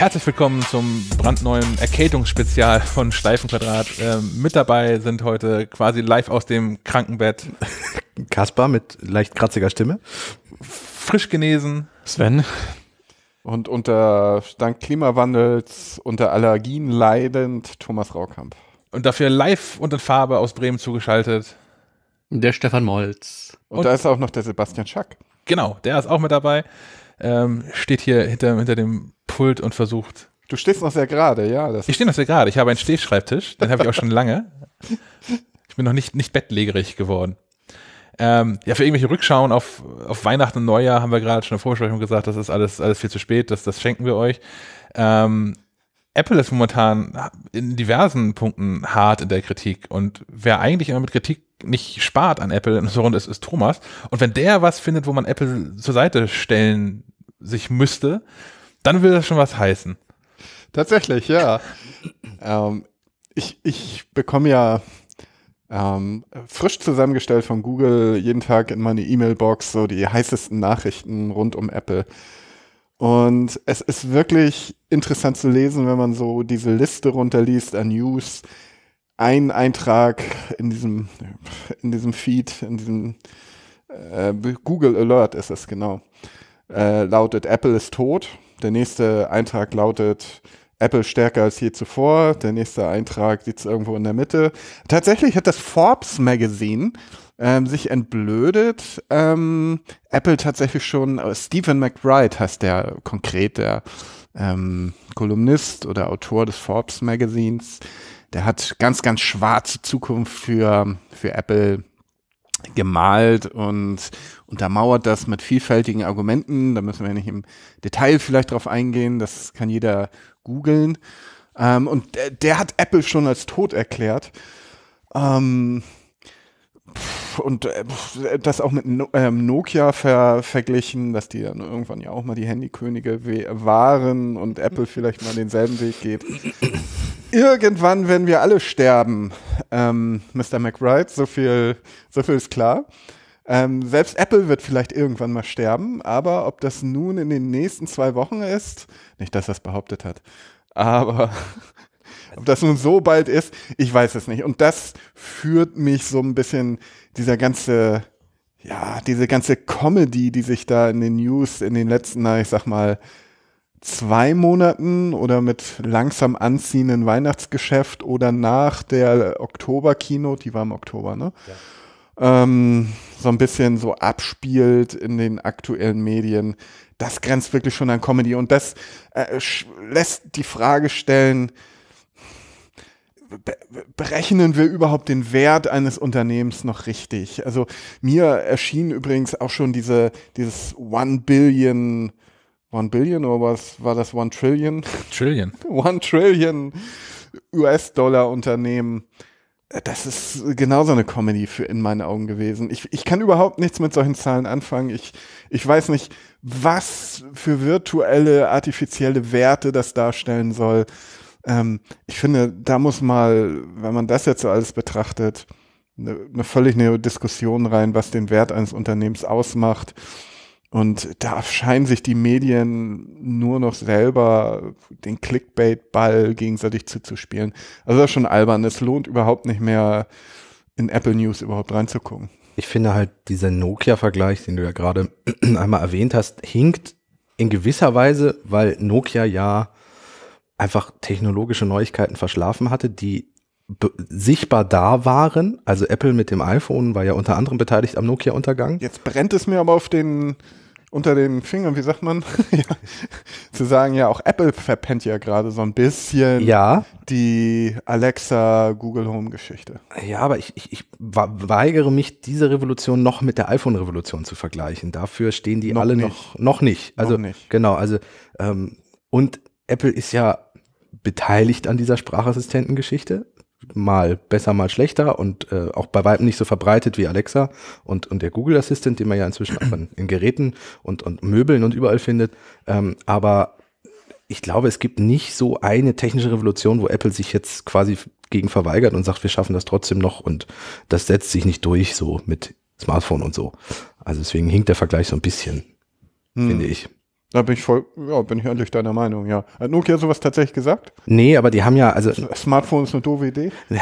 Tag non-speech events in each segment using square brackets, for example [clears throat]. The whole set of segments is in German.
Herzlich willkommen zum brandneuen Erkältungsspezial von Schleifenquadrat. Ähm, mit dabei sind heute quasi live aus dem Krankenbett [laughs] Kaspar mit leicht kratziger Stimme. Frisch genesen. Sven. Und unter dank Klimawandels, unter Allergien leidend Thomas Raukamp. Und dafür live und in Farbe aus Bremen zugeschaltet. Der Stefan Molz. Und, und da ist auch noch der Sebastian Schack. Genau, der ist auch mit dabei ähm, steht hier hinter, hinter dem Pult und versucht. Du stehst noch sehr gerade, ja. ich stehe noch sehr gerade. Ich habe einen Stehschreibtisch, den habe ich auch schon lange. Ich bin noch nicht, nicht bettlägerig geworden. Ähm, ja, für irgendwelche Rückschauen auf, auf Weihnachten und Neujahr haben wir gerade schon in der Vorsprechung gesagt, das ist alles, alles viel zu spät, das, das schenken wir euch. Ähm, Apple ist momentan in diversen Punkten hart in der Kritik und wer eigentlich immer mit Kritik nicht spart an Apple in unserer Runde ist, ist Thomas. Und wenn der was findet, wo man Apple zur Seite stellen sich müsste, dann will das schon was heißen. Tatsächlich, ja. ähm, ich, ich bekomme ja ähm, frisch zusammengestellt von Google jeden Tag in meine E-Mail-Box so die heißesten Nachrichten rund um Apple. Und es ist wirklich interessant zu lesen, wenn man so diese Liste runterliest an News. Ein Eintrag in diesem, in diesem Feed, in diesem äh, Google Alert ist es, genau. Äh, lautet Apple ist tot. Der nächste Eintrag lautet Apple stärker als je zuvor. Der nächste Eintrag sitzt irgendwo in der Mitte. Tatsächlich hat das Forbes Magazine ähm, sich entblödet. Ähm, Apple tatsächlich schon, äh, Stephen McBride heißt der konkret, der ähm, Kolumnist oder Autor des Forbes Magazins. Der hat ganz, ganz schwarze Zukunft für, für Apple gemalt und untermauert das mit vielfältigen Argumenten. Da müssen wir nicht im Detail vielleicht drauf eingehen. Das kann jeder googeln. Ähm, und der, äh, der, hat Apple schon als tot erklärt. Ähm, und äh, das auch mit ähm, Nokia ver verglichen, dass die dann irgendwann ja auch mal die Handykönige waren und Apple vielleicht mal denselben Weg geht. Irgendwann werden wir alle sterben, ähm, Mr. McBride, so viel, so viel ist klar. Ähm, selbst Apple wird vielleicht irgendwann mal sterben, aber ob das nun in den nächsten zwei Wochen ist, nicht, dass er es behauptet hat, aber ob das nun so bald ist, ich weiß es nicht. Und das führt mich so ein bisschen dieser ganze, ja, diese ganze Comedy, die sich da in den News in den letzten, na, ich sag mal, zwei Monaten oder mit langsam anziehenden Weihnachtsgeschäft oder nach der Oktober-Kino, die war im Oktober, ne? Ja. Ähm, so ein bisschen so abspielt in den aktuellen Medien. Das grenzt wirklich schon an Comedy und das äh, lässt die Frage stellen, berechnen wir überhaupt den Wert eines Unternehmens noch richtig? Also mir erschien übrigens auch schon diese, dieses One Billion, One Billion oder was war das? One Trillion? Trillion. [laughs] One Trillion US-Dollar Unternehmen. Das ist genauso eine Comedy für in meinen Augen gewesen. Ich, ich kann überhaupt nichts mit solchen Zahlen anfangen. Ich, ich weiß nicht, was für virtuelle, artifizielle Werte das darstellen soll. Ähm, ich finde, da muss mal, wenn man das jetzt so alles betrachtet, eine, eine völlig neue Diskussion rein, was den Wert eines Unternehmens ausmacht. Und da scheinen sich die Medien nur noch selber den Clickbait-Ball gegenseitig zuzuspielen. Also das ist schon albern. Es lohnt überhaupt nicht mehr, in Apple News überhaupt reinzugucken. Ich finde halt, dieser Nokia-Vergleich, den du ja gerade [clears throat] einmal erwähnt hast, hinkt in gewisser Weise, weil Nokia ja einfach technologische Neuigkeiten verschlafen hatte, die sichtbar da waren. Also Apple mit dem iPhone war ja unter anderem beteiligt am Nokia-Untergang. Jetzt brennt es mir aber auf den unter den Fingern, wie sagt man? [laughs] ja. Zu sagen, ja, auch Apple verpennt ja gerade so ein bisschen ja. die Alexa Google Home Geschichte. Ja, aber ich, ich, ich weigere mich, diese Revolution noch mit der iPhone-Revolution zu vergleichen. Dafür stehen die noch alle nicht. noch, noch nicht. Also, noch nicht. genau, also ähm, und Apple ist ja beteiligt an dieser Sprachassistentengeschichte. Mal besser, mal schlechter und äh, auch bei weitem nicht so verbreitet wie Alexa und, und der Google Assistant, den man ja inzwischen auch in, in Geräten und, und Möbeln und überall findet. Ähm, aber ich glaube, es gibt nicht so eine technische Revolution, wo Apple sich jetzt quasi gegen verweigert und sagt, wir schaffen das trotzdem noch und das setzt sich nicht durch so mit Smartphone und so. Also deswegen hinkt der Vergleich so ein bisschen, hm. finde ich. Da bin ich voll, ja, bin ich ehrlich deiner Meinung, ja. Hat Nokia sowas tatsächlich gesagt? Nee, aber die haben ja, also. Smartphone ist eine doofe Idee. [laughs] Ich,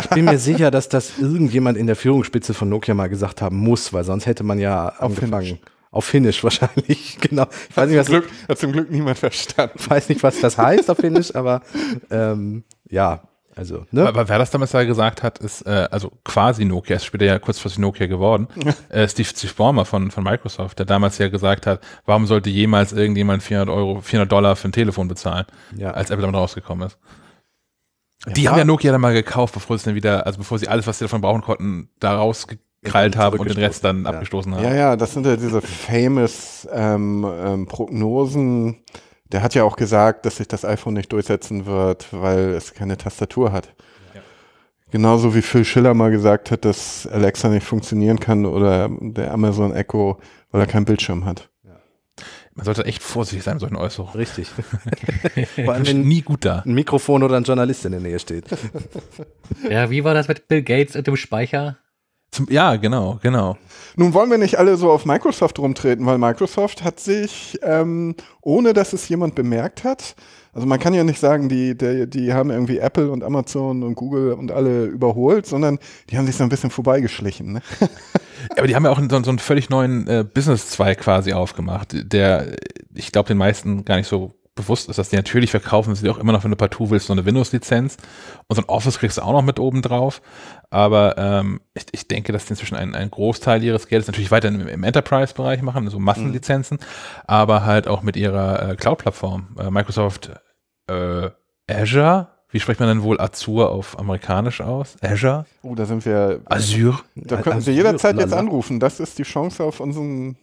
ich bin mir sicher, dass das irgendjemand in der Führungsspitze von Nokia mal gesagt haben muss, weil sonst hätte man ja Auf angefangen. Auf Finnisch wahrscheinlich, [laughs] genau. Ich weiß nicht, was zum Glück, hat zum Glück niemand verstanden. Ich weiß nicht, was das heißt auf Finnisch, aber ähm, ja, also, ne? Aber wer das damals da gesagt hat, ist äh, also quasi Nokia, ist später ja kurzfristig Nokia geworden, [laughs] äh, Steve, Steve von, von Microsoft, der damals ja gesagt hat, warum sollte jemals irgendjemand 400 Euro, 400 Dollar für ein Telefon bezahlen, ja. als Apple damit rausgekommen ist. Ja, die haben ja Nokia dann mal gekauft, bevor sie dann wieder, also bevor sie alles, was sie davon brauchen konnten, da rausgekrallt haben und den Rest dann ja. abgestoßen haben. Ja, ja, das sind ja diese famous ähm, ähm, Prognosen, der hat ja auch gesagt, dass sich das iPhone nicht durchsetzen wird, weil es keine Tastatur hat. Genauso wie Phil Schiller mal gesagt hat, dass Alexa nicht funktionieren kann oder der Amazon Echo, weil er keinen Bildschirm hat. Man sollte echt vorsichtig sein mit solchen Äußerungen. Richtig. [laughs] Vor allem, wenn nie gut da. Ein Mikrofon oder ein Journalist in der Nähe steht. ja, wie war das mit Bill Gates und dem Speicher? Zum, ja, genau, genau. Nun wollen wir nicht alle so auf Microsoft rumtreten, weil Microsoft hat sich, ähm, ohne dass es jemand bemerkt hat, also man kann ja nicht sagen, die, die, die haben irgendwie Apple und Amazon und Google und alle überholt, sondern die haben sich so ein bisschen vorbeigeschlichen. Ne? aber die haben ja auch so, so einen völlig neuen äh, Business-Zweig quasi aufgemacht, der, ich glaube, den meisten gar nicht so bewusst ist, dass die natürlich verkaufen sie auch immer noch, wenn du partout willst, so eine Windows-Lizenz und so ein Office kriegst du auch noch mit oben drauf. Aber ähm, ich, ich denke, dass sie inzwischen einen, einen Großteil ihres Geldes natürlich weiter im, im Enterprise-Bereich machen, so also Massenlizenzen, mhm. aber halt auch mit ihrer äh, Cloud-Plattform. Äh, Microsoft äh, Azure, wie spricht man denn wohl Azure auf amerikanisch aus? Azure? Oh, da sind wir. Azure. Da könnten Azure, Sie jederzeit lala. jetzt anrufen. Das ist die Chance auf unseren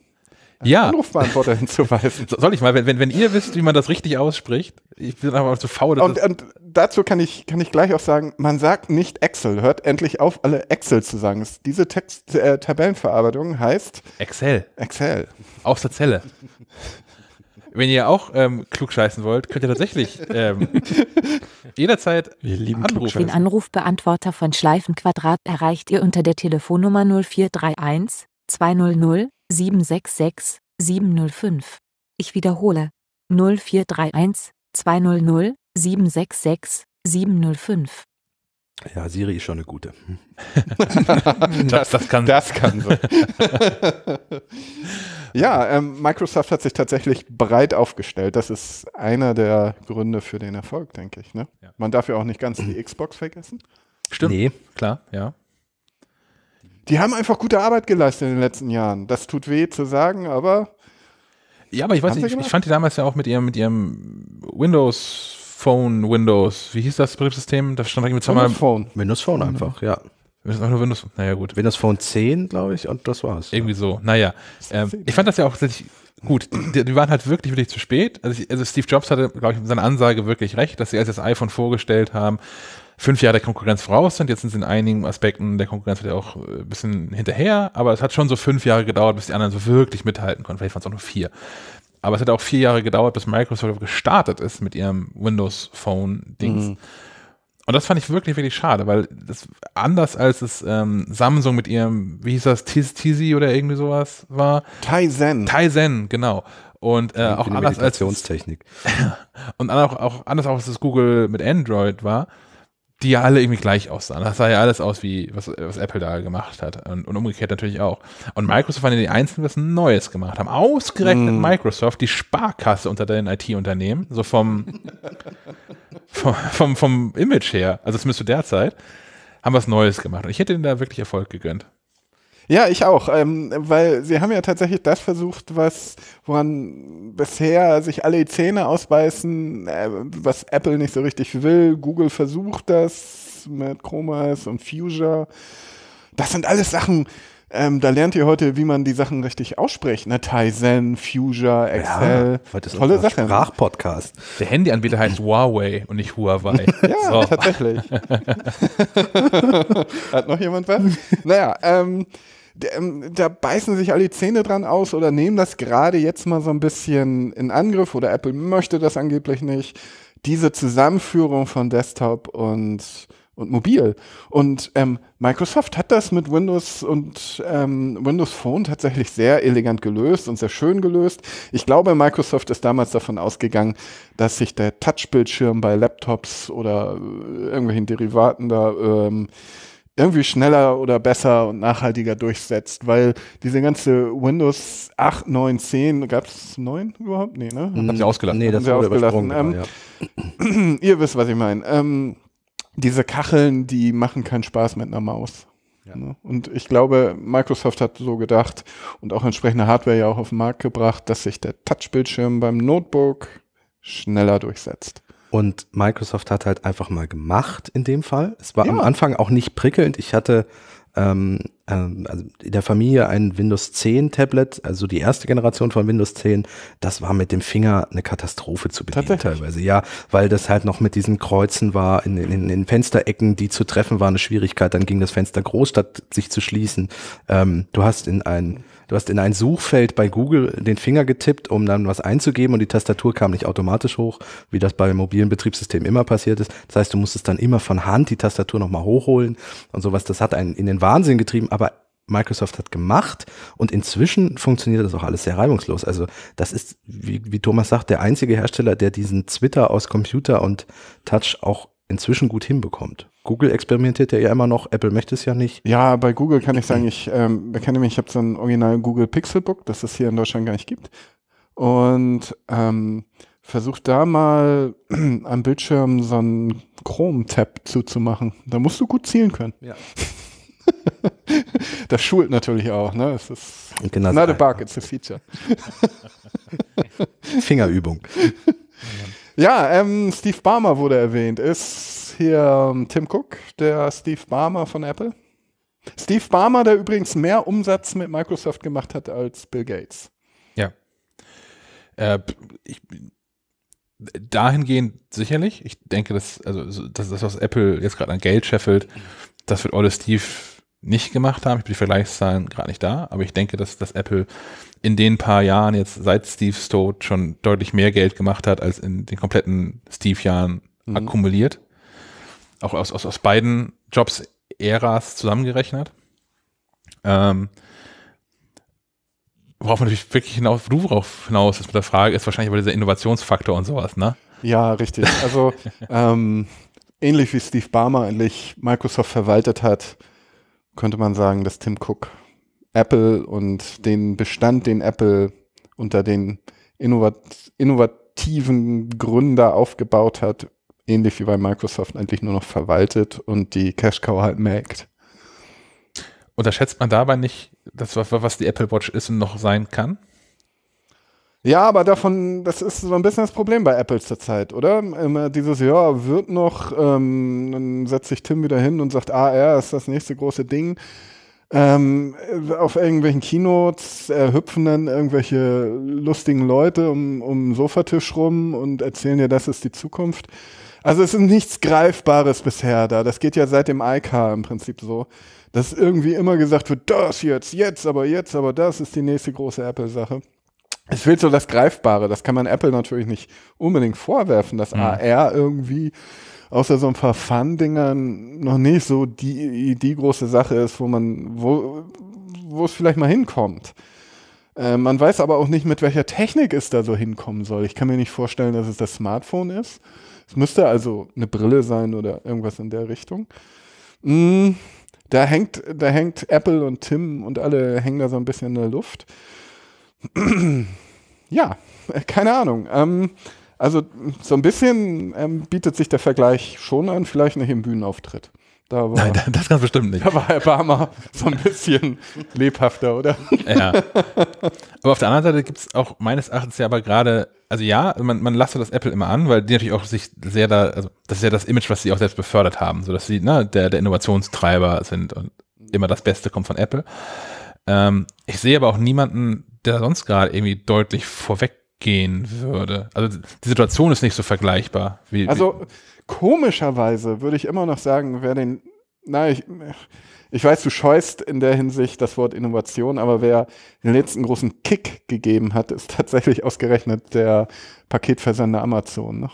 ja. Anrufbeantworter [laughs] hinzuweisen. Soll ich mal, wenn, wenn, wenn ihr wisst, wie man das richtig ausspricht, ich bin aber zu faul. Und, und, dazu kann ich, kann ich gleich auch sagen, man sagt nicht Excel. Hört endlich auf, alle Excel zu sagen. Diese Text, äh, Tabellenverarbeitung heißt Excel. Excel. Aus der Zelle. wenn ihr auch ähm, scheißen wollt, könnt ihr tatsächlich ähm, [laughs] jederzeit Wir lieben Anruf Den Anrufbeantworter von Schleifenquadrat erreicht ihr unter der Telefonnummer 0431 200 766 705. Ich wiederhole 0431 200 766 705. Ja, Siri ist schon eine gute. Hm. [laughs] das, das kann Das kann so. [laughs] ja, ähm, Microsoft hat sich tatsächlich breit aufgestellt. Das ist einer der Gründe für den Erfolg, denke ich. Ne? Ja. Man darf ja auch nicht ganz die Xbox vergessen. Stimmt. Nee, klar, ja die haben einfach gute Arbeit geleistet in den letzten Jahren. Das tut weh zu sagen, aber. Ja, aber ich weiß nicht, ich, ich fand die damals ja auch mit ihrem, mit ihrem Windows Phone, Windows, wie hieß das Betriebssystem? Da stand irgendwie zweimal. Windows Phone. Windows Phone einfach, ja. Wir Windows, naja, gut. Windows Phone 10, glaube ich, und das war's. Irgendwie ja. so, naja. Ähm, ich fand das ja auch tatsächlich gut. Die, die, waren halt wirklich, wirklich zu spät. Also, ich, also Steve Jobs hatte, glaube ich, mit seiner Ansage wirklich recht, dass sie als das iPhone vorgestellt haben, fünf Jahre der Konkurrenz voraus sind. Jetzt sind sie in einigen Aspekten der Konkurrenz wieder auch äh, ein bisschen hinterher, aber es hat schon so fünf Jahre gedauert, bis die anderen so wirklich mithalten konnten. Vielleicht waren es auch nur vier. Aber es hat auch vier Jahre gedauert, bis Microsoft gestartet ist mit ihrem Windows Phone-Dings. Mhm. Und das fand ich wirklich, wirklich schade, weil das anders als es ähm, Samsung mit ihrem, wie hieß das, Tizi oder irgendwie sowas war. Tizen. Tizen, genau. Und äh, auch anders als. [laughs] und auch, auch anders auch, als es Google mit Android war, die ja alle irgendwie gleich aussahen. Das sah ja alles aus, wie was, was Apple da gemacht hat. Und, und, umgekehrt natürlich auch. Und Microsoft waren ja die Einzigen, die was Neues gemacht haben. Ausgerechnet mm. Microsoft, die Sparkasse unter den IT-Unternehmen, so vom, [laughs] vom, vom, vom Image her, also zumindest zu der Zeit, haben was Neues gemacht. Und ich hätte ihnen da wirklich Erfolg gegönnt. Ja, ich auch, ähm, weil sie haben ja tatsächlich das versucht, was woran bisher sich alle die Zähne ausbeißen, äh, was Apple nicht so richtig will. Google versucht das mit Chromas und Fuchsia. Das sind alles Sachen, ähm, da lernt ihr heute, wie man die Sachen richtig ausspricht. Ne? Tizen, Fusion, Excel. Ja, heute ist tolle Sprachpodcast. Der Handyanbieter heißt Huawei und nicht Huawei. [laughs] ja, tatsächlich. [laughs] Hat noch jemand was? Naja, ähm, ähm, da beißen sich alle die Zähne dran aus oder nehmen das gerade jetzt mal so ein bisschen in Angriff oder Apple möchte das angeblich nicht. Diese Zusammenführung von Desktop und und mobil. Und ähm, Microsoft hat das mit Windows und ähm, Windows Phone tatsächlich sehr elegant gelöst und sehr schön gelöst. Ich glaube, Microsoft ist damals davon ausgegangen, dass sich der Touchbildschirm bei Laptops oder äh, irgendwelchen Derivaten da ähm, irgendwie schneller oder besser und nachhaltiger durchsetzt, weil diese ganze Windows 8, 9, 10, gab es 9 überhaupt? Nee, ne? Haben sie ausgelassen. Nee, das haben sie ausgelassen. Ähm, ja. [clears throat] ihr wisst, was ich meine. Ähm, diese Kacheln, die machen keinen Spaß mit einer Maus. Ja. Ne? Und ich glaube, Microsoft hat so gedacht und auch entsprechende Hardware ja auch auf den Markt gebracht, dass sich der Touchbildschirm beim Notebook schneller durchsetzt. Und Microsoft hat halt einfach mal gemacht in dem Fall. Es war ja. am Anfang auch nicht prickelnd. Ich hatte ähm, ähm, also in der Familie ein Windows 10 Tablet, also die erste Generation von Windows 10, das war mit dem Finger eine Katastrophe zu bedienen teilweise, ja, weil das halt noch mit diesen Kreuzen war, in, in, in den Fensterecken, die zu treffen war eine Schwierigkeit, dann ging das Fenster groß, statt sich zu schließen. Ähm, du hast in ein du hast in ein Suchfeld bei Google den Finger getippt, um dann was einzugeben und die Tastatur kam nicht automatisch hoch, wie das bei mobilen Betriebssystemen immer passiert ist. Das heißt, du musstest dann immer von Hand die Tastatur nochmal hochholen und sowas. Das hat einen in den Wahnsinn getrieben, aber Microsoft hat gemacht und inzwischen funktioniert das auch alles sehr reibungslos. Also das ist, wie, wie Thomas sagt, der einzige Hersteller, der diesen Twitter aus Computer und Touch auch inzwischen gut hinbekommt. Google experimentiert ja immer noch, Apple möchte es ja nicht. Ja, bei Google kann ich sagen, ich ähm, bekenne mich, ich habe so ein original Google Pixelbook, das es hier in Deutschland gar nicht gibt. Und ähm, versucht da mal [clears throat] am Bildschirm so einen Chrome-Tab zuzumachen. Da musst du gut zielen können. Ja. [laughs] das schult natürlich auch, ne? Es ist genau not a bug, it's a feature. [laughs] Fingerübung. [laughs] Ja, ähm, Steve Barmer wurde erwähnt. Ist hier ähm, Tim Cook, der Steve Barmer von Apple. Steve Barmer, der übrigens mehr Umsatz mit Microsoft gemacht hat als Bill Gates. Ja. Äh, ich, dahingehend sicherlich. Ich denke, dass also dass das, was Apple jetzt gerade an Geld scheffelt, das wird Olle Steve nicht gemacht haben. Ich bin die Vergleichszahlen gerade nicht da, aber ich denke, dass, dass Apple in den paar Jahren jetzt seit Steves Tod schon deutlich mehr Geld gemacht hat, als in den kompletten Steve-Jahren mhm. akkumuliert auch aus, aus, aus beiden Jobs-Äras zusammengerechnet. Ähm, worauf man natürlich wirklich hinaus, du worauf hinaus ist mit der Frage, ist wahrscheinlich aber dieser Innovationsfaktor und sowas, ne? Ja, richtig. Also [laughs] ähm, ähnlich wie Steve Barmer eigentlich Microsoft verwaltet hat, könnte man sagen, dass Tim Cook Apple und den Bestand, den Apple unter den innovat innovativen Gründer aufgebaut hat, ähnlich wie bei Microsoft eigentlich nur noch verwaltet und die Cash Cow halt merkt. Unterschätzt man dabei nicht, das, was die Apple Watch ist und noch sein kann? Ja, aber davon, das ist so ein bisschen das Problem bei Apple zurzeit, oder? Immer dieses, ja, wird noch, ähm, dann setzt sich Tim wieder hin und sagt, ah, AR ist das nächste große Ding. Ähm, auf irgendwelchen Keynotes äh, hüpfen dann irgendwelche lustigen Leute um, um den Sofatisch rum und erzählen dir, das ist die Zukunft. Also es ist nichts Greifbares bisher da. Das geht ja seit dem IK im Prinzip so. Dass irgendwie immer gesagt wird, das jetzt, jetzt, aber jetzt, aber das ist die nächste große Apple-Sache. Es fehlt so das Greifbare. Das kann man Apple natürlich nicht unbedingt vorwerfen, dass mhm. AR irgendwie außer so ein paar Fun-Dingern noch nicht so die, die große Sache ist, wo man, wo, wo es vielleicht mal hinkommt. Äh, man weiß aber auch nicht, mit welcher Technik es da so hinkommen soll. Ich kann mir nicht vorstellen, dass es das Smartphone ist. Es müsste also eine Brille sein oder irgendwas in der Richtung. Mm, da hängt, da hängt Apple und Tim und alle hängen da so ein bisschen in der Luft. [clears throat] ja, äh, keine Ahnung. Ähm, also so ein bisschen ähm, bietet sich der Vergleich schon an, vielleicht nicht im Bühnenauftritt. Da war, Nein, das ganz bestimmt nicht. Da war Herr Barmer so ein bisschen lebhafter, oder? Ja. Aber auf der anderen Seite gibt es auch meines Erachtens ja aber gerade, also ja, man, man lasse das Apple immer an, weil die natürlich auch sich sehr da, also das ist ja das Image, was sie auch selbst befördert haben, sodass sie ne, der, der Innovationstreiber sind und immer das Beste kommt von Apple. Ähm, ich sehe aber auch niemanden, der sonst gerade irgendwie deutlich vorweggehen würde. Also die Situation ist nicht so vergleichbar. Wie, also wie komischerweise würde ich immer noch sagen, wer den, na, ich, ich weiß, du scheust in der Hinsicht das Wort Innovation, aber wer den letzten großen Kick gegeben hat, ist tatsächlich ausgerechnet der Paketversender Amazon. Ne?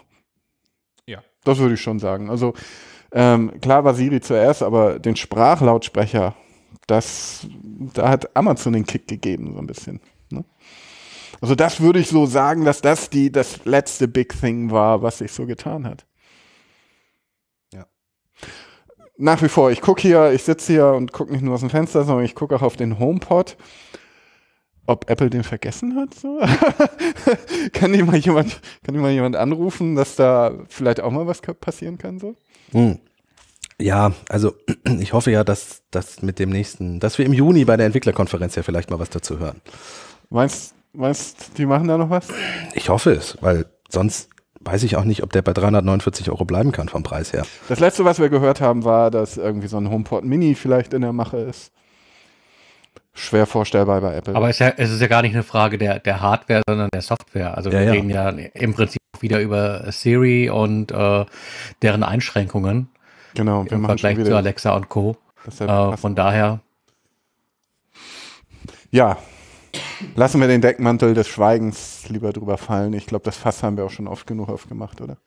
Ja. Das würde ich schon sagen. Also ähm, klar war Siri zuerst, aber den Sprachlautsprecher, das, da hat Amazon den Kick gegeben, so ein bisschen. Ne? Also das würde ich so sagen, dass das die, das letzte Big Thing war, was sich so getan hat. nach wie vor, ich gucke hier, ich sitze hier und gucke nicht nur aus dem Fenster, sondern ich gucke auch auf den HomePod. Ob Apple den vergessen hat? So? [laughs] kann, die mal jemand, kann die mal jemand anrufen, dass da vielleicht auch mal was passieren kann? So? Hm. Ja, also [clears throat] ich hoffe ja, dass das mit dem nächsten, dass wir im Juni bei der Entwicklerkonferenz ja vielleicht mal was dazu hören. Meinst, meinst die machen da noch was? Ich hoffe es, weil sonst weiß ich auch nicht, ob der bei 349 Euro bleiben kann vom Preis her. Das letzte, was wir gehört haben, war, dass irgendwie so ein HomePod Mini vielleicht in der Mache ist. Schwer vorstellbar bei Apple. Aber es ist ja, es ist ja gar nicht eine Frage der, der Hardware, sondern der Software. Also ja, wir ja. reden ja im Prinzip wieder über Siri und äh, deren Einschränkungen. Genau, wir im Vergleich zu Alexa und Co. Äh, von daher. Ja, Lassen wir den Deckmantel des Schweigens lieber drüber fallen. Ich glaube, das Fass haben wir auch schon oft genug aufgemacht, oder?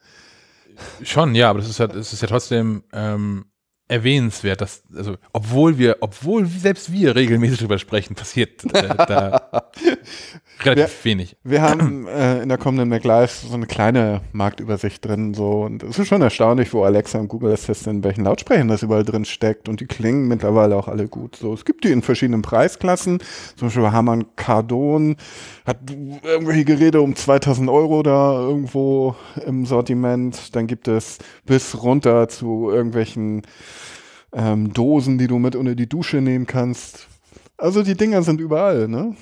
Schon, ja, aber das ist ja, das ist ja trotzdem ähm, erwähnenswert, dass, also, obwohl wir, obwohl selbst wir regelmäßig drüber sprechen, passiert äh, da [laughs] relativ wir, wenig. Wir haben äh, in der kommenden Mac so eine kleine Marktübersicht drin. So. Und es ist schon erstaunlich, wo Alexa und Google Assistant, in welchen Lautsprechern das überall drin steckt. Und die klingen mittlerweile auch alle gut. So. Es gibt die in verschiedenen Preisklassen. Zum Beispiel Hamann Cardon hat irgendwelche Geräte um 2000 Euro da irgendwo im Sortiment. Dann gibt es bis runter zu irgendwelchen ähm, Dosen, die du mit unter die Dusche nehmen kannst. Also die Dinger sind überall, ne?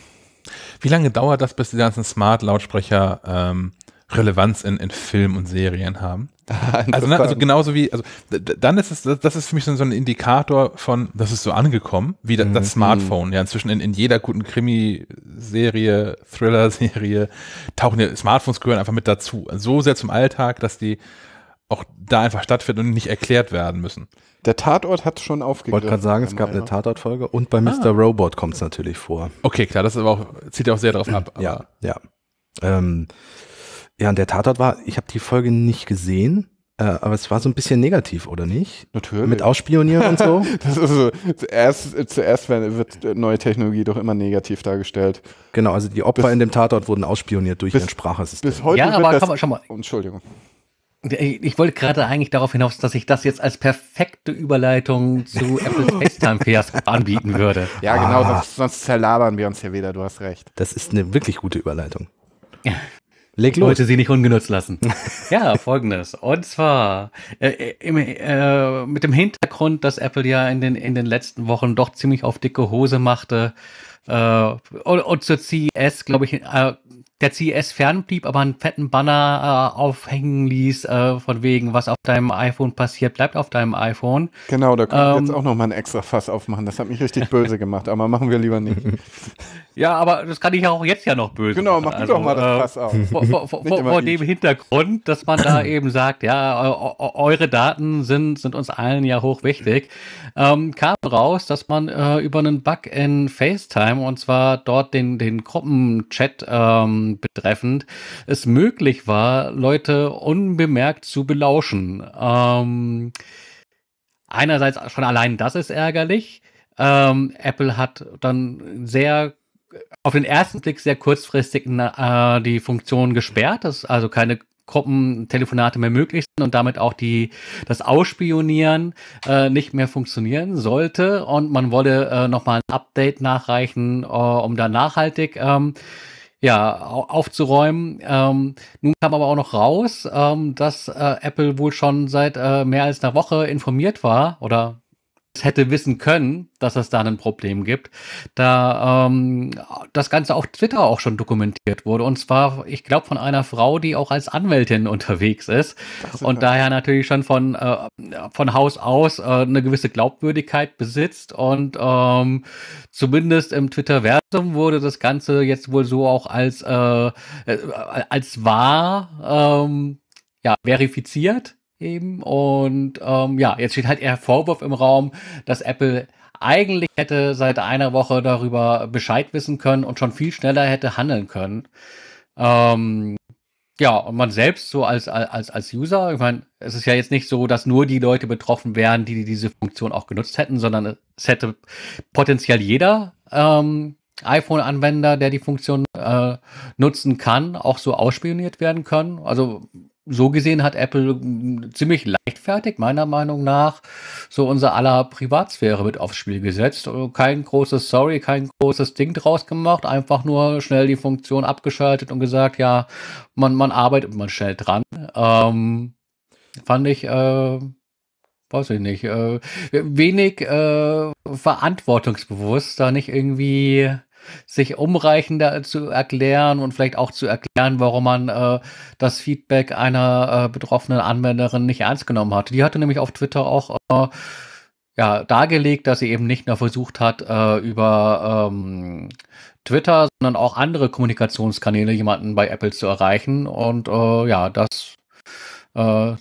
Wie lange dauert das, bis die ganzen Smart-Lautsprecher ähm, Relevanz in, in Film und Serien haben? [laughs] also, ne, also genauso wie, also dann ist es, das ist für mich so ein Indikator von, das ist so angekommen, wie das, das mhm. Smartphone. Ja, inzwischen in, in jeder guten Krimiserie, Thriller-Serie tauchen ja Smartphones gehören einfach mit dazu. Also so sehr zum Alltag, dass die auch da einfach stattfinden und nicht erklärt werden müssen. Der Tatort hat schon aufgegriffen. Ich wollte gerade sagen, es gab eine Tatortfolge und bei ah. Mr. Robot kommt es natürlich vor. Okay, klar, das auch, zieht ja auch sehr drauf ab. Ja, ja. Ähm, ja, und der Tatort war, ich habe die Folge nicht gesehen, äh, aber es war so ein bisschen negativ, oder nicht? Natürlich. Mit Ausspionieren und so. [laughs] das ist so. Zuerst, zuerst wird neue Technologie doch immer negativ dargestellt. Genau, also die Opfer bis, in dem Tatort wurden ausspioniert durch bis, ihren Sprachassistenten. Bis heute ja, aber das, kann man, schau mal. Entschuldigung. Ich wollte gerade eigentlich darauf hinaus, dass ich das jetzt als perfekte Überleitung zu [laughs] Apples FaceTime pairs anbieten würde. Ja, genau, ah. sonst, sonst, zerlabern wir uns hier wieder, du hast recht. Das ist eine wirklich gute Überleitung. Leg los. Leute sie nicht ungenutzt lassen. [laughs] ja, folgendes. Und zwar äh, äh, im, äh, mit dem Hintergrund, dass Apple ja in den, in den letzten Wochen doch ziemlich auf dicke Hose machte, äh, und, und zur CES, glaube ich, äh, der CES fernblieb, aber einen fetten Banner äh, aufhängen ließ, äh, von wegen, was auf deinem iPhone passiert, bleibt auf deinem iPhone. Genau, da können ähm, wir jetzt auch nochmal ein extra Fass aufmachen. Das hat mich richtig [laughs] böse gemacht, aber machen wir lieber nicht. [laughs] ja, aber das kann ich ja auch jetzt ja noch böse Genau, machen. mach also, doch mal das äh, Fass auf. Vor, vor, vor, vor dem Hintergrund, dass man da [clears throat] eben sagt, ja, eure Daten sind, sind uns allen ja hochwichtig, ähm, kam raus, dass man äh, über einen Bug in FaceTime und zwar dort den, den Gruppenchat ähm, betreffend es möglich war, Leute unbemerkt zu belauschen. Ähm, einerseits schon allein das ist ärgerlich. Ähm, Apple hat dann sehr auf den ersten Blick sehr kurzfristig äh, die Funktion gesperrt, dass also keine Gruppentelefonate mehr möglich sind und damit auch die, das Ausspionieren äh, nicht mehr funktionieren sollte. Und man wolle äh, nochmal ein Update nachreichen, äh, um da nachhaltig ähm, ja, aufzuräumen. Ähm, nun kam aber auch noch raus, ähm, dass äh, Apple wohl schon seit äh, mehr als einer Woche informiert war oder hätte wissen können, dass es da ein Problem gibt, da ähm, das Ganze auf Twitter auch schon dokumentiert wurde. Und zwar, ich glaube, von einer Frau, die auch als Anwältin unterwegs ist. ist und daher natürlich schon von, äh, von Haus aus äh, eine gewisse Glaubwürdigkeit besitzt. Und ähm, zumindest im twitter Twitterversum wurde das Ganze jetzt wohl so auch als, äh, äh als wahr ähm, ja, verifiziert eben. Und ähm, ja, jetzt steht halt eher Vorwurf im Raum, dass Apple eigentlich hätte seit einer Woche darüber Bescheid wissen können und schon viel schneller hätte handeln können. Ähm, ja, und man selbst so als, als, als User, ich meine, es ist ja jetzt nicht so, dass nur die Leute betroffen wären, die diese Funktion auch genutzt hätten, sondern es hätte potenziell jeder ähm, iPhone-Anwender, der die Funktion äh, nutzen kann, auch so ausspioniert werden können. Also so gesehen hat Apple hm, ziemlich leichtfertig, meiner Meinung nach, so unser aller Privatsphäre mit aufs Spiel gesetzt. Äh, kein großes Sorry, kein großes Ding draus gemacht, einfach nur schnell die Funktion abgeschaltet und gesagt, ja, man, man arbeitet man schnell dran. Ähm, fand ich, äh, weiß ich nicht, äh, wenig äh, verantwortungsbewusst, da nicht irgendwie sich umreichender zu erklären und vielleicht auch zu erklären, warum man äh, das Feedback einer äh, betroffenen Anwenderin nicht ernst genommen hat. Die hatte nämlich auf Twitter auch äh, ja, dargelegt, dass sie eben nicht nur versucht hat, äh, über ähm, Twitter, sondern auch andere Kommunikationskanäle jemanden bei Apple zu erreichen. Und äh, ja, das äh,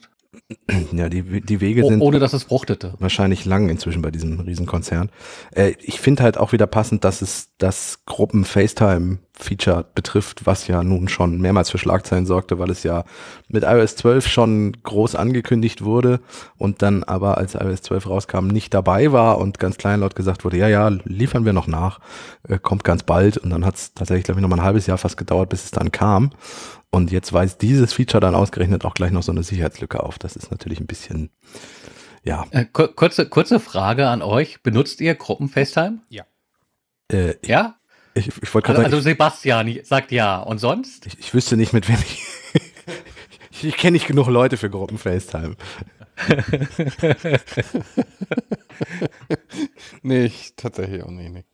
ja, die, die Wege sind. Oh, ohne dass es fruchtete. Wahrscheinlich lang inzwischen bei diesem Riesenkonzern. Äh, ich finde halt auch wieder passend, dass es das Gruppen-FaceTime-Feature betrifft, was ja nun schon mehrmals für Schlagzeilen sorgte, weil es ja mit iOS 12 schon groß angekündigt wurde und dann aber, als iOS 12 rauskam, nicht dabei war und ganz kleinlaut gesagt wurde, ja, ja, liefern wir noch nach, äh, kommt ganz bald. Und dann hat es tatsächlich, glaube ich, noch mal ein halbes Jahr fast gedauert, bis es dann kam. Und jetzt weist dieses Feature dann ausgerechnet auch gleich noch so eine Sicherheitslücke auf. Das ist natürlich ein bisschen, ja. Äh, kurze, kurze Frage an euch. Benutzt ihr Gruppen-FaceTime? Ja. Äh, ja? Ich, ich wollte also, Also Sebastian sagt ja. Und sonst? Ich, ich wüsste nicht, mit wem ich. [laughs] ich kenne nicht genug Leute für Gruppen-FaceTime. [laughs] nee, ich tatsächlich auch nicht. Nee.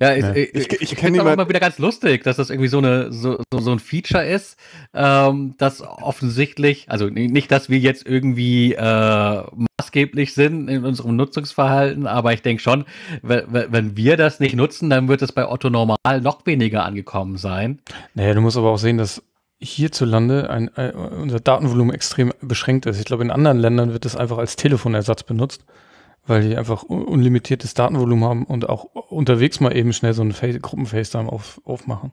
Ja, ich, ja. ich, ich, ich, ich kenne immer wieder ganz lustig, dass das irgendwie so, eine, so, so, so ein Feature ist, ähm, das offensichtlich, also nicht, dass wir jetzt irgendwie äh, maßgeblich sind in unserem Nutzungsverhalten, aber ich denke schon, wenn wir das nicht nutzen, dann wird es bei Otto Normal noch weniger angekommen sein. Naja, du musst aber auch sehen, dass hierzulande ein, ein, äh, unser Datenvolumen extrem beschränkt ist. Ich glaube, in anderen Ländern wird das einfach als Telefonersatz benutzt weil die einfach unlimitiertes Datenvolumen haben und auch unterwegs mal eben schnell so einen Gruppen-FaceTime auf, aufmachen.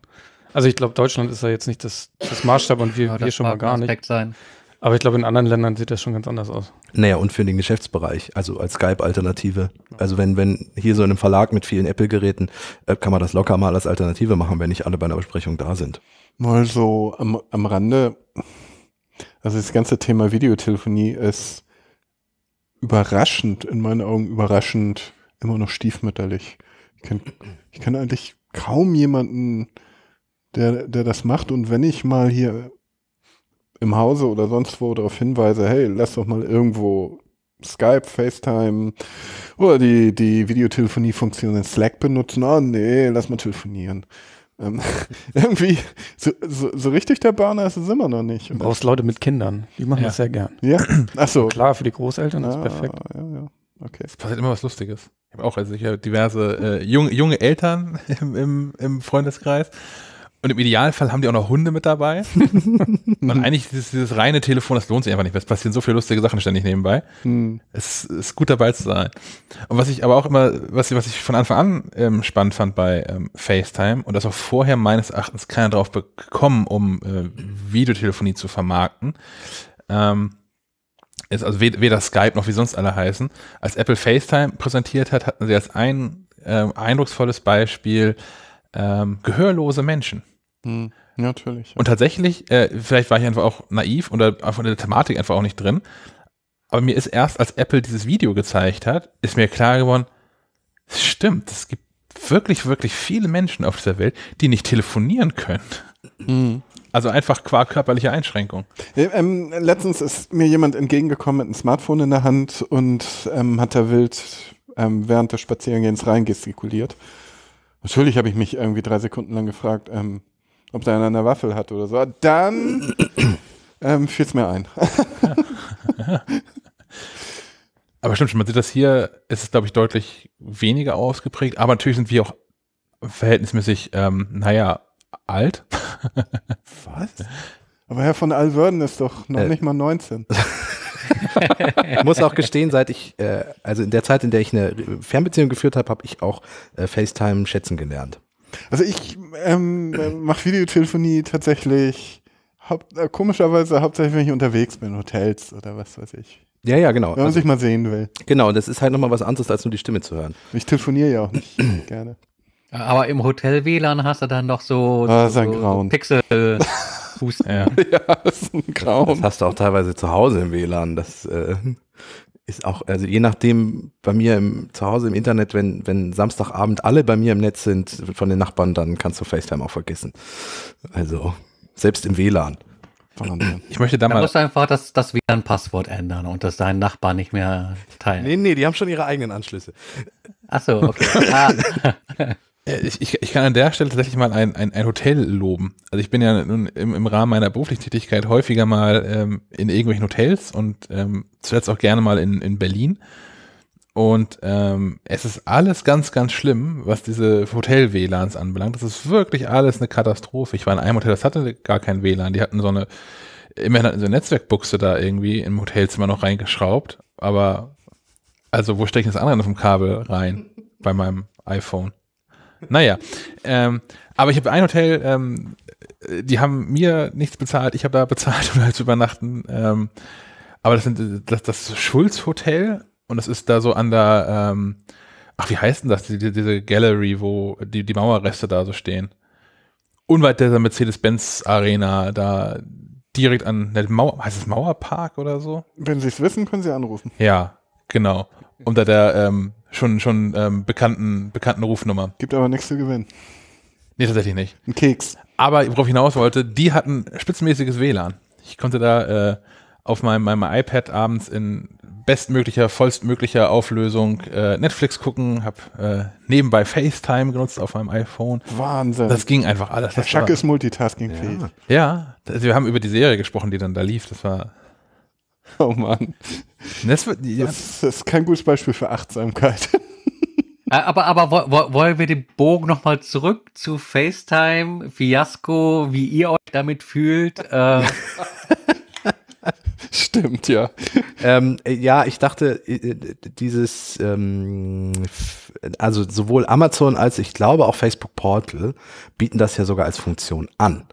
Also ich glaube, Deutschland ist ja jetzt nicht das, das Maßstab und wir, ja, wir schon mal gar nicht. Sein. Aber ich glaube, in anderen Ländern sieht das schon ganz anders aus. Naja, und für den Geschäftsbereich, also als Skype-Alternative. Also wenn, wenn hier so in einem Verlag mit vielen Apple-Geräten, äh, kann man das locker mal als Alternative machen, wenn nicht alle bei einer Besprechung da sind. Mal so am, am Rande, also das ganze Thema Videotelefonie ist überraschend, in meinen Augen überraschend, immer noch stiefmütterlich. Ich kenne ich kenn eigentlich kaum jemanden, der, der das macht. Und wenn ich mal hier im Hause oder sonst wo darauf hinweise, hey, lass doch mal irgendwo Skype, FaceTime oder die, die Videotelefonie-Funktion in Slack benutzen. Oh nee, lass mal telefonieren. Ähm, [laughs] irgendwie so, so, so, richtig der Burner ist es immer noch nicht. Du brauchst Leute mit Kindern, die machen ja. das sehr gern. Ja, ach so. Klar, für die Großeltern ah, ja, ist perfekt. Ja, ja. Okay. Es passiert immer was Lustiges. Ich habe auch, also ich habe diverse äh, junge, junge Eltern [laughs] im, im, im Freundeskreis und im Idealfall haben die auch noch Hunde mit dabei. [laughs] und eigentlich dieses, dieses, reine Telefon, das lohnt sich einfach nicht. mehr. Es passieren so viele lustige Sachen ständig nebenbei. Mhm. Es ist gut dabei zu sein. Und was ich aber auch immer, was, was ich von Anfang an ähm, spannend fand bei ähm, FaceTime und das auch vorher meines Erachtens keiner drauf bekommen, um äh, Videotelefonie zu vermarkten, ähm, ist also weder Skype noch wie sonst alle heißen. Als Apple FaceTime präsentiert hat, hatten sie als ein äh, eindrucksvolles Beispiel ähm, gehörlose Menschen. Hm, natürlich. Ja. Und tatsächlich, äh, vielleicht war ich einfach auch naiv oder von der Thematik einfach auch nicht drin, aber mir ist erst, als Apple dieses Video gezeigt hat, ist mir klar geworden, es stimmt, es gibt wirklich, wirklich viele Menschen auf dieser Welt, die nicht telefonieren können. Mhm. Also einfach qua körperliche Einschränkung. Äh, ähm, letztens ist mir jemand entgegengekommen mit einem Smartphone in der Hand und ähm, hat da wild ähm, während des Spazierengehens reingestikuliert. Natürlich habe ich mich irgendwie drei Sekunden lang gefragt, ähm, ob der einer eine Waffel hat oder so, dann [clears throat] ähm, fiel es mir ein. [laughs] aber stimmt schon, man sieht das hier, es ist, glaube ich, deutlich weniger ausgeprägt, aber natürlich sind wir auch verhältnismäßig, ähm, naja, alt. [laughs] Was? Aber Herr von Alverden ist doch noch äh, nicht mal 19. ich [laughs] muss auch gestehen, seit ich, äh, also in der Zeit, in der ich eine Fernbeziehung geführt habe, habe ich auch äh, FaceTime schätzen gelernt. Also ich ähm, mache Videotelefonie tatsächlich haupt, äh, komischerweise hauptsächlich, wenn ich unterwegs bin, Hotels oder was weiß ich. Ja, ja, genau. Wenn man also, sich mal sehen will. Genau, das ist halt nochmal was anderes, als nur die Stimme zu hören. Ich telefoniere ja auch nicht [clears throat] gerne. Aber im Hotel WLAN hast du dann noch so, ah, so, so, Pixel. Husten. Ja. ja, das ist ein Grauen. Das hast du auch teilweise zu Hause im WLAN. Das, äh, ist auch, also je nachdem, bei mir im, zu Hause im Internet, wenn, wenn Samstagabend alle bei mir im Netz sind von den Nachbarn, dann kannst du FaceTime auch vergessen. Also, selbst im WLAN. Ich möchte da, da mal. musst einfach das, das WLAN-Passwort ändern und das deinen Nachbarn nicht mehr teilen. Nee, nee, die haben schon ihre eigenen Anschlüsse. Ach so, okay. ah. [laughs] Äh, ich, ich, ich, kann an der Stelle tatsächlich mal ein, ein, ein Hotel loben. Also ich bin ja nun im, im Rahmen meiner beruflichen Tätigkeit häufiger mal ähm, in irgendwelchen Hotels und ähm, zuletzt auch gerne mal in, in Berlin. Und ähm, es ist alles ganz, ganz schlimm, was diese Hotel-WLANs anbelangt. Das ist wirklich alles eine Katastrophe. Ich war in einem Hotel, das hatte gar kein WLAN. Die hatten so eine, immerhin hatten so eine Netzwerkbuchse da irgendwie im Hotelzimmer noch reingeschraubt. Aber also wo stecke ich das andere auf dem Kabel rein bei meinem iPhone? Naja, ähm, aber ich habe ein Hotel, ähm, die haben mir nichts bezahlt, ich habe da bezahlt, um [laughs] halt zu übernachten. Ähm, aber das, sind, das, das Schulz Hotel und das ist da so an der, ähm, ach, wie heißt denn das, diese, diese Gallery, wo die, die Mauerreste da so stehen. Unweit der Mercedes-Benz Arena, da direkt an der ne, Mauer, heißt es Mauerpark oder so? Wenn Sie es wissen, können Sie anrufen. Ja, genau. Und da der ähm, schon, schon ähm, bekannten, bekannten Rufnummer. Gibt aber nichts zu gewinnen. Nee, tatsächlich nicht. Ein Keks. Aber worauf ich hinaus wollte, die hatten spitzenmäßiges WLAN. Ich konnte da äh, auf meinem, meinem iPad abends in bestmöglicher, vollstmöglicher Auflösung äh, Netflix gucken, hab äh, nebenbei FaceTime genutzt auf meinem iPhone. Wahnsinn. Das ging einfach alles. Der Schack ist multitaskingfähig. Ja, ja also wir haben über die Serie gesprochen, die dann da lief. Das war [laughs] Oh Mann. Das, wird, ja. das, das ist kein gutes Beispiel für Achtsamkeit. [laughs] Aber, aber wollen wir den Bogen nochmal zurück zu FaceTime, Fiasko, wie ihr euch damit fühlt? Äh, [laughs] Stimmt, ja. Ähm, äh, ja, ich dachte, äh, dieses, ähm, also sowohl Amazon als ich glaube auch Facebook Portal bieten das ja sogar als Funktion an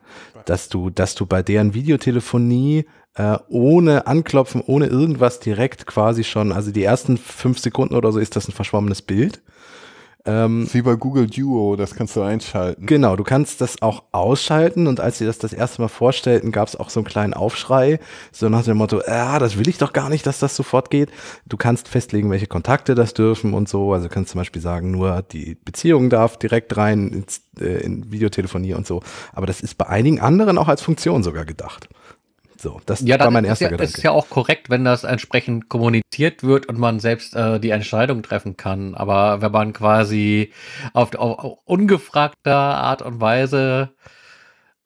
dass du, dass du bei deren Videotelefonie äh, ohne Anklopfen, ohne irgendwas direkt quasi schon, also die ersten fünf Sekunden oder so ist das ein verschwommenes Bild. Ähm, Wie bei Google Duo, das kannst du einschalten. Genau, du kannst das auch ausschalten und als sie das das erste Mal vorstellten, gab es auch so einen kleinen Aufschrei, so nach dem Motto, ah, das will ich doch gar nicht, dass das sofort geht. Du kannst festlegen, welche Kontakte das dürfen und so, also kannst zum Beispiel sagen, nur die Beziehung darf direkt rein ins, äh, in Videotelefonie und so, aber das ist bei einigen anderen auch als Funktion sogar gedacht. So, das ja, war mein erster ja, Gedanke. Ist ja auch korrekt, wenn das entsprechend kommuniziert wird und man selbst äh, die Entscheidung treffen kann. Aber wenn man quasi auf, auf, ungefragter Art und Weise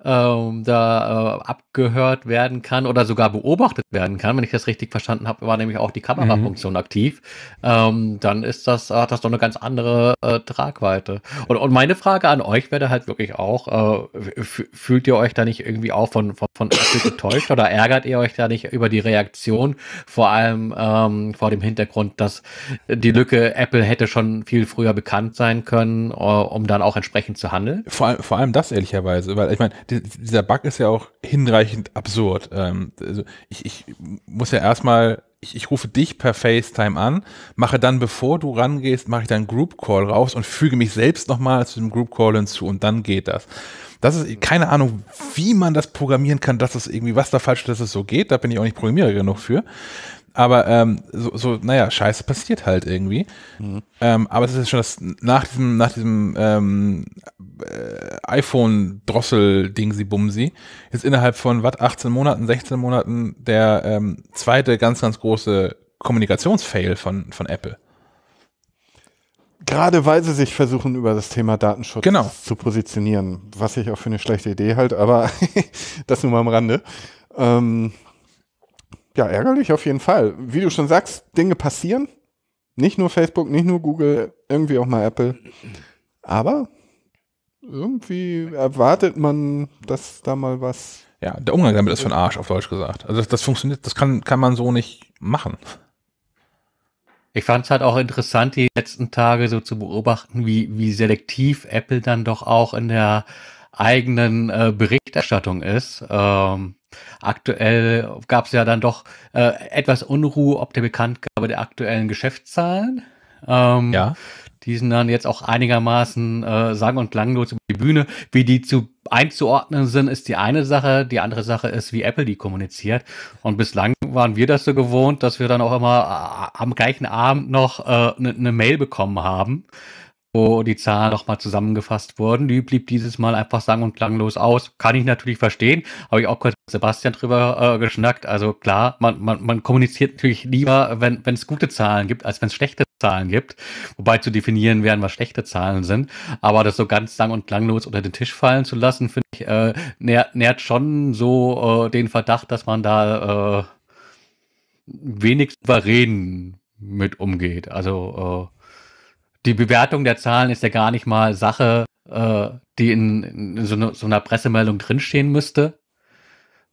ähm, da äh, abgehört werden kann oder sogar beobachtet werden kann. Wenn ich das richtig verstanden habe, war nämlich auch die Kamerafunktion mhm. aktiv. Ähm, dann ist das, hat das doch eine ganz andere äh, Tragweite. Und, und meine Frage an euch wäre halt wirklich auch, äh, fühlt ihr euch da nicht irgendwie auch von, von, von Apple getäuscht oder ärgert ihr euch da nicht über die Reaktion? Vor allem ähm, vor dem Hintergrund, dass die Lücke Apple hätte schon viel früher bekannt sein können, äh, um dann auch entsprechend zu handeln? Vor, vor allem das ehrlicherweise, weil ich meine, dieser Bug ist ja auch hinreichend absurd. Ähm, also ich, ich muss ja erstmal, ich, ich rufe dich per FaceTime an, mache dann, bevor du rangehst, mache ich dann Group Call raus und füge mich selbst nochmal zu dem Group Call hinzu und dann geht das. Das ist keine Ahnung, wie man das programmieren kann, dass es irgendwie was da falsch ist, dass es so geht. Da bin ich auch nicht Programmierer genug für. Aber ähm, so, so, naja, Scheiße passiert halt irgendwie. Mhm. Ähm, aber das ist schon das, nach diesem, nach diesem ähm, äh, iPhone-Drossel-Dingsi-Bumsi, ist innerhalb von, was, 18 Monaten, 16 Monaten der ähm, zweite ganz, ganz große Kommunikationsfail von, von Apple. Gerade weil sie sich versuchen, über das Thema Datenschutz genau. zu positionieren, was ich auch für eine schlechte Idee halt, aber [laughs] das nur mal am Rande. Ähm, ja, ärgerlich auf jeden Fall. Wie du schon sagst, Dinge passieren. Nicht nur Facebook, nicht nur Google, irgendwie auch mal Apple. Aber irgendwie erwartet man, dass da mal was. Ja, der Umgang damit ist für den Arsch, auf Deutsch gesagt. Also das, das funktioniert, das kann, kann man so nicht machen. Ich fand es halt auch interessant, die letzten Tage so zu beobachten, wie, wie selektiv Apple dann doch auch in der eigenen äh, Berichterstattung ist. Ähm, Aktuell gab es ja dann doch äh, etwas Unruhe ob der Bekanntgabe der aktuellen Geschäftszahlen. Ähm, ja. Die sind dann jetzt auch einigermaßen äh, sang- und klanglos über die Bühne. Wie die zu einzuordnen sind, ist die eine Sache. Die andere Sache ist, wie Apple die kommuniziert. Und bislang waren wir das so gewohnt, dass wir dann auch immer äh, am gleichen Abend noch eine äh, ne, ne Mail bekommen haben wo die Zahlen nochmal zusammengefasst wurden. Die blieb dieses Mal einfach sang- und klanglos aus. Kann ich natürlich verstehen. Habe ich auch kurz mit Sebastian drüber äh, geschnackt. Also klar, man, man, man kommuniziert natürlich lieber, wenn es gute Zahlen gibt, als wenn es schlechte Zahlen gibt. Wobei zu definieren wären, was schlechte Zahlen sind. Aber das so ganz sang- und klanglos unter den Tisch fallen zu lassen, finde ich, äh, nährt, nährt schon so äh, den Verdacht, dass man da äh, wenig souverän mit umgeht. Also äh, die Bewertung der Zahlen ist ja gar nicht mal Sache, äh, die in, in so, ne, so, einer Pressemeldung drinstehen müsste,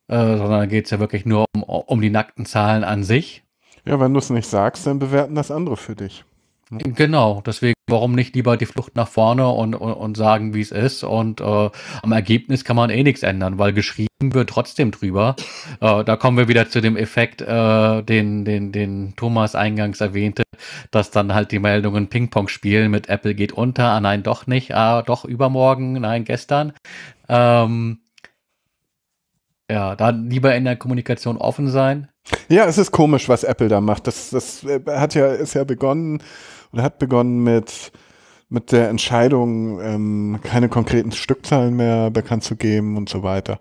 äh, sondern geht es ja wirklich nur um, um die nackten Zahlen an sich. Ja, wenn du es nicht sagst, dann bewerten das andere für dich. Ne? Genau, deswegen, warum nicht lieber die Flucht nach vorne und, und, und sagen, wie es ist? Und äh, am Ergebnis kann man eh nichts ändern, weil geschrieben wird trotzdem drüber. Äh, da kommen wir wieder zu dem Effekt, äh, den, den, den Thomas eingangs erwähnte, dass dann halt die Meldungen Ping-Pong spielen mit Apple geht unter, ah nein, doch nicht, ah doch übermorgen, nein, gestern. Ähm, ja, dann lieber in der Kommunikation offen sein. Ja, es ist komisch, was Apple da macht. Das, das äh, hat ja, ist ja begonnen und er hat begonnen mit mit der Entscheidung, ähm, keine konkreten Stückzahlen mehr bekannt zu geben und so weiter.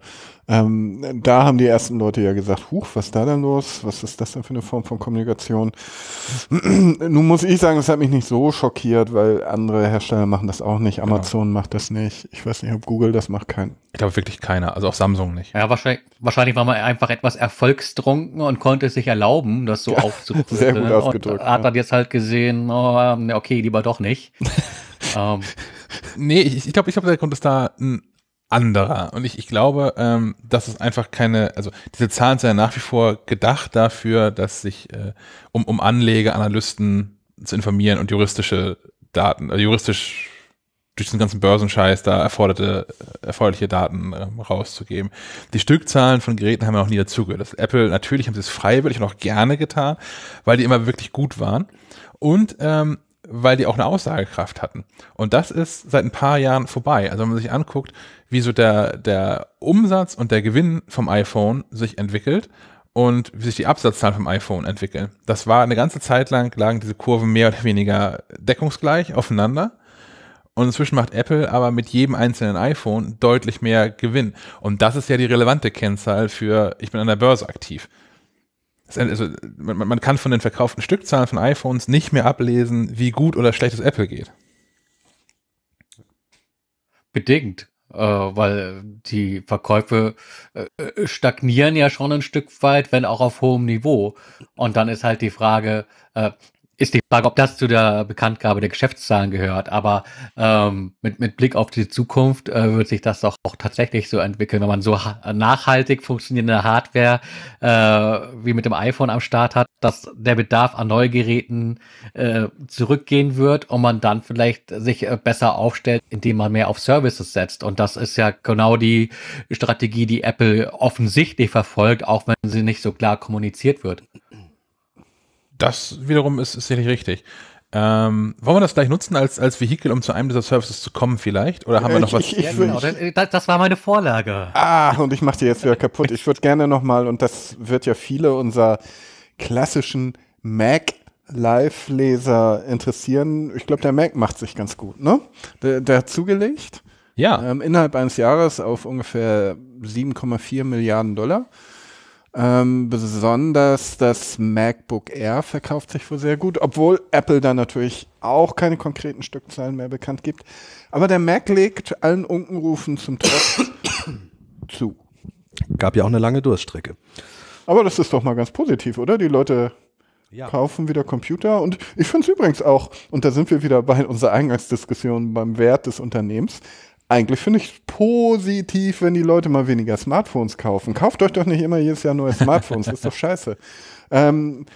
Ähm, da haben die ersten Leute ja gesagt, huch, was ist da denn los? Was ist das denn für eine Form von Kommunikation? [clears throat] Nun muss ich sagen, es hat mich nicht so schockiert, weil andere Hersteller machen das auch nicht. Genau. Amazon genau. macht das nicht. Ich weiß nicht, ob Google das macht. Kein. Ich glaube wirklich keiner. Also auch Samsung nicht. Ja, wahrscheinlich, wahrscheinlich war man einfach etwas erfolgstrunken und konnte es sich erlauben, das so ja, [laughs] aufzuprüfen. Sehr gut ausgedrückt. Und hat dann ja. jetzt halt gesehen, oh, okay, lieber doch nicht. [laughs] ähm. Nee, ich, glaube, ich glaube, der Grund ist da ein anderer. Und ich, ich glaube, ähm, dass es einfach keine, also diese Zahlen sind ja nach wie vor gedacht dafür, dass sich äh, um, um Anleger, Analysten zu informieren und juristische Daten, also juristisch durch den ganzen Börsenscheiß da erforderte, äh, erforderliche Daten ähm, rauszugeben. Die Stückzahlen von Geräten haben ja auch nie dazugehört. Das Apple, natürlich haben sie es freiwillig und auch gerne getan, weil die immer wirklich gut waren. Und ähm, weil die auch eine Aussagekraft hatten. Und das ist seit ein paar Jahren vorbei. Also wenn man sich anguckt, wie so der, der Umsatz und der Gewinn vom iPhone sich entwickelt und wie sich die Absatzzahlen vom iPhone entwickeln. Das war eine ganze Zeit lang, lagen diese Kurven mehr oder weniger deckungsgleich aufeinander. Und inzwischen macht Apple aber mit jedem einzelnen iPhone deutlich mehr Gewinn. Und das ist ja die relevante Kennzahl für, ich bin an der Börse aktiv. Also man, man kann von den verkauften Stückzahlen von iPhones nicht mehr ablesen, wie gut oder schlecht es Apple geht. Bedingt, äh, weil die Verkäufe äh, stagnieren ja schon ein Stück weit, wenn auch auf hohem Niveau. Und dann ist halt die Frage, äh, ist die Frage, ob das zu der Bekanntgabe der Geschäftszahlen gehört. Aber ähm, mit, mit Blick auf die Zukunft äh, wird sich das doch auch tatsächlich so entwickeln, wenn man so nachhaltig funktionierende Hardware äh, wie mit dem iPhone am Start hat, dass der Bedarf an Neugeräten äh, zurückgehen wird und man dann vielleicht sich äh, besser aufstellt, indem man mehr auf Services setzt. Und das ist ja genau die Strategie, die Apple offensichtlich verfolgt, auch wenn sie nicht so klar kommuniziert wird. Das wiederum ist, ist sicherlich richtig. Ähm, wollen wir das gleich nutzen als, als Vehikel, um zu einem dieser Services zu kommen vielleicht? Oder haben wir noch was? Ich, ich, ja, genau. das, das, war meine Vorlage. Ah, und ich mache die jetzt wieder [laughs] kaputt. Ich würde gerne nochmal, und das wird ja viele unserer klassischen Mac Live-Leser interessieren. Ich glaube, der Mac macht sich ganz gut, ne? Der, der hat zugelegt. Ja. Ähm, innerhalb eines Jahres auf ungefähr 7,4 Milliarden Dollar. Ähm, besonders das MacBook Air verkauft sich wohl sehr gut, obwohl Apple da natürlich auch keine konkreten Stückzahlen mehr bekannt gibt. Aber der Mac legt allen Unkenrufen zum Trotz [coughs] zu. Gab ja auch eine lange Durststrecke. Aber das ist doch mal ganz positiv, oder? Die Leute ja. kaufen wieder Computer und ich finde es übrigens auch, und da sind wir wieder bei unserer Eingangsdiskussion beim Wert des Unternehmens eigentlich finde ich positiv, wenn die Leute mal weniger Smartphones kaufen. Kauft euch doch nicht immer jedes Jahr neue Smartphones, ist doch scheiße. Ähm,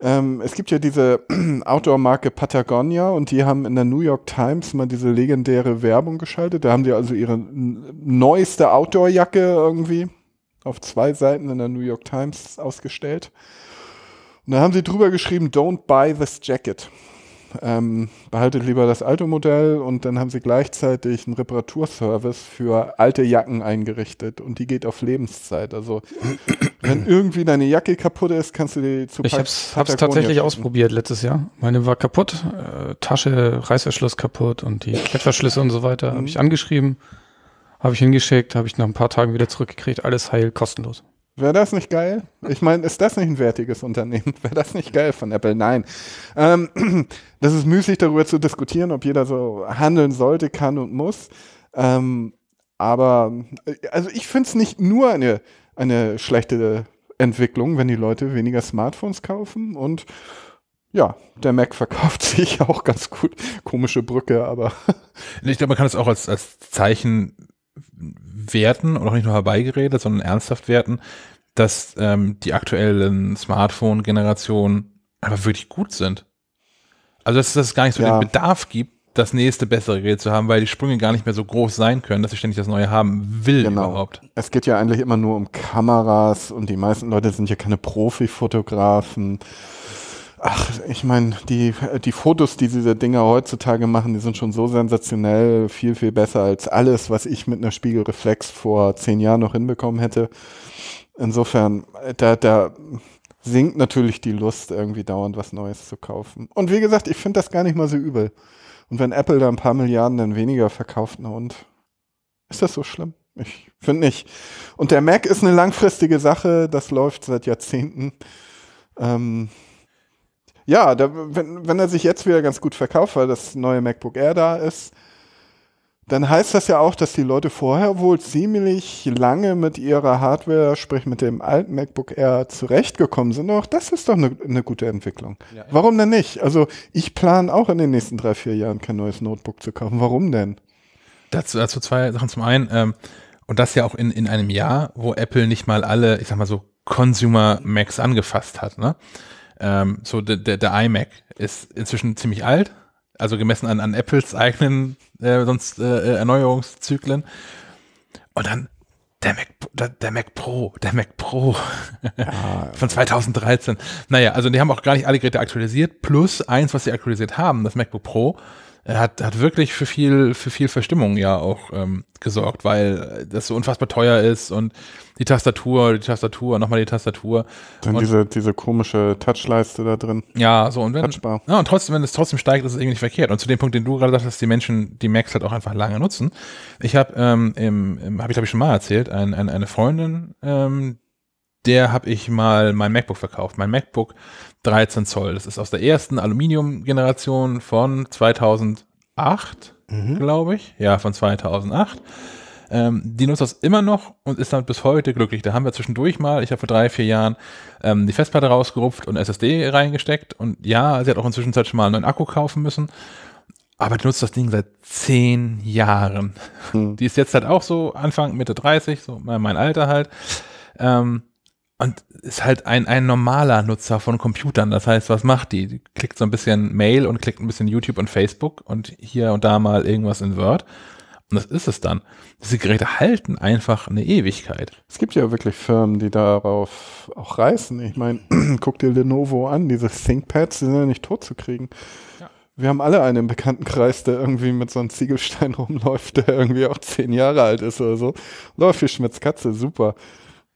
ähm, es gibt ja diese [clears throat] Outdoor-Marke Patagonia und die haben in der New York Times mal diese legendäre Werbung geschaltet. Da haben die also ihre neueste Outdoor-Jacke irgendwie auf zwei Seiten in der New York Times ausgestellt. Und da haben sie drüber geschrieben, don't buy this jacket ähm, behaltet lieber das alte Modell und dann haben sie gleichzeitig einen Reparaturservice für alte Jacken eingerichtet und die geht auf Lebenszeit. Also wenn irgendwie deine Jacke kaputt ist, kannst du die zu Ich hab's, hab's tatsächlich schicken. ausprobiert letztes Jahr. Meine war kaputt, äh, Tasche, Reißverschluss kaputt und die Klettverschlüsse und so weiter mhm. habe ich angeschrieben, habe ich hingeschickt, habe ich nach ein paar Tagen wieder zurückgekriegt, alles heil, kostenlos. Wäre das nicht geil? Ich meine, ist das nicht ein wertiges Unternehmen? [laughs] Wäre das nicht geil von Apple? Nein. Ähm, [clears throat] das ist müßig, darüber zu diskutieren, ob jeder so handeln sollte, kann und muss. Ähm, aber äh, also ich finde es nicht nur eine, eine schlechte Entwicklung, wenn die Leute weniger Smartphones kaufen und ja, der Mac [laughs] verkauft sich auch ganz gut. Komische Brücke, aber. Ich glaube, man kann es auch als, als Zeichen werten und auch nicht nur herbeigeredet, sondern ernsthaft werten, dass ähm, die aktuellen Smartphone-Generationen einfach wirklich gut sind. Also dass, dass es gar nicht so ja. den Bedarf gibt, das nächste bessere Gerät zu haben, weil die Sprünge gar nicht mehr so groß sein können, dass ich ständig das neue haben will genau. überhaupt. Es geht ja eigentlich immer nur um Kameras und die meisten Leute sind ja keine Profifotografen. Ach, ich meine, die, die Fotos, die diese Dinger heutzutage machen, die sind schon so sensationell, viel, viel besser als alles, was ich mit einer Spiegelreflex vor zehn Jahren noch hinbekommen hätte. Insofern, äh, da, da sinkt natürlich die Lust, irgendwie dauernd was Neues zu kaufen. Und wie gesagt, ich finde das gar nicht mal so übel. Und wenn Apple da ein paar Milliarden dann weniger verkauft, na und? Ist das so schlimm? Ich finde nicht. Und der Mac ist eine langfristige Sache, das läuft seit Jahrzehnten. Ähm, ja, da, wenn, wenn er sich jetzt wieder ganz gut verkauft, weil das neue MacBook Air da ist, dann heißt das ja auch, dass die Leute vorher wohl ziemlich lange mit ihrer Hardware, sprich mit dem alten MacBook Air, zurechtgekommen sind. Auch das ist doch eine ne gute Entwicklung. Ja, Warum denn nicht? Also ich plane auch in den nächsten drei, vier Jahren kein neues Notebook zu kaufen. Warum denn? Dazu, dazu zwei Sachen. Zum einen, ähm, und das ja auch in, in einem Jahr, wo Apple nicht mal alle, ich sag mal so, Consumer Macs angefasst hat. Ne? Ähm, so der, der, der iMac ist inzwischen ziemlich alt, also gemessen an, an Apples eigenen äh, sonst äh, äh Erneuerungszyklen. Und dann der Mac, der, Mac Pro, der Mac Pro ah, von 2013. Naja, also die haben auch gar nicht alle Geräte aktualisiert, plus eins, was sie aktualisiert haben, das MacBook Pro hat, hat wirklich für viel, für viel Verstimmung ja auch ähm, gesorgt, weil das so unfassbar teuer ist und die Tastatur, die Tastatur, nochmal die Tastatur. Dann und diese, diese komische Touchleiste da drin. Ja, so und wenn. Touchbar. Ja, und trotzdem, wenn es trotzdem steigt, ist es irgendwie nicht verkehrt. Und zu dem Punkt, den du gerade sagst, dass die Menschen, die Macs halt auch einfach lange nutzen. Ich habe, ähm, im, im habe ich glaube ich schon mal erzählt, ein, ein, eine Freundin, ähm, der habe ich mal mein MacBook verkauft. Mein MacBook 13 Zoll. Das ist aus der ersten Aluminium-Generation von 2008, mhm. glaube ich. Ja, von 2008. Ähm, die nutzt das immer noch und ist damit bis heute glücklich. Da haben wir zwischendurch mal, ich habe vor drei, vier Jahren ähm, die Festplatte rausgerupft und SSD reingesteckt. Und ja, sie hat auch inzwischen schon mal einen neuen Akku kaufen müssen. Aber die nutzt das Ding seit zehn Jahren. Mhm. Die ist jetzt halt auch so Anfang, Mitte 30, so mein Alter halt. Ähm, und ist halt ein, ein normaler Nutzer von Computern. Das heißt, was macht die? die? Klickt so ein bisschen Mail und klickt ein bisschen YouTube und Facebook und hier und da mal irgendwas in Word. Und das ist es dann. Diese Geräte halten einfach eine Ewigkeit. Es gibt ja wirklich Firmen, die darauf auch reißen. Ich meine, [clears throat] guck dir Lenovo an, diese ThinkPads, die sind ja nicht tot zu kriegen. Ja. Wir haben alle einen im Bekanntenkreis, der irgendwie mit so einem Ziegelstein [laughs] rumläuft, der irgendwie auch zehn Jahre alt ist oder so. Läuft wie Schmitz Katze, super.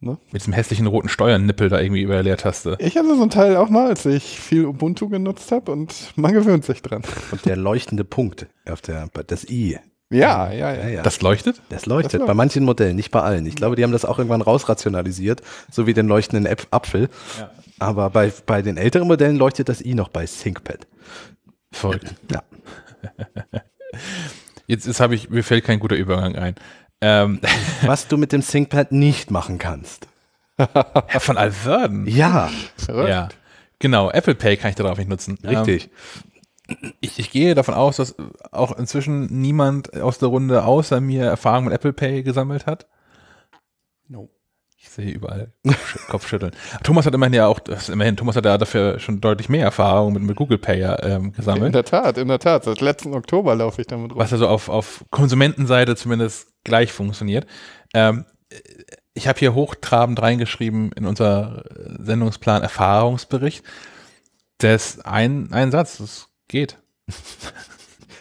Ne? Mit diesem hässlichen roten Steuernippel da irgendwie über der Leertaste. Ich hatte so ein Teil auch mal, als ich viel Ubuntu genutzt habe und man gewöhnt sich dran. Und der leuchtende Punkt auf der, das I. Ja, ja, ja. ja. Das leuchtet? Das leuchtet. Das leuchtet. bei manchen Modellen, nicht bei allen. Ich glaube, die haben das auch irgendwann rausrationalisiert, so wie den leuchtenden Äpf Apfel. Ja. Aber bei, bei den älteren Modellen leuchtet das I noch bei ThinkPad. Folgt. Ja. [laughs] Jetzt habe ich, mir fällt kein guter Übergang ein. Ähm. [laughs] Was du mit dem ThinkPad nicht machen kannst. Herr von Alverden. Ja. Verrückt. Ja. Genau, Apple Pay kann ich darauf nicht nutzen. Richtig. Ähm, ich, ich, gehe davon aus, dass auch inzwischen niemand aus der Runde außer mir Erfahrung mit Apple Pay gesammelt hat. No. Ich sehe überall Kopfschütteln. [laughs] Thomas hat immerhin ja auch, immerhin, Thomas hat ja dafür schon deutlich mehr Erfahrung mit, mit Google Pay ja, ähm, gesammelt. In der Tat, in der Tat. Seit letzten Oktober laufe ich damit rum. Was also auf, auf Konsumentenseite zumindest gleich funktioniert. Ähm, ich habe hier hochtrabend reingeschrieben in unser äh, Sendungsplan Erfahrungsbericht. Das ein, ein Satz, das geht. [laughs]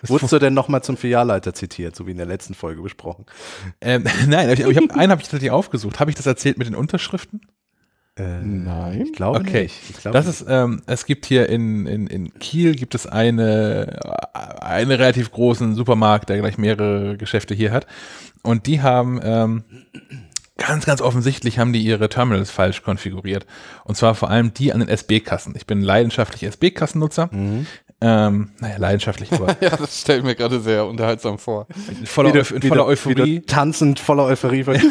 Wurdest du denn nochmal zum Filialleiter zitiert, so wie in der letzten Folge besprochen? Ähm, [laughs] nein, ich, ich hab, einen habe ich tatsächlich aufgesucht. Habe ich das erzählt mit den Unterschriften? Äh, Nein. Ich glaube okay. nicht. Ich glaube das nicht. ist, ähm, es gibt hier in, in, in Kiel gibt es eine, äh, einen relativ großen Supermarkt, der gleich mehrere Geschäfte hier hat. Und die haben ähm, ganz, ganz offensichtlich haben die ihre Terminals falsch konfiguriert. Und zwar vor allem die an den SB-Kassen. Ich bin leidenschaftlich SB-Kassennutzer. Mhm. Ähm, naja, leidenschaftlich, aber. [laughs] ja, das stelle ich mir gerade sehr unterhaltsam vor. In voller, du, in voller Euphorie. Wie du tanzend, voller Euphorie, weil [laughs] du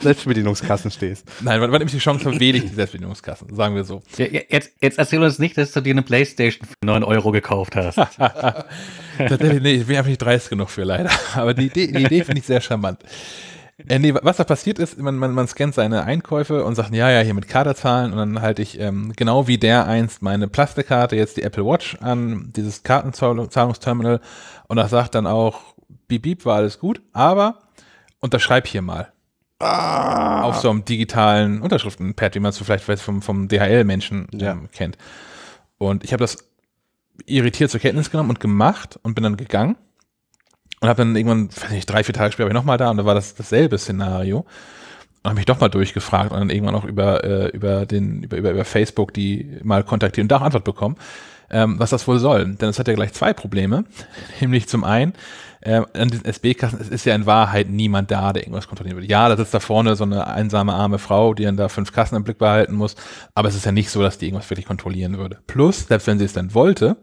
Selbstbedienungskassen stehst. Nein, wann, nämlich die Chance habe, wähle ich die Selbstbedienungskassen, sagen wir so. Ja, jetzt, jetzt erzähl uns nicht, dass du dir eine Playstation für 9 Euro gekauft hast. [laughs] Tatsächlich, nee, ich bin einfach nicht dreist genug für, leider. Aber die Idee, die Idee finde ich sehr charmant. Äh, nee, was da passiert ist, man, man, man scannt seine Einkäufe und sagt, ja, ja, hier mit Karte zahlen und dann halte ich ähm, genau wie der einst meine Plastikkarte, jetzt die Apple Watch an, dieses Kartenzahlungsterminal und das sagt dann auch, beep, beep, war alles gut, aber unterschreib hier mal. Ah. Auf so einem digitalen Unterschriftenpad, wie man es vielleicht weiß, vom, vom DHL-Menschen ja. ähm, kennt. Und ich habe das irritiert zur Kenntnis genommen und gemacht und bin dann gegangen und habe dann irgendwann, weiß nicht, drei, vier Tage später war ich nochmal da und da war das dasselbe Szenario. Und habe mich doch mal durchgefragt und dann irgendwann auch über, äh, über, den, über, über, über Facebook die mal kontaktiert und da auch Antwort bekommen, ähm, was das wohl soll. Denn es hat ja gleich zwei Probleme. [laughs] Nämlich zum einen, äh, an den SB-Kassen ist ja in Wahrheit niemand da, der irgendwas kontrollieren würde. Ja, da sitzt da vorne so eine einsame arme Frau, die dann da fünf Kassen im Blick behalten muss, aber es ist ja nicht so, dass die irgendwas wirklich kontrollieren würde. Plus, selbst wenn sie es dann wollte,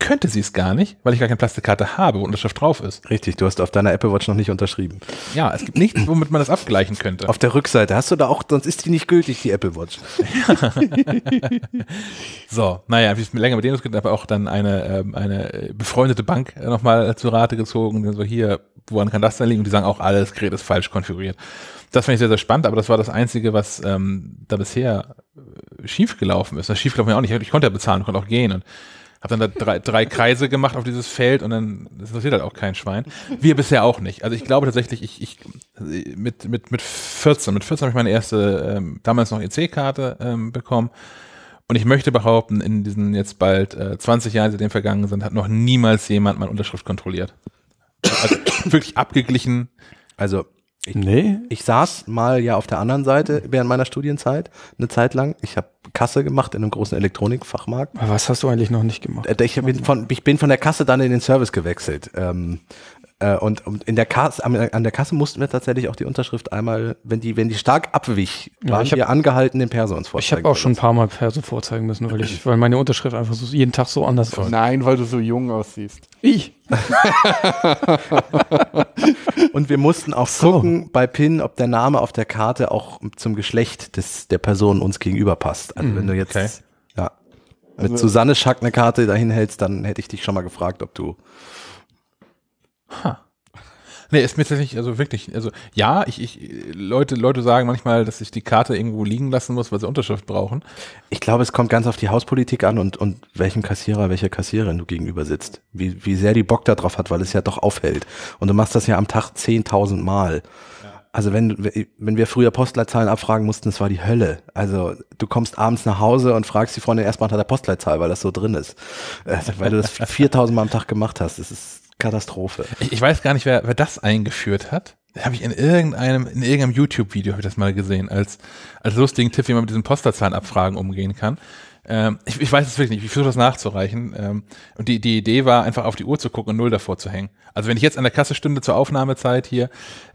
könnte sie es gar nicht, weil ich gar keine Plastikkarte habe, wo Unterschrift drauf ist. Richtig, du hast auf deiner Apple Watch noch nicht unterschrieben. Ja, es gibt nichts, womit man das abgleichen könnte. Auf der Rückseite hast du da auch, sonst ist die nicht gültig, die Apple Watch. [laughs] so, naja, wie es länger mit denen diskutiert, aber auch dann eine, ähm, eine äh, befreundete Bank äh, nochmal äh, zu Rate gezogen, so hier, woran kann das denn liegen? Und die sagen auch, alles Gerät ist falsch konfiguriert. Das fand ich sehr, sehr spannend, aber das war das Einzige, was ähm, da bisher schiefgelaufen ist. Das schiefgelaufen ja auch nicht. Ich konnte ja bezahlen, konnte auch gehen und habe dann da drei, drei Kreise gemacht auf dieses Feld und dann das interessiert halt auch kein Schwein. Wir bisher auch nicht. Also ich glaube tatsächlich, ich, ich mit, mit, mit 14, mit 14 habe ich meine erste ähm, damals noch EC-Karte ähm, bekommen. Und ich möchte behaupten, in diesen jetzt bald äh, 20 Jahren, seitdem vergangen sind, hat noch niemals jemand meine Unterschrift kontrolliert. Also wirklich abgeglichen. Also ich, nee. ich saß mal ja auf der anderen Seite während meiner Studienzeit, eine Zeit lang. Ich habe Kasse gemacht in einem großen Elektronikfachmarkt. Aber was hast du eigentlich noch nicht gemacht? Äh, ich bin von, ich bin von der Kasse dann in den Service gewechselt. Ähm, äh, und in der Kasse, an der Kasse mussten wir tatsächlich auch die Unterschrift einmal, wenn die, wenn die stark abwich, waren ja, hab, wir angehalten, den Perso uns vorzeigen. Ich habe auch schon ein paar Mal Perso vorzeigen müssen, weil ich, [laughs] weil meine Unterschrift einfach so jeden Tag so anders war. Nein, weil du so jung aussiehst. Ich. [laughs] und wir mussten auch so. gucken bei PIN, ob der Name auf der Karte auch zum Geschlecht des, der Person uns gegenüber passt. Also mhm, wenn du jetzt okay. ja, mit also, Susanne Schack eine Karte dahin hältst, dann hätte ich dich schon mal gefragt, ob du Ha. Nee, ist mir tatsächlich, also wirklich, also ja, ich, ich, Leute, Leute sagen manchmal, dass ich die Karte irgendwo liegen lassen muss, weil sie Unterschrift brauchen. Ich glaube, es kommt ganz auf die Hauspolitik an und, und welchem Kassierer, welcher Kassiererin du gegenüber sitzt. Wie, wie sehr die Bock da drauf hat, weil es ja doch aufhält. Und du machst das ja am Tag 10.000 Mal. Also wenn, wenn wir früher Postleitzahlen abfragen mussten, das war die Hölle. Also du kommst abends nach Hause und fragst die Freundin erstmal nach der Postleitzahl, weil das so drin ist. Äh, weil du das 4000 Mal am Tag gemacht hast. Das ist Katastrophe. Ich, ich weiß gar nicht, wer, wer das eingeführt hat. Habe ich in irgendeinem, in irgendeinem YouTube-Video habe ich das mal gesehen, als, als lustigen Tipp, wie man mit diesen Posterzahlenabfragen umgehen kann. Ähm, ich, ich, weiß es wirklich nicht, ich versuche das nachzureichen. Ähm, und die, die Idee war, einfach auf die Uhr zu gucken und null davor zu hängen. Also wenn ich jetzt an der Kasse stünde zur Aufnahmezeit hier,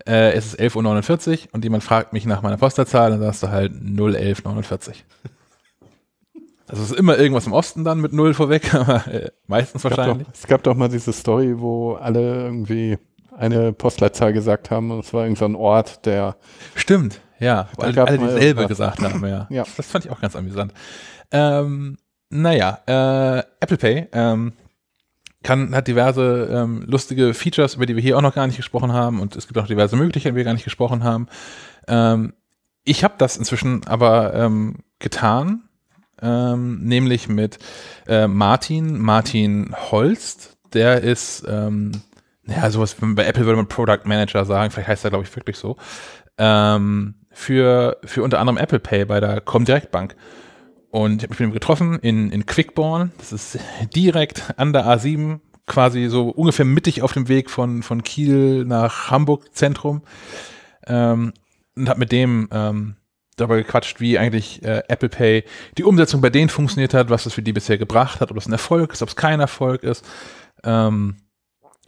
äh, es ist 11.49 Uhr und jemand fragt mich nach meiner Posterzahl, dann sagst du halt 01149. Also es ist immer irgendwas im Osten dann mit Null vorweg, [laughs] aber äh, meistens es wahrscheinlich. Doch, es gab doch mal diese Story, wo alle irgendwie eine Postleitzahl gesagt haben und es war irgendein Ort, der. Stimmt, ja, weil alle dieselbe gesagt haben, ja. [laughs] ja. Das fand ich auch ganz amüsant. Ähm, naja, äh, Apple Pay ähm, kann, hat diverse ähm, lustige Features, über die wir hier auch noch gar nicht gesprochen haben und es gibt auch diverse Möglichkeiten, die wir gar nicht gesprochen haben. Ähm, ich habe das inzwischen aber ähm, getan ähm, nämlich mit äh, Martin, Martin Holst, der ist, ähm, ja, sowas, bei Apple würde man Product Manager sagen, vielleicht heißt er, glaube ich, wirklich so, ähm, für, für unter anderem Apple Pay bei der Comdirect Bank. Und ich habe mich mit ihm getroffen in, in Quickborn, das ist direkt an der A7, quasi so ungefähr mittig auf dem Weg von, von Kiel nach Hamburg Zentrum. Ähm, und habe mit dem ähm, darüber gequatscht, wie eigentlich äh, Apple Pay die Umsetzung bei denen funktioniert hat, was das für die bisher gebracht hat, ob das ein Erfolg ist, ob es kein Erfolg ist, ähm,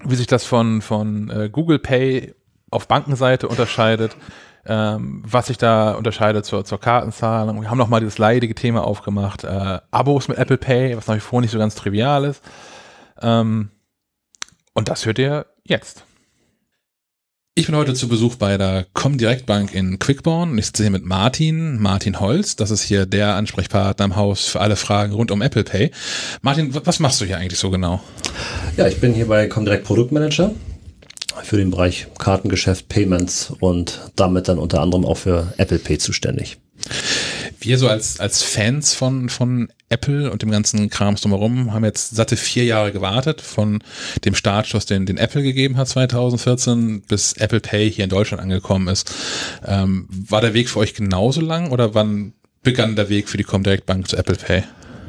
wie sich das von, von äh, Google Pay auf Bankenseite unterscheidet, ähm, was sich da unterscheidet zur, zur Kartenzahlung. Wir haben nochmal dieses leidige Thema aufgemacht, äh, Abos mit Apple Pay, was nach wie vor nicht so ganz trivial ist. Ähm, und das hört ihr jetzt. Ich bin heute zu Besuch bei der Comdirect Bank in Quickborn. Ich sitze hier mit Martin, Martin Holz. Das ist hier der Ansprechpartner im Haus für alle Fragen rund um Apple Pay. Martin, was machst du hier eigentlich so genau? Ja, ich bin hier bei Comdirect Produktmanager für den Bereich Kartengeschäft, Payments und damit dann unter anderem auch für Apple Pay zuständig wir so als, als Fans von, von Apple und dem ganzen Krams drumherum haben jetzt satte vier Jahre gewartet von dem Startschuss, den, den Apple gegeben hat 2014, bis Apple Pay hier in Deutschland angekommen ist. Ähm, war der Weg für euch genauso lang oder wann begann der Weg für die Comdirect Bank zu Apple Pay?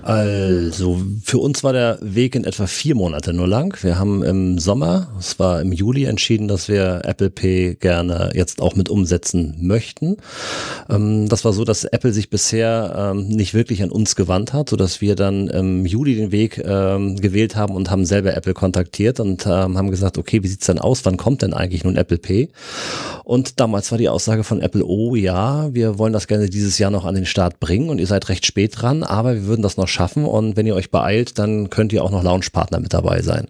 Also, für uns war der Weg in etwa vier Monate nur lang. Wir haben im Sommer, es war im Juli, entschieden, dass wir Apple Pay gerne jetzt auch mit umsetzen möchten. Ähm, das war so, dass Apple sich bisher ähm, nicht wirklich an uns gewandt hat, sodass wir dann im Juli den Weg ähm, gewählt haben und haben selber Apple kontaktiert und haben gesagt, okay, wie sieht's denn aus? Wann kommt denn eigentlich nun Apple Pay? Und damals war die Aussage von Apple, oh ja, wir wollen das gerne dieses Jahr noch an den Start bringen und ihr seid recht spät dran, aber wir würden das noch schaffen. Und wenn ihr euch beeilt, dann könnt ihr auch noch Launchpartner mit dabei sein.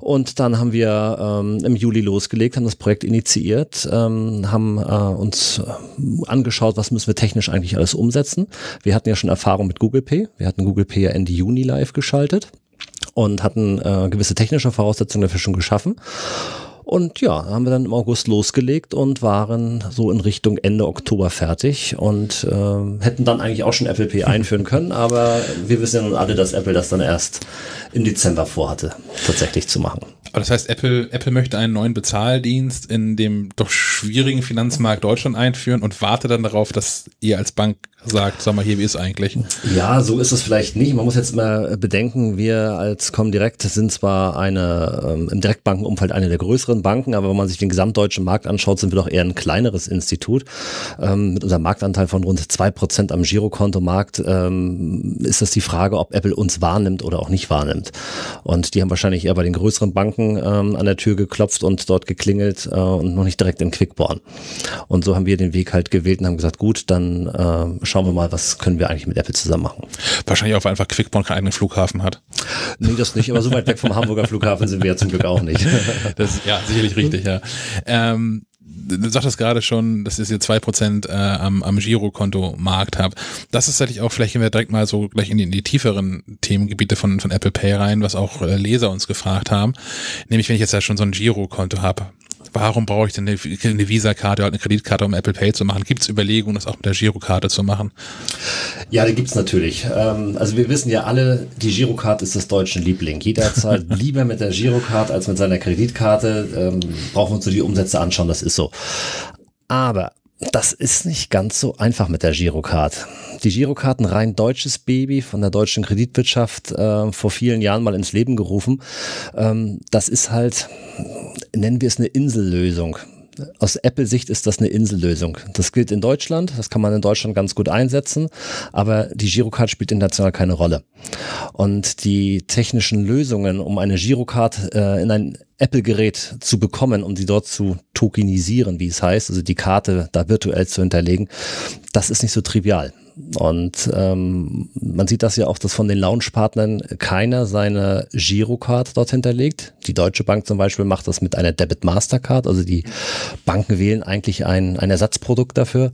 Und dann haben wir ähm, im Juli losgelegt, haben das Projekt initiiert, ähm, haben äh, uns äh, angeschaut, was müssen wir technisch eigentlich alles umsetzen. Wir hatten ja schon Erfahrung mit Google Pay. Wir hatten Google Pay ja Ende Juni live geschaltet und hatten äh, gewisse technische Voraussetzungen dafür schon geschaffen und ja, haben wir dann im August losgelegt und waren so in Richtung Ende Oktober fertig und äh, hätten dann eigentlich auch schon Apple Pay [laughs] einführen können, aber wir wissen ja nun alle, dass Apple das dann erst im Dezember vorhatte, tatsächlich zu machen. Aber das heißt, Apple, Apple möchte einen neuen Bezahldienst in dem doch schwierigen Finanzmarkt Deutschland einführen und warte dann darauf, dass ihr als Bank sagt, sag mal, hier, wie ist eigentlich? Ja, so ist es vielleicht nicht. Man muss jetzt mal bedenken, wir als Comdirect sind zwar eine, ähm, im Direktbankenumfeld eine der größeren Banken, aber wenn man sich den gesamtdeutschen Markt anschaut, sind wir doch eher ein kleineres Institut. Ähm, mit unserem Marktanteil von rund 2% am Girokontomarkt ähm, ist das die Frage, ob Apple uns wahrnimmt oder auch nicht wahrnimmt. Und die haben wahrscheinlich eher bei den größeren Banken ähm, an der Tür geklopft und dort geklingelt äh, und noch nicht direkt in Quickborn. Und so haben wir den Weg halt gewählt und haben gesagt, gut, dann äh, schauen wir mal, was können wir eigentlich mit Apple zusammen machen. Wahrscheinlich auch, weil einfach Quickborn keinen eigenen Flughafen hat. Nee, das nicht, aber so weit weg vom Hamburger Flughafen sind wir ja zum Glück auch nicht. [laughs] Das, ist ja, sicherlich richtig, ja. Ähm, du sagtest gerade schon, dass ihr hier 2% äh, am, am Girokonto-Markt habt. Das ist tatsächlich auch, vielleicht gehen wir direkt mal so gleich in die, in die tieferen Themengebiete von, von Apple Pay rein, was auch äh, Leser uns gefragt haben. Nämlich, wenn ich jetzt ja schon so ein Girokonto habe, warum brauche ich denn eine, eine Visa-Karte oder eine Kreditkarte, um Apple Pay zu machen? Gibt es Überlegungen, das auch mit der Girokarte zu machen? Ja, da gibt es natürlich. Ähm, also wir wissen ja alle, die Girokarte ist das deutsche Liebling. Jeder zahlt [laughs] lieber mit der Girokarte als mit seiner Kreditkarte. Ähm, brauchen wir uns so die Umsätze anschauen, das ist so. Aber das ist nicht ganz so einfach mit der Girocard. Die Girocard, ein rein deutsches Baby von der deutschen Kreditwirtschaft, äh, vor vielen Jahren mal ins Leben gerufen. Ähm, das ist halt, nennen wir es eine Insellösung aus Apple-Sicht ist das eine Insellösung. Das gilt in Deutschland, das kann man in Deutschland ganz gut einsetzen, aber die Girocard spielt international keine Rolle. Und die technischen Lösungen, um eine Girocard äh, in ein Apple-Gerät zu bekommen, um sie dort zu tokenisieren, wie es heißt, also die Karte da virtuell zu hinterlegen, das ist nicht so trivial. Und ähm, man sieht das ja auch, dass von den Launchpartnern keiner seine Girocard dort hinterlegt. Die Deutsche Bank zum Beispiel macht das mit einer Debit Mastercard. Also die Banken wählen eigentlich ein, ein Ersatzprodukt dafür.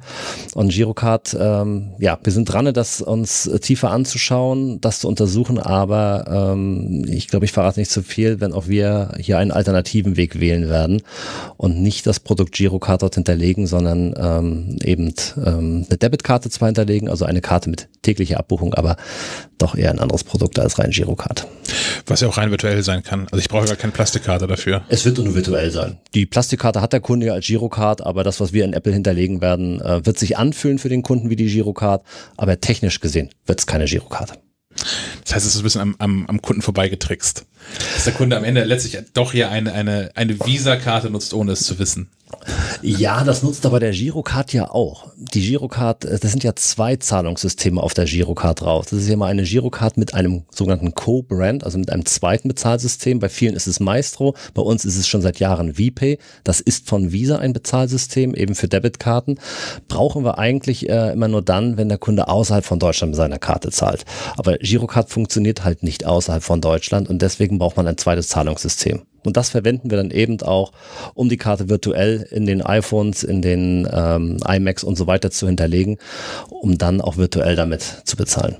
Und Girocard, ähm, ja, wir sind dran, das uns tiefer anzuschauen, das zu untersuchen. Aber ähm, ich glaube, ich verrate nicht zu viel, wenn auch wir hier einen alternativen Weg wählen werden und nicht das Produkt Girocard dort hinterlegen, sondern ähm, eben ähm, eine Debitkarte zwar hinterlegen, also eine Karte mit täglicher Abbuchung, aber doch eher ein anderes Produkt als rein Girocard. Was ja auch rein virtuell sein kann. Also ich brauche gar keine Plastikkarte dafür. Es wird nur virtuell sein. Die Plastikkarte hat der Kunde ja als Girocard, aber das, was wir in Apple hinterlegen werden, äh, wird sich anfühlen für den Kunden wie die Girocard, aber technisch gesehen wird es keine Girocard. Das heißt, es ist ein bisschen am, am, am Kunden vorbeigetrickst. Dass der Kunde am Ende letztlich doch hier eine, eine, eine Visa-Karte nutzt, ohne es zu wissen. Ja, das nutzt aber der Girocard ja auch. Die Girocard, äh, das sind ja zwei Zahlungssysteme auf der Girocard drauf. Das ist ja mal eine Girocard mit einem sogenannten Co-Brand, also mit einem zweiten Bezahlsystem. Bei vielen ist es Maestro, bei uns ist es schon seit Jahren VPay. Das ist von Visa ein Bezahlsystem, eben für Debitkarten. Brauchen wir eigentlich äh, immer nur dann, wenn der Kunde außerhalb von Deutschland mit seiner Karte zahlt. Aber Girocard funktioniert halt nicht außerhalb von Deutschland und deswegen deswegen braucht man ein zweites Zahlungssystem. Und das verwenden wir dann eben auch, um die Karte virtuell in den iPhones, in den ähm, iMacs und so weiter zu hinterlegen, um dann auch virtuell damit zu bezahlen.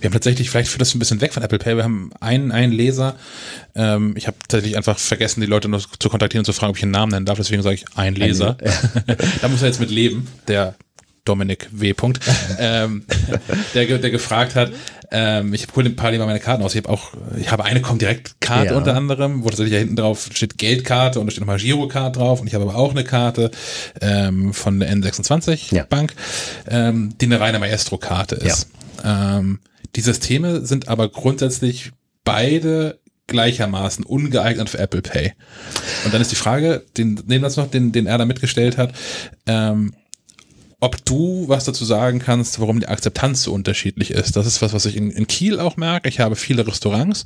Wir haben tatsächlich, vielleicht führt das ein bisschen weg von Apple Pay, wir haben einen, einen Leser, ähm, ich habe tatsächlich einfach vergessen, die Leute noch zu kontaktieren und zu fragen, ob ich einen Namen nennen darf, deswegen sage ich einen Leser. Ein, ja. [laughs] da muss er jetzt mit leben, der Dominik W. Punkt, [laughs] ähm, der, der gefragt hat, ähm, ich hole ein paar lieber meine Karten aus. Ich habe auch, ich habe eine Comdirect-Karte ja. unter anderem, wo tatsächlich ja hinten drauf steht Geldkarte und da steht nochmal Girocard drauf und ich habe aber auch eine Karte ähm, von der N26-Bank, ähm, die eine reine Maestro-Karte ist. Ja. Ähm, die Systeme sind aber grundsätzlich beide gleichermaßen ungeeignet für Apple Pay. Und dann ist die Frage, den, den das noch, den, den er da mitgestellt hat, ähm, ob du was dazu sagen kannst, warum die Akzeptanz so unterschiedlich ist. Das ist was, was ich in, in Kiel auch merke. Ich habe viele Restaurants,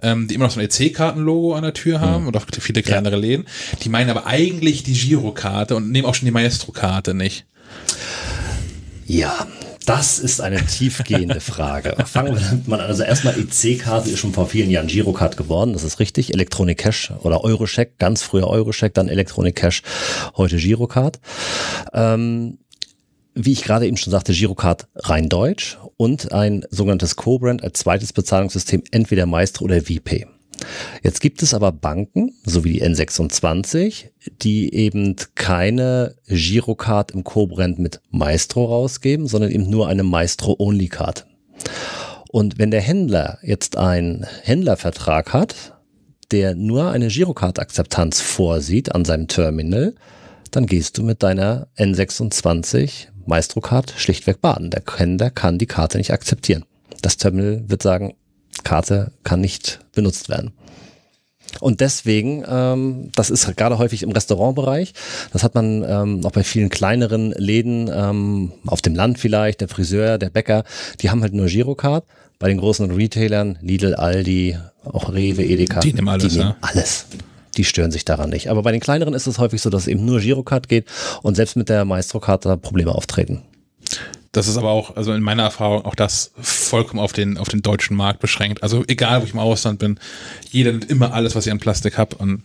ähm, die immer noch so ein EC-Karten-Logo an der Tür haben mhm. und auch viele kleinere ja. Läden. Die meinen aber eigentlich die Girokarte und nehmen auch schon die Maestro-Karte nicht. Ja, das ist eine tiefgehende Frage. [laughs] Fangen wir mal an. Also erstmal EC-Karte ist schon vor vielen Jahren Girocard geworden, das ist richtig. Electronic Cash oder Eurocheck, ganz früher Eurocheck, dann Electronic Cash, heute Girocard. Ähm, wie ich gerade eben schon sagte, Girocard rein deutsch und ein sogenanntes Co-Brand als zweites Bezahlungssystem, entweder Maestro oder VP. Jetzt gibt es aber Banken, so wie die N26, die eben keine Girocard im Co-Brand mit Maestro rausgeben, sondern eben nur eine Maestro-Only-Card. Und wenn der Händler jetzt einen Händlervertrag hat, der nur eine Girocard-Akzeptanz vorsieht an seinem Terminal, dann gehst du mit deiner N26 Maestro-Card schlichtweg baden. Der Kender kann die Karte nicht akzeptieren. Das Terminal wird sagen, Karte kann nicht benutzt werden. Und deswegen, ähm, das ist gerade häufig im Restaurantbereich, das hat man ähm, auch bei vielen kleineren Läden, ähm, auf dem Land vielleicht, der Friseur, der Bäcker, die haben halt nur Girocard. Bei den großen Retailern, Lidl, Aldi, auch Rewe, Edeka, die nehmen alles. Die nehmen ne? alles die stören sich daran nicht. Aber bei den kleineren ist es häufig so, dass es eben nur Girocard geht und selbst mit der Maestro-Karte da Probleme auftreten. Das ist aber auch, also in meiner Erfahrung, auch das vollkommen auf den, auf den deutschen Markt beschränkt. Also egal, wo ich im Ausland bin, jeder nimmt immer alles, was ich an Plastik habe. Und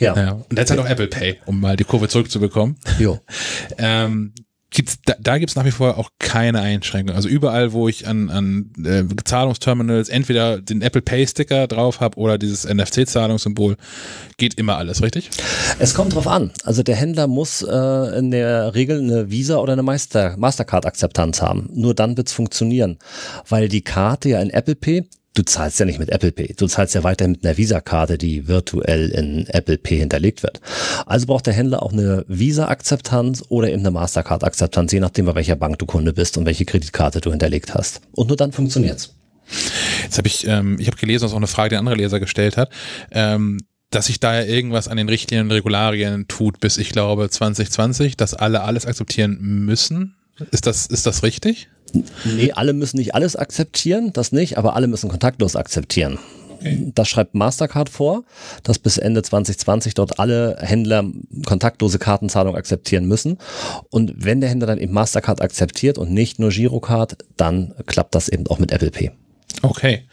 ja. ja. Und jetzt halt auch Apple Pay, um mal die Kurve zurückzubekommen. Jo. [laughs] ähm, gibt's, da, da gibt es nach wie vor auch keine Einschränkungen. Also überall, wo ich an, an äh, Zahlungsterminals entweder den Apple Pay Sticker drauf habe oder dieses NFC-Zahlungssymbol, geht immer alles, richtig? Es kommt drauf an. Also der Händler muss äh, in der Regel eine Visa oder eine Master, Mastercard-Akzeptanz haben. Nur dann wird's funktionieren, weil die Karte ja in Apple Pay du zahlst ja nicht mit Apple Pay. Du zahlst ja weiterhin mit einer Visa-Karte, die virtuell in Apple Pay hinterlegt wird. Also braucht der Händler auch eine Visa-Akzeptanz oder eben eine Mastercard-Akzeptanz, je nachdem, bei welcher Bank du Kunde bist und welche Kreditkarte du hinterlegt hast. Und nur dann funktioniert's. Jetzt habe ich, ähm, ich habe gelesen, das ist auch eine Frage, die ein anderer Leser gestellt hat. Ähm dass sich da irgendwas an den Richtlinien und Regularien tut, bis ich glaube 2020, dass alle alles akzeptieren müssen. Ist das, ist das richtig? Nee, alle müssen nicht alles akzeptieren, das nicht, aber alle müssen kontaktlos akzeptieren. Okay. Das schreibt Mastercard vor, dass bis Ende 2020 dort alle Händler kontaktlose Kartenzahlung akzeptieren müssen. Und wenn der Händler dann eben Mastercard akzeptiert und nicht nur Girocard, dann klappt das eben auch mit Apple Pay. Okay.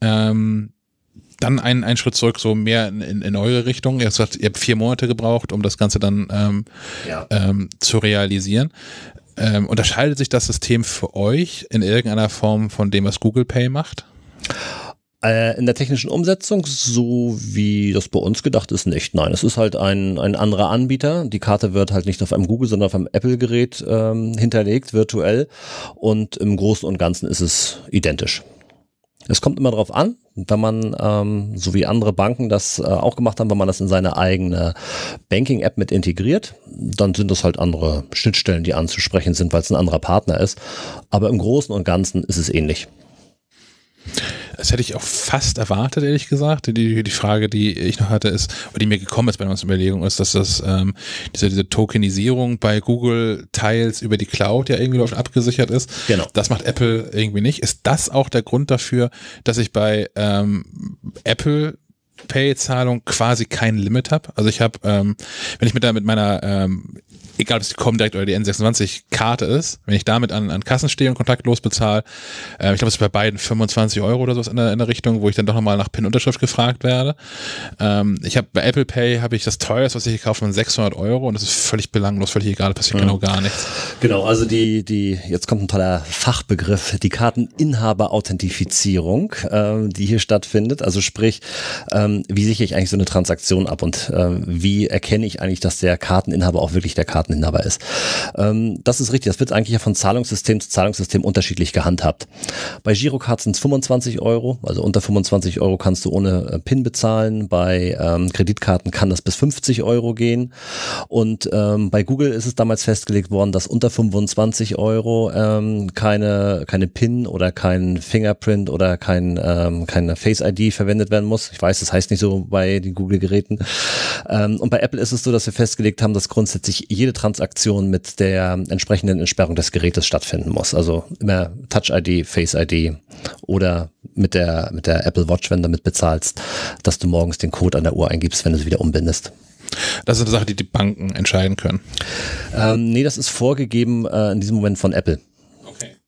Ähm, dann ein, einen Schritt zurück, so mehr in, in, in eure Richtung. Ihr habt, ihr habt vier Monate gebraucht, um das Ganze dann ähm, ja. ähm, zu realisieren. Ähm, unterscheidet sich das System für euch in irgendeiner Form von dem, was Google Pay macht? Äh, in der technischen Umsetzung, so wie das bei uns gedacht ist, nicht. Nein, es ist halt ein, ein anderer Anbieter. Die Karte wird halt nicht auf einem Google, sondern auf einem Apple-Gerät ähm, hinterlegt, virtuell. Und im Großen und Ganzen ist es identisch. Es kommt immer darauf an, wenn man, ähm, so wie andere Banken das äh, auch gemacht haben, wenn man das in seine eigene Banking-App mit integriert, dann sind das halt andere Schnittstellen, die anzusprechen sind, weil es ein anderer Partner ist. Aber im Großen und Ganzen ist es ähnlich. Das hätte ich auch fast erwartet, ehrlich gesagt. Die, die Frage, die ich noch hatte, ist, oder die mir gekommen ist bei uns Überlegung, ist, dass das ähm, diese, diese Tokenisierung bei Google teils über die Cloud ja irgendwie läuft abgesichert ist. Genau. Das macht Apple irgendwie nicht. Ist das auch der Grund dafür, dass ich bei ähm, Apple Pay-Zahlung quasi kein Limit habe. Also ich habe, ähm, wenn ich mit, da mit meiner ähm, egal ob es die Comdirect oder die N26-Karte ist, wenn ich damit an, an Kassen stehe und kontaktlos bezahle, äh, ich glaube, es ist bei beiden 25 Euro oder sowas in der, in der Richtung, wo ich dann doch nochmal nach PIN-Unterschrift gefragt werde. Ähm, ich habe bei Apple Pay habe ich das teuerste, was ich gekauft habe, 600 Euro und das ist völlig belanglos, völlig egal, passiert ja. Mhm. genau gar nichts. Genau, also die, die, jetzt kommt ein toller Fachbegriff, die Karteninhaber-Authentifizierung, äh, die hier stattfindet, also sprich, ähm, wie sichere ich eigentlich so eine Transaktion ab und äh, wie erkenne ich eigentlich, dass der Karteninhaber auch wirklich der Karten Daten hin dabei ist. Ähm, das ist richtig. Das wird eigentlich ja von Zahlungssystem zu Zahlungssystem unterschiedlich gehandhabt. Bei Girocard sind es 25 Euro, also unter 25 Euro kannst du ohne äh, PIN bezahlen. Bei ähm, Kreditkarten kann das bis 50 Euro gehen. Und ähm, bei Google ist es damals festgelegt worden, dass unter 25 Euro ähm, keine, keine PIN oder kein Fingerprint oder kein, ähm, keine Face-ID verwendet werden muss. Ich weiß, das heißt nicht so bei den Google-Geräten. Ähm, und bei Apple ist es so, dass wir festgelegt haben, dass grundsätzlich jede Transaktion mit der entsprechenden Entsperrung des Gerätes stattfinden muss. Also immer Touch-ID, Face-ID oder mit der, mit der Apple Watch, wenn du damit bezahlst, dass du morgens den Code an der Uhr eingibst, wenn du sie wieder umbindest. Das ist eine Sache, die die Banken entscheiden können. Ähm, nee, das ist vorgegeben äh, in diesem Moment von Apple.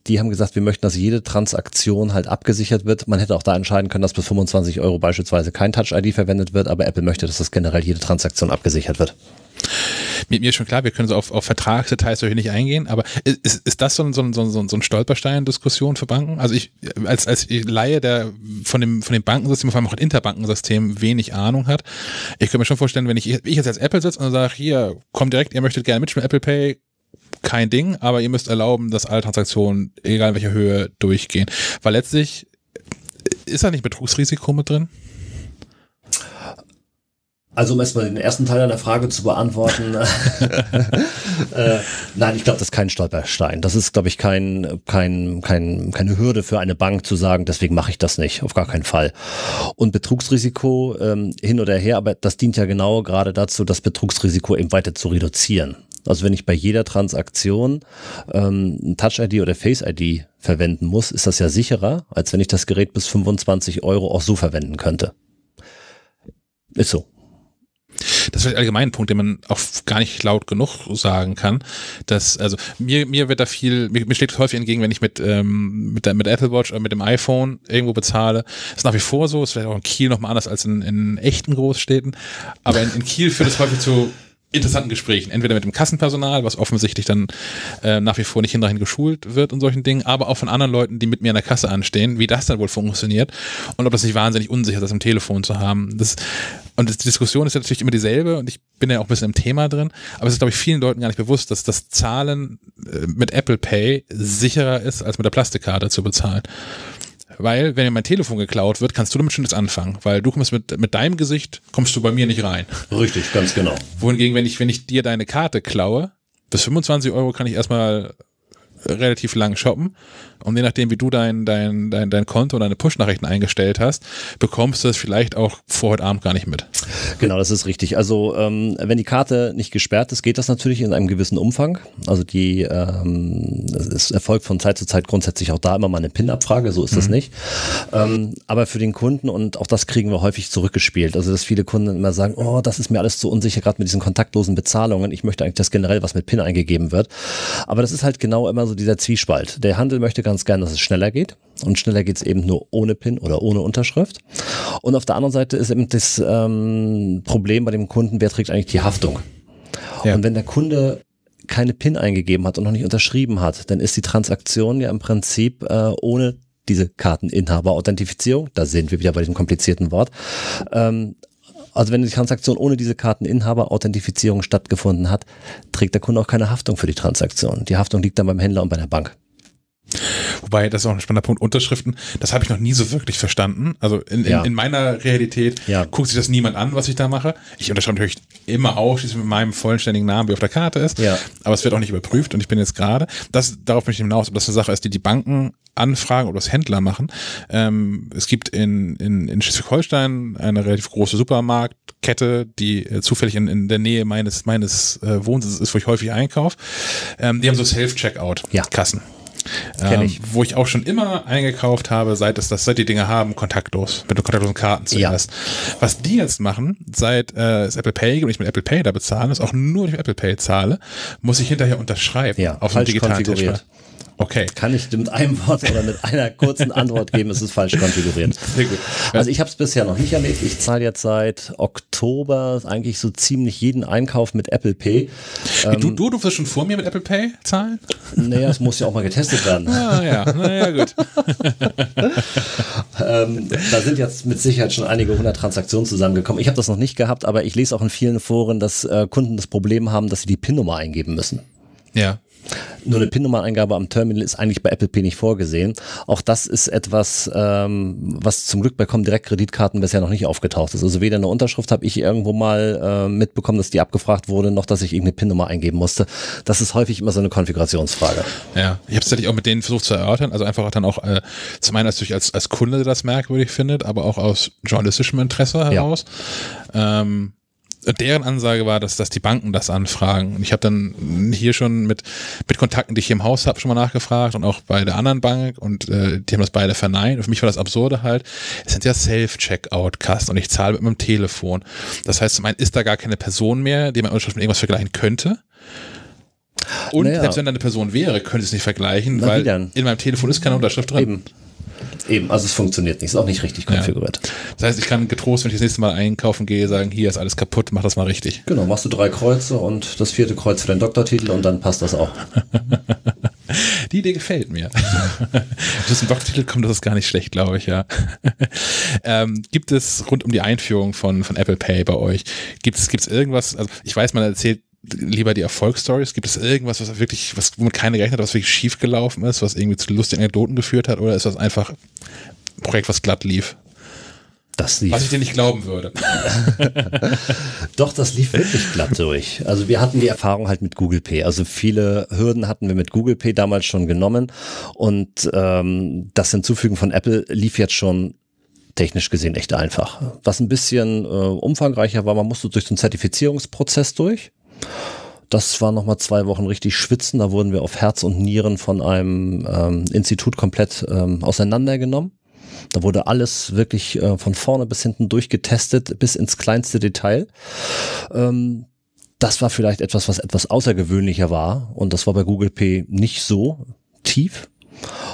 Die haben gesagt, wir möchten, dass jede Transaktion halt abgesichert wird. Man hätte auch da entscheiden können, dass bis 25 Euro beispielsweise kein Touch-ID verwendet wird, aber Apple möchte, dass das generell jede Transaktion abgesichert wird mit mir schon klar, wir können so auf, auf Vertragsdetails natürlich nicht eingehen, aber ist, ist das so ein, so ein, so ein, so ein Stolperstein-Diskussion für Banken? Also ich, als, als Laie, der von dem, von dem Bankensystem, vor allem auch Interbankensystem wenig Ahnung hat, ich könnte mir schon vorstellen, wenn ich, ich jetzt als Apple sitze und sage, hier, komm direkt, ihr möchtet gerne mitspielen, Apple Pay, kein Ding, aber ihr müsst erlauben, dass alle Transaktionen, egal in welcher Höhe, durchgehen. Weil letztlich ist da nicht Betrugsrisiko mit drin? Also um erstmal den ersten Teil einer Frage zu beantworten. [laughs] Äh, äh, nein, ich glaube, das ist kein Stolperstein. Das ist, glaube ich, kein, kein, kein, keine Hürde für eine Bank zu sagen, deswegen mache ich das nicht, auf gar keinen Fall. Und Betrugsrisiko ähm, hin oder her, aber das dient ja genau gerade dazu, das Betrugsrisiko eben weiter zu reduzieren. Also wenn ich bei jeder Transaktion ähm, Touch-ID oder Face-ID verwenden muss, ist das ja sicherer, als wenn ich das Gerät bis 25 Euro auch so verwenden könnte. Ist so das ist allgemein ein Punkt, den man auch gar nicht laut genug sagen kann. Dass, also mir, mir wird da viel, mir, mir schlägt häufig entgegen, wenn ich mit, ähm, mit, der, mit Apple Watch oder mit dem iPhone irgendwo bezahle. Das ist nach wie vor so, ist vielleicht auch in Kiel nochmal anders als in, in echten Großstädten. Aber in, in Kiel führt es häufig zu interessanten Gesprächen. Entweder mit dem Kassenpersonal, was offensichtlich dann äh, nach wie vor nicht hinreichend geschult wird und solchen Dingen, aber auch von anderen Leuten, die mit mir an der Kasse anstehen, wie das dann wohl funktioniert und ob das nicht wahnsinnig unsicher ist, das im Telefon zu haben. Das und die Diskussion ist ja natürlich immer dieselbe und ich bin ja auch ein bisschen im Thema drin, aber es ist, glaube ich, vielen Leuten gar nicht bewusst, dass das Zahlen äh, mit Apple Pay sicherer ist, als mit der Plastikkarte zu bezahlen. Weil, wenn mir mein Telefon geklaut wird, kannst du damit schon jetzt anfangen, weil du kommst mit, mit deinem Gesicht, kommst du bei mir nicht rein. Richtig, ganz genau. Wohingegen, wenn ich, wenn ich dir deine Karte klaue, bis 25 Euro kann ich erstmal relativ lang shoppen. Und je nachdem, wie du dein, dein, dein, dein Konto und deine Push-Nachrichten eingestellt hast, bekommst du es vielleicht auch vor heute Abend gar nicht mit. Genau, das ist richtig. Also ähm, wenn die Karte nicht gesperrt ist, geht das natürlich in einem gewissen Umfang. Also die ähm, es erfolgt von Zeit zu Zeit grundsätzlich auch da immer mal eine PIN-Abfrage, so ist mhm. das nicht. Ähm, aber für den Kunden, und auch das kriegen wir häufig zurückgespielt, also dass viele Kunden immer sagen, oh, das ist mir alles zu unsicher, gerade mit diesen kontaktlosen Bezahlungen. Ich möchte eigentlich, dass generell was mit PIN eingegeben wird. Aber das ist halt genau immer so so dieser Zwiespalt. Der Handel möchte ganz gern, dass es schneller geht. Und schneller geht es eben nur ohne PIN oder ohne Unterschrift. Und auf der anderen Seite ist eben das ähm, Problem bei dem Kunden, wer trägt eigentlich die Haftung? Ja. Und wenn der Kunde keine PIN eingegeben hat und noch nicht unterschrieben hat, dann ist die Transaktion ja im Prinzip äh, ohne diese Karteninhaber-Authentifizierung, da sind wir wieder bei diesem komplizierten Wort, ähm, also wenn die Transaktion ohne diese Karteninhaber-Authentifizierung stattgefunden hat, trägt der Kunde auch keine Haftung für die Transaktion. Die Haftung liegt dann beim Händler und bei der Bank wobei, das ist auch ein spannender Punkt, Unterschriften, das habe ich noch nie so wirklich verstanden. Also in, in, ja. in meiner Realität ja. guckt sich das niemand an, was ich da mache. Ich unterschreibe natürlich immer ausschließlich mit meinem vollständigen Namen, wie auf der Karte ist, ja. aber es wird auch nicht überprüft und ich bin jetzt gerade, das, darauf möchte ich hinaus, ob das eine Sache ist, die die Banken anfragen oder das Händler machen. Ähm, es gibt in, in, in Schleswig-Holstein eine relativ große Supermarktkette, die äh, zufällig in, in der Nähe meines, meines äh, Wohnsitzes ist, wo ich häufig einkaufe. Ähm, die haben so Self-Checkout-Kassen. Ja. Kenn ähm, ich. wo ich auch schon immer eingekauft habe, seit es das, seit die Dinge haben, kontaktlos, wenn du kontaktlosen Karten zuerst. Ja. Was die jetzt machen, seit äh, es Apple Pay gibt und ich mit Apple Pay da bezahle, ist auch nur wenn durch Apple Pay zahle, muss ich hinterher unterschreiben ja, auf dem digitalen Tischler. Okay. Kann ich mit einem Wort oder mit einer kurzen Antwort geben, es ist falsch konfiguriert. Sehr gut. Ja. Also ich habe es bisher noch nicht erlebt. Ich zahle jetzt seit Oktober eigentlich so ziemlich jeden Einkauf mit Apple Pay. Ähm, du, du durftest schon vor mir mit Apple Pay zahlen? Naja, es muss ja auch mal getestet werden. Ah, ja, naja, gut. [laughs] ähm, da sind jetzt mit Sicherheit schon einige hundert Transaktionen zusammengekommen. Ich habe das noch nicht gehabt, aber ich lese auch in vielen Foren, dass äh, Kunden das Problem haben, dass sie die PIN-Nummer eingeben müssen. Ja. Nur eine PIN-Nummer-Eingabe am Terminal ist eigentlich bei Apple Pay nicht vorgesehen. Auch das ist etwas, ähm, was zum Glück bei Comdirect Kreditkarten bisher noch nicht aufgetaucht ist. Also weder eine Unterschrift habe ich irgendwo mal äh, mitbekommen, dass die abgefragt wurde, noch dass ich irgendeine PIN-Nummer eingeben musste. Das ist häufig immer so eine Konfigurationsfrage. Ja, ich habe es natürlich auch mit denen versucht zu erörtern. Also einfach dann auch äh, zum einen natürlich als, als Kunde das merkwürdig findet, aber auch aus journalistischem Interesse heraus. Ja. Ähm, deren Ansage war, dass, dass die Banken das anfragen. Und ich habe dann hier schon mit, mit Kontakten, die ich hier im Haus habe, schon mal nachgefragt und auch bei der anderen Bank und äh, die haben das beide verneint. Und für mich war das Absurde halt, es sind ja Self-Checkout-Kasten und ich zahle mit meinem Telefon. Das heißt, zum einen ist da gar keine Person mehr, die man mit irgendwas vergleichen könnte. Und naja. selbst wenn da eine Person wäre, könnte ich es nicht vergleichen, Na, weil in meinem Telefon ist keine Unterschrift drin. Eben. Eben, also es funktioniert nicht, ist auch nicht richtig konfiguriert. Ja. Das heißt, ich kann getrost, wenn ich das nächste Mal einkaufen gehe, sagen, hier ist alles kaputt, mach das mal richtig. Genau, machst du drei Kreuze und das vierte Kreuz für deinen Doktortitel und dann passt das auch. [laughs] Die Idee gefällt mir. [laughs] Dass zum Doktortitel kommt, das ist gar nicht schlecht, glaube ich, ja. [laughs] Ähm, gibt es rund um die Einführung von, von Apple Pay bei euch, gibt es gibt's irgendwas, also ich weiß, man erzählt lieber die Erfolgsstories? Gibt es irgendwas, was wirklich, was womit keiner gerechnet hat, was wirklich schief gelaufen ist, was irgendwie zu lustigen Anekdoten geführt hat, oder ist das einfach ein Projekt, was glatt lief? Das lief. Was ich dir nicht glauben würde. [laughs] Doch, das lief wirklich glatt durch. Also wir hatten die Erfahrung halt mit Google Pay. Also viele Hürden hatten wir mit Google Pay damals schon genommen und ähm, das Hinzufügen von Apple lief jetzt schon technisch gesehen echt einfach. Was ein bisschen äh, umfangreicher war, man musste durch so einen Zertifizierungsprozess durch. Das war nochmal zwei Wochen richtig schwitzen. Da wurden wir auf Herz und Nieren von einem ähm, Institut komplett ähm, auseinandergenommen. Da wurde alles wirklich äh, von vorne bis hinten durchgetestet, bis ins kleinste Detail. Ähm, das war vielleicht etwas, was etwas außergewöhnlicher war. Und das war bei Google P nicht so tief.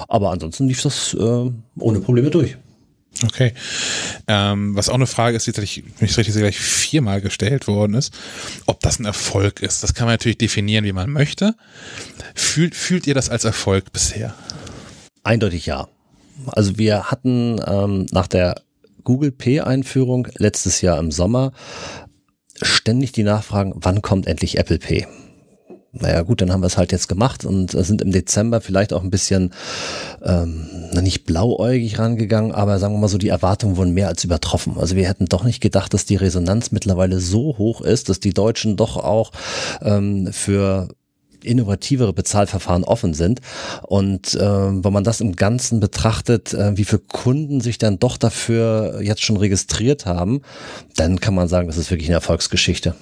Aber ansonsten lief das äh, ohne Probleme durch. Okay. Ähm, was auch eine Frage ist, die tatsächlich, wenn ich es richtig sehe, gleich viermal gestellt worden ist, ob das ein Erfolg ist. Das kann man natürlich definieren, wie man möchte. Fühlt, fühlt ihr das als Erfolg bisher? Eindeutig ja. Also wir hatten ähm, nach der Google Pay-Einführung letztes Jahr im Sommer ständig die Nachfragen, wann kommt endlich Apple Pay? naja gut, dann haben wir es halt jetzt gemacht und äh, sind im Dezember vielleicht auch ein bisschen ähm, nicht blauäugig rangegangen, aber sagen wir mal so, die Erwartungen wurden mehr als übertroffen. Also wir hätten doch nicht gedacht, dass die Resonanz mittlerweile so hoch ist, dass die Deutschen doch auch ähm, für innovativere Bezahlverfahren offen sind. Und äh, wenn man das im Ganzen betrachtet, äh, wie viele Kunden sich dann doch dafür jetzt schon registriert haben, dann kann man sagen, das ist wirklich eine Erfolgsgeschichte.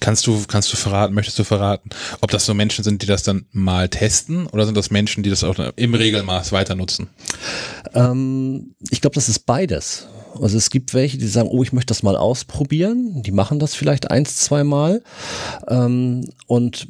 Kannst du, kannst du verraten, möchtest du verraten, ob das so Menschen sind, die das dann mal testen oder sind das Menschen, die das auch im Regelmaß weiter nutzen? Ähm, ich glaube, das ist beides. Also es gibt welche, die sagen, oh, ich möchte das mal ausprobieren. Die machen das vielleicht eins, zweimal. Ähm, und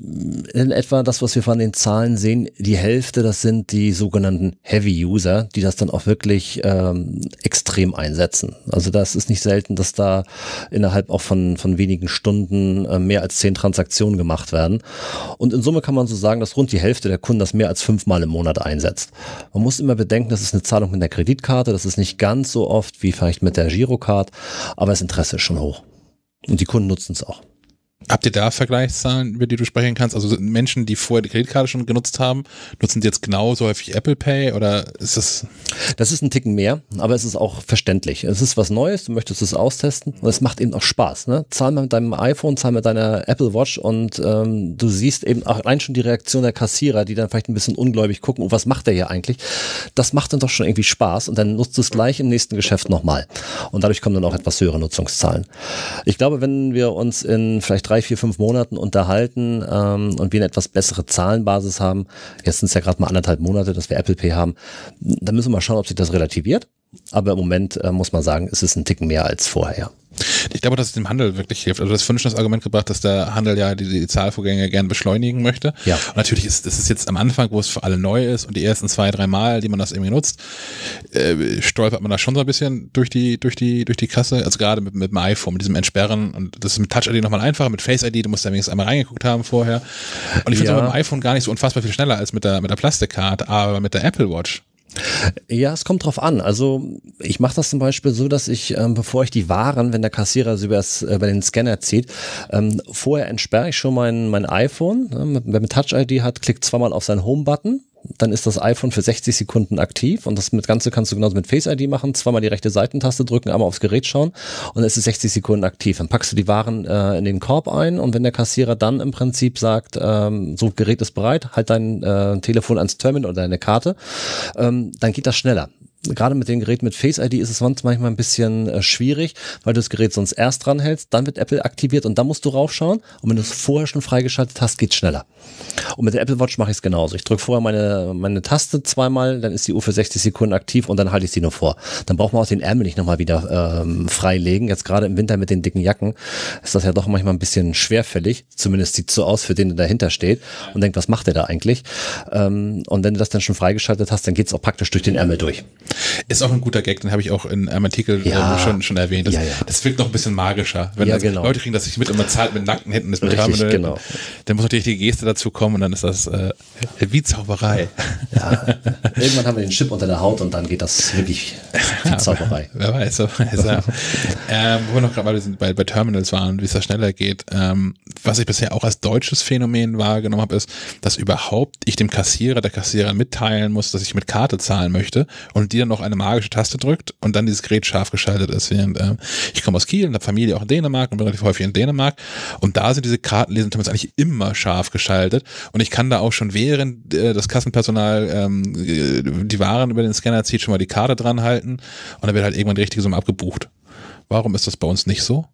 in etwa das, was wir von den Zahlen sehen, die Hälfte, das sind die sogenannten Heavy User, die das dann auch wirklich ähm, extrem einsetzen. Also das ist nicht selten, dass da innerhalb auch von, von wenigen Stunden äh, mehr als zehn Transaktionen gemacht werden. Und in Summe kann man so sagen, dass rund die Hälfte der Kunden das mehr als fünfmal im Monat einsetzt. Man muss immer bedenken, das ist eine Zahlung mit der Kreditkarte. Das ist nicht ganz so oft wie verhältnismäßig vielleicht mit der Girocard, aber das Interesse ist schon hoch. Und die Kunden nutzen es auch. Habt ihr da Vergleichszahlen, über die du sprechen kannst? Also Menschen, die vorher die Kreditkarte schon genutzt haben, nutzen die jetzt genauso häufig Apple Pay oder ist das? Das ist ein Ticken mehr, aber es ist auch verständlich. Es ist was Neues, du möchtest es austesten und es macht eben auch Spaß. Ne? Zahl mal mit deinem iPhone, zahl mit deiner Apple Watch und ähm, du siehst eben auch allein schon die Reaktion der Kassierer, die dann vielleicht ein bisschen ungläubig gucken, oh, was macht der hier eigentlich? Das macht dann doch schon irgendwie Spaß und dann nutzt du es gleich im nächsten Geschäft nochmal. Und dadurch kommen dann auch etwas höhere Nutzungszahlen. Ich glaube, wenn wir uns in vielleicht drei, vier, fünf Monaten unterhalten ähm, und wir eine etwas bessere Zahlenbasis haben, jetzt sind es ja gerade mal anderthalb Monate, dass wir Apple Pay haben, Da müssen wir mal schauen, ob sich das relativiert. Aber im Moment äh, muss man sagen, ist es ein Ticken mehr als vorher. Ich glaube, dass es dem Handel wirklich hilft. Also das fünf das Argument gebracht, dass der Handel ja die, die Zahlvorgänge gern beschleunigen möchte. Ja. Und natürlich ist das ist jetzt am Anfang, wo es für alle neu ist und die ersten zwei, drei Mal, die man das irgendwie nutzt, äh, stolpert man da schon so ein bisschen durch die durch die durch die Kasse. Also gerade mit, mit dem iPhone, mit diesem Entsperren und das ist mit Touch ID nochmal einfacher, mit Face ID, du musst da wenigstens einmal reingeguckt haben vorher. Und ich finde ja. es mit dem iPhone gar nicht so unfassbar viel schneller als mit der mit der Plastikkarte, aber mit der Apple Watch ja, es kommt drauf an. Also ich mache das zum Beispiel so, dass ich, ähm, bevor ich die Waren, wenn der Kassierer sie übers, äh, über den Scanner zieht, ähm, vorher entsperre ich schon mein, mein iPhone. Ne? Wer mit Touch-ID hat, klickt zweimal auf seinen Home-Button dann ist das iPhone für 60 Sekunden aktiv und das Ganze kannst du genauso mit Face ID machen, zweimal die rechte Seitentaste drücken, einmal aufs Gerät schauen und es ist 60 Sekunden aktiv. Dann packst du die Waren äh, in den Korb ein und wenn der Kassierer dann im Prinzip sagt, ähm, so Gerät ist bereit, halt dein äh, Telefon ans Terminal oder deine Karte, ähm, dann geht das schneller gerade mit dem Gerät mit Face ID ist es sonst manchmal ein bisschen äh, schwierig, weil du das Gerät sonst erst dranhältst, dann wird Apple aktiviert und dann musst du raufschauen. Und wenn du es vorher schon freigeschaltet hast, geht's schneller. Und mit der Apple Watch mache ich es genauso. Ich drücke vorher meine, meine Taste zweimal, dann ist die Uhr für 60 Sekunden aktiv und dann halte ich sie nur vor. Dann braucht man auch den Ärmel nicht nochmal wieder ähm, freilegen. Jetzt gerade im Winter mit den dicken Jacken ist das ja doch manchmal ein bisschen schwerfällig. Zumindest sieht so aus für den, der dahinter steht und denkt, was macht der da eigentlich? Ähm, und wenn du das dann schon freigeschaltet hast, dann geht's auch praktisch durch den Ärmel durch. Ist auch ein guter Gag, den habe ich auch in einem Artikel äh, ja. schon, schon erwähnt. Das, ja, ja. das wirkt noch ein bisschen magischer. Wenn ja, genau. Leute kriegen das nicht mit und man zahlt mit nackten Händen das Richtig, Terminal, genau. dann muss natürlich die Geste dazu kommen und dann ist das äh, wie Zauberei. Ja. Irgendwann haben wir den Chip unter der Haut und dann geht das wirklich wie [laughs] Zauberei. wer weiß, wer weiß. ähm, wo wir noch gerade bei, bei Terminals waren, wie es da schneller geht. Ähm, was ich bisher auch als deutsches Phänomen wahrgenommen habe, ist, dass überhaupt ich dem Kassierer, der Kassierer mitteilen muss, dass ich mit Karte zahlen möchte und die Visier noch eine magische Taste drückt und dann dieses Gerät scharf geschaltet ist. Ähm, ich komme aus Kiel und habe Familie auch in Dänemark und bin relativ häufig in Dänemark. Und da sind diese Kartenlesentimals eigentlich immer scharf geschaltet. Und ich kann da auch schon während äh, das Kassenpersonal ähm, äh, die Waren über den Scanner zieht, schon mal die Karte dran halten. Und dann wird halt irgendwann die richtige Summe abgebucht. Warum ist das bei uns nicht so?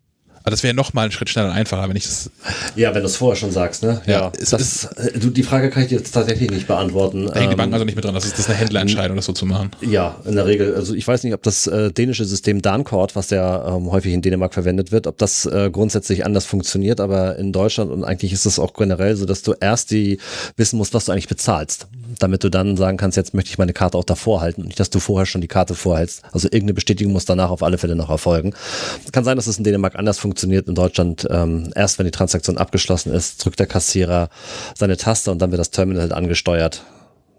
Aber das wäre nochmal ein Schritt schneller und einfacher, wenn ich das. Ja, wenn du es vorher schon sagst, ne? Ja. ja es, das, es, äh, du, die Frage kann ich dir jetzt tatsächlich nicht beantworten. Da hängt die Bank ähm, also nicht mit dran. Das ist, das ist eine Händlerentscheidung, das so zu machen. Ja, in der Regel. Also ich weiß nicht, ob das äh, dänische System Dankort, was ja ähm, häufig in Dänemark verwendet wird, ob das äh, grundsätzlich anders funktioniert, aber in Deutschland und eigentlich ist es auch generell so, dass du erst die wissen musst, was du eigentlich bezahlst, damit du dann sagen kannst, jetzt möchte ich meine Karte auch davor halten und nicht, dass du vorher schon die Karte vorhältst. Also irgendeine Bestätigung muss danach auf alle Fälle noch erfolgen. Kann sein, dass es in Dänemark anders funktioniert funktioniert in Deutschland ähm, erst, wenn die Transaktion abgeschlossen ist, drückt der Kassierer seine Taste und dann wird das Terminal halt angesteuert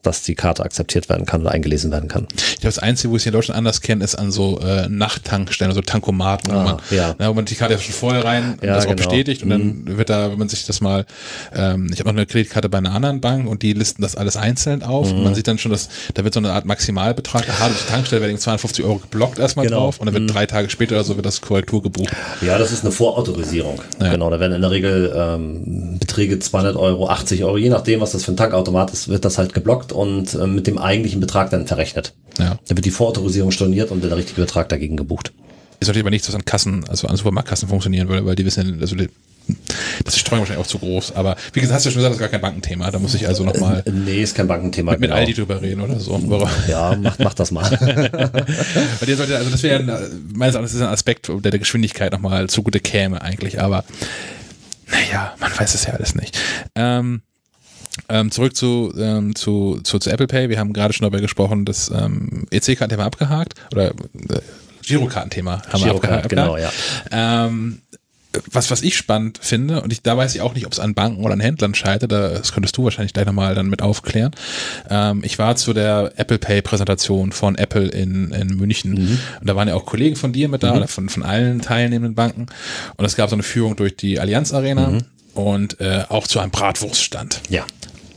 dass die Karte akzeptiert werden kann oder eingelesen werden kann. Ich glaube, das Einzige, wo ich es in Deutschland anders kenne, ist an so äh, Nachttankstellen, also Tankomaten, ah, wo, man, ja. na, ne, wo man die Karte ja schon vorher rein ja, das genau. bestätigt und mhm. dann wird da, wenn man sich das mal, ähm, ich habe noch eine Kreditkarte bei einer anderen Bank und die listen das alles einzeln auf mhm. und man sieht dann schon, dass da wird so eine Art Maximalbetrag gehabt, die Tankstelle werden 250 Euro geblockt erstmal genau. drauf und dann wird mhm. drei Tage später oder so wird das Korrektur gebucht. Ja, das ist eine Vorautorisierung. Ja. Genau, da werden in der Regel ähm, Beträge 200 Euro, 80 Euro, je nachdem, was das für ein Tankautomat ist, wird das halt geblockt gemacht und äh, mit dem eigentlichen Betrag dann verrechnet. Ja. Dann wird die Vorautorisierung storniert und der richtige Betrag dagegen gebucht. Ist natürlich aber nichts, was an Kassen, also an Supermarktkassen funktionieren würde, weil die wissen, also die, das ist Streuung wahrscheinlich auch zu groß. Aber wie gesagt, hast du schon gesagt, das ist gar kein Bankenthema. Da muss ich also nochmal. Äh, äh, nee, ist kein Bankenthema. Mit, mit genau. Aldi drüber reden oder so. Ja, mach, mach das mal. Bei [laughs] dir sollte, also das wäre meines Erachtens ist ein Aspekt, der der Geschwindigkeit nochmal zugute käme eigentlich. Aber naja, man weiß es ja alles nicht. Ähm, ähm, zurück zu, ähm, zu, zu, zu, Apple Pay. Wir haben gerade schon darüber gesprochen, das ähm, EC-Karten-Thema abgehakt. Oder äh, Girokartenthema haben Giro wir abgehakt. Genau, ja. Ähm, was, was ich spannend finde, und ich, da weiß ich auch nicht, ob es an Banken oder an Händlern scheitert, das könntest du wahrscheinlich gleich nochmal dann mit aufklären. Ähm, ich war zu der Apple Pay Präsentation von Apple in, in München mhm. und da waren ja auch Kollegen von dir mit da, mhm. oder von, von allen teilnehmenden Banken und es gab so eine Führung durch die Allianz Arena mhm. und äh, auch zu einem Bratwurststand. Ja.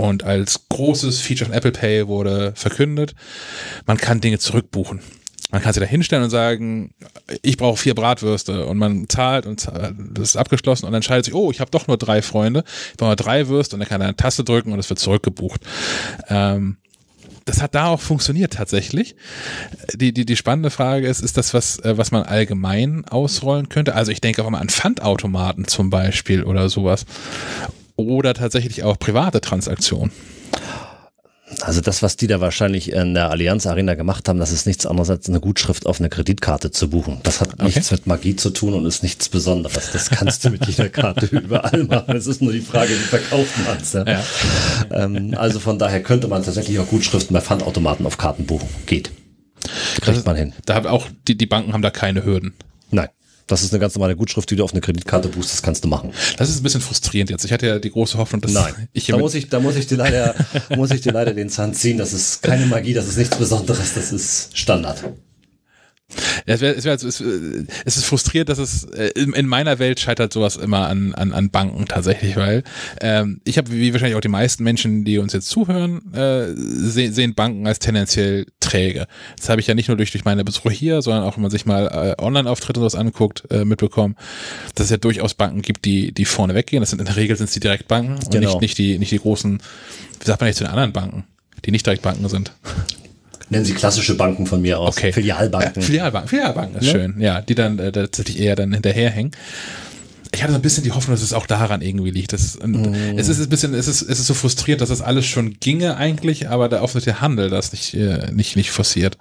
Und als großes Feature von Apple Pay wurde verkündet, man kann Dinge zurückbuchen. Man kann sie da hinstellen und sagen, ich brauche vier Bratwürste und man zahlt und zahlt, das ist abgeschlossen und dann entscheidet sich, oh, ich habe doch nur drei Freunde, ich brauche drei Würste und dann kann er eine Taste drücken und es wird zurückgebucht. Ähm, das hat da auch funktioniert tatsächlich. Die, die, die spannende Frage ist, ist das was, äh, was man allgemein ausrollen könnte? Also ich denke auch mal an Pfandautomaten zum Beispiel oder sowas oder tatsächlich auch private Transaktionen? Also das, was die da wahrscheinlich in der Allianz Arena gemacht haben, das ist nichts anderes als eine Gutschrift auf eine Kreditkarte zu buchen. Das hat okay. nichts mit Magie zu tun und ist nichts Besonderes. Das kannst du mit jeder Karte [laughs] überall machen. Es ist nur die Frage, wie verkauft man es. Ja? Ähm, also von daher könnte man tatsächlich auch Gutschriften bei Pfandautomaten auf Karten buchen. Geht. Kriegt man hin. Da haben auch die, die Banken haben da keine Hürden. Nein. Das ist eine ganz normale Gutschrift, die du auf eine Kreditkarte buchst, das kannst du machen. Das ist ein bisschen frustrierend jetzt. Ich hatte ja die große Hoffnung, dass Nein. ich da muss ich, da muss ich dir leider, [laughs] muss ich dir leider den Zahn ziehen. Das ist keine Magie, das ist nichts Besonderes, das ist Standard. Es, wär, es, wär, es, äh, ist frustriert, dass es äh, in, meiner Welt scheitert sowas immer an, an, an Banken tatsächlich, weil ähm, ich habe, wie wahrscheinlich auch die meisten Menschen, die uns jetzt zuhören, äh, sehen, sehen Banken als tendenziell träge. Das habe ich ja nicht nur durch, durch meine Besuche hier, sondern auch, wenn man sich mal äh, Online-Auftritte und sowas anguckt, äh, mitbekommen, dass es ja durchaus Banken gibt, die, die vorne weggehen. Das sind in der Regel sind es die Direktbanken genau. und nicht, genau. nicht, die, nicht die großen, wie sagt man nicht zu den anderen Banken, die nicht Direktbanken sind nennen sie klassische Banken von mir aus. Okay. Filialbanken. Ja, Filialbanken, Filialbanken ist ja? Ne? schön, ja, die dann äh, tatsächlich eher dann hinterherhängen ich hatte so ein bisschen die Hoffnung, dass es auch daran irgendwie liegt. Das, mm. Es ist ein bisschen, es ist, es ist so frustriert, dass das alles schon ginge eigentlich, aber der offensichtliche Handel das nicht, äh, nicht, nicht forciert.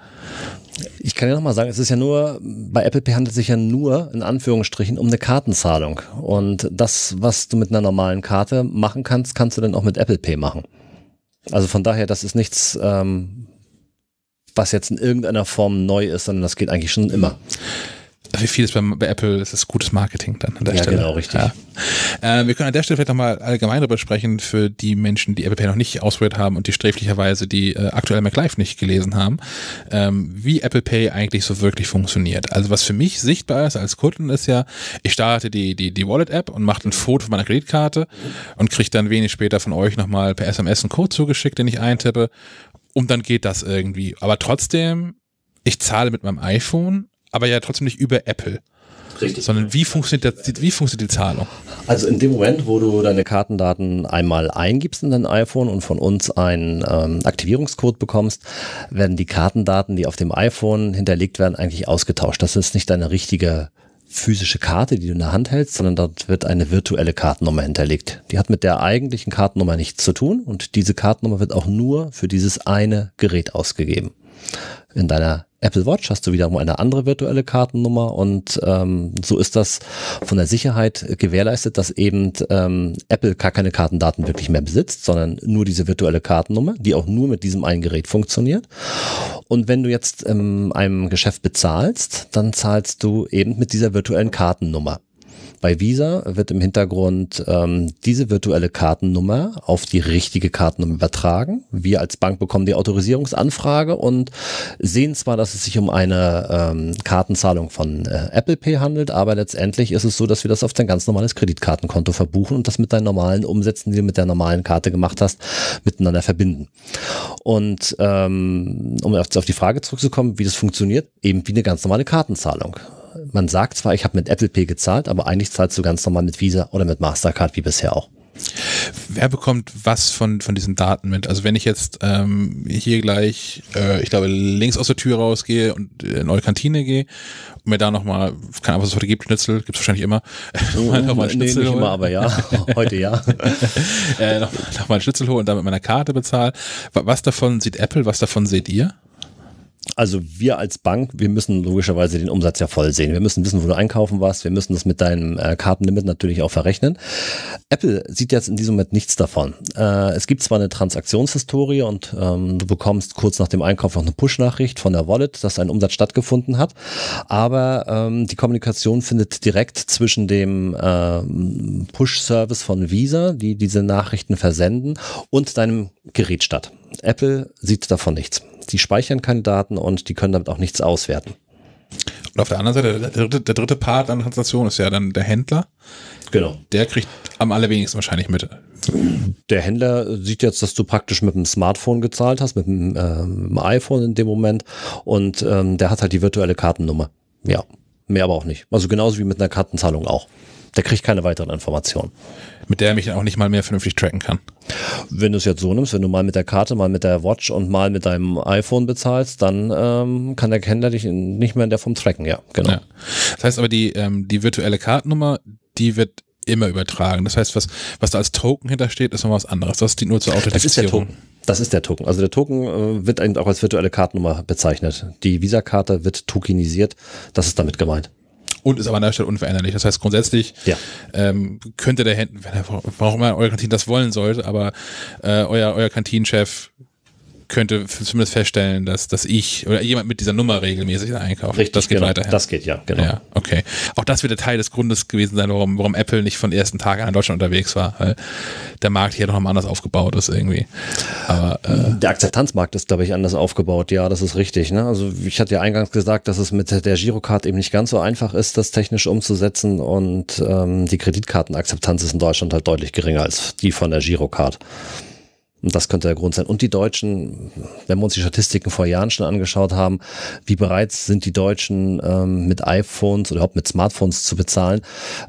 Ich kann ja nochmal sagen, es ist ja nur, bei Apple Pay handelt es sich ja nur, in Anführungsstrichen, um eine Kartenzahlung. Und das, was du mit einer normalen Karte machen kannst, kannst du dann auch mit Apple Pay machen. Also von daher, das ist nichts, ähm, was jetzt in irgendeiner Form neu ist, sondern das geht eigentlich schon immer. Wie viel ist bei, bei Apple, ist das gutes Marketing dann an der ja, Stelle. Genau, richtig. Ja. Äh, wir können an der Stelle vielleicht nochmal allgemein darüber sprechen für die Menschen, die Apple Pay noch nicht ausprobiert haben und die sträflicherweise die äh, aktuelle Mac Live nicht gelesen haben, ähm, wie Apple Pay eigentlich so wirklich funktioniert. Also was für mich sichtbar ist als Kunden ist ja, ich starte die, die, die Wallet-App und mache ein Foto von meiner Kreditkarte und kriege dann wenig später von euch nochmal per SMS einen Code zugeschickt, den ich eintippe und dann geht das irgendwie. Aber trotzdem, ich zahle mit meinem iPhone, aber ja trotzdem nicht über Apple. Richtig. Sondern wie funktioniert, das, wie funktioniert die Zahlung? Also in dem Moment, wo du deine Kartendaten einmal eingibst in dein iPhone und von uns einen ähm, Aktivierungscode bekommst, werden die Kartendaten, die auf dem iPhone hinterlegt werden, eigentlich ausgetauscht. Das ist nicht deine richtige physische Karte, die du in der Hand hältst, sondern dort wird eine virtuelle Kartennummer hinterlegt. Die hat mit der eigentlichen Kartennummer nichts zu tun und diese Kartennummer wird auch nur für dieses eine Gerät ausgegeben. In deiner Apple Watch hast du wiederum eine andere virtuelle Kartennummer und ähm, so ist das von der Sicherheit gewährleistet, dass eben ähm, Apple gar keine Kartendaten wirklich mehr besitzt, sondern nur diese virtuelle Kartennummer, die auch nur mit diesem einen Gerät funktioniert. Und wenn du jetzt ähm, einem Geschäft bezahlst, dann zahlst du eben mit dieser virtuellen Kartennummer. Bei Visa wird im Hintergrund ähm, diese virtuelle Kartennummer auf die richtige Kartennummer übertragen. Wir als Bank bekommen die Autorisierungsanfrage und sehen zwar, dass es sich um eine ähm, Kartenzahlung von äh, Apple Pay handelt, aber letztendlich ist es so, dass wir das auf dein ganz normales Kreditkartenkonto verbuchen und das mit deinen normalen Umsätzen, die du mit der normalen Karte gemacht hast, miteinander verbinden. Und ähm, um auf, auf die Frage zurückzukommen, wie das funktioniert, eben wie eine ganz normale Kartenzahlung man sagt zwar, ich habe mit Apple Pay gezahlt, aber eigentlich zahlst du ganz normal mit Visa oder mit Mastercard wie bisher auch. Wer bekommt was von, von diesen Daten mit? Also wenn ich jetzt ähm, hier gleich, äh, ich glaube, links aus der Tür rausgehe und in neue Kantine gehe und mir da nochmal, keine Ahnung, was es heute gibt, Schnitzel, gibt es wahrscheinlich immer. Oh, [laughs] mal nochmal nee, nicht immer, aber ja, [laughs] heute ja. [laughs] äh, nochmal noch, mal, Schnitzel holen und da mit meiner Karte bezahlen. Was davon sieht Apple, was davon seht ihr? also wir als Bank, wir müssen logischerweise den Umsatz ja voll sehen. Wir müssen wissen, wo du einkaufen warst. Wir müssen das mit deinem äh, Kartenlimit natürlich auch verrechnen. Apple sieht jetzt in diesem Moment nichts davon. Äh, es gibt zwar eine Transaktionshistorie und ähm, du bekommst kurz nach dem Einkauf noch eine Push-Nachricht von der Wallet, dass ein Umsatz stattgefunden hat, aber ähm, die Kommunikation findet direkt zwischen dem äh, Push-Service von Visa, die diese Nachrichten versenden, und deinem Gerät statt. Apple sieht davon nichts die speichern keine Daten und die können damit auch nichts auswerten. Und auf der anderen Seite, der dritte, der dritte Part an Transaktion ist ja dann der Händler. Genau. Der kriegt am allerwenigsten wahrscheinlich mit. Der Händler sieht jetzt, dass du praktisch mit dem Smartphone gezahlt hast, mit dem, äh, iPhone in dem Moment. Und ähm, der hat halt die virtuelle Kartennummer. Ja, mehr aber auch nicht. Also genauso wie mit einer Kartenzahlung auch. Der kriegt keine weiteren Informationen. Mit der er mich auch nicht mal mehr vernünftig tracken kann. Wenn du es jetzt so nimmst, wenn du mal mit der Karte, mal mit der Watch und mal mit deinem iPhone bezahlst, dann ähm, kann der Händler dich nicht mehr in der Form tracken, ja, genau. Ja. Das heißt aber, die, ähm, die virtuelle Kartennummer, die wird immer übertragen. Das heißt, was, was da als Token hintersteht, ist noch was anderes. Das dient nur zur Authentifizierung. Das ist der Token. Das ist der Token. Also der Token äh, wird eigentlich auch als virtuelle Kartennummer bezeichnet. Die Visa-Karte wird tokenisiert. Das ist damit gemeint und ist aber an der Stelle unveränderlich. Das heißt, grundsätzlich ja. ähm, könnte der Händen, wenn er, warum immer euer Kantin das wollen sollte, aber äh, euer, euer Kantinenchef könnte zumindest feststellen, dass, dass ich oder jemand mit dieser Nummer regelmäßig einkauft. Richtig, das geht genau. weiterhin. Das geht ja, genau. Ja, okay. Auch das wird der Teil des Grundes gewesen sein, warum, warum Apple nicht von ersten Tagen an in Deutschland unterwegs war, weil der Markt hier nochmal anders aufgebaut ist irgendwie. Aber, äh der Akzeptanzmarkt ist, glaube ich, anders aufgebaut. Ja, das ist richtig. Ne? Also ich hatte ja eingangs gesagt, dass es mit der Girocard eben nicht ganz so einfach ist, das technisch umzusetzen und ähm, die Kreditkartenakzeptanz ist in Deutschland halt deutlich geringer als die von der Girocard. Und das könnte der Grund sein. Und die Deutschen, wenn wir uns die Statistiken vor Jahren schon angeschaut haben, wie bereit sind die Deutschen ähm, mit iPhones oder überhaupt mit Smartphones zu bezahlen?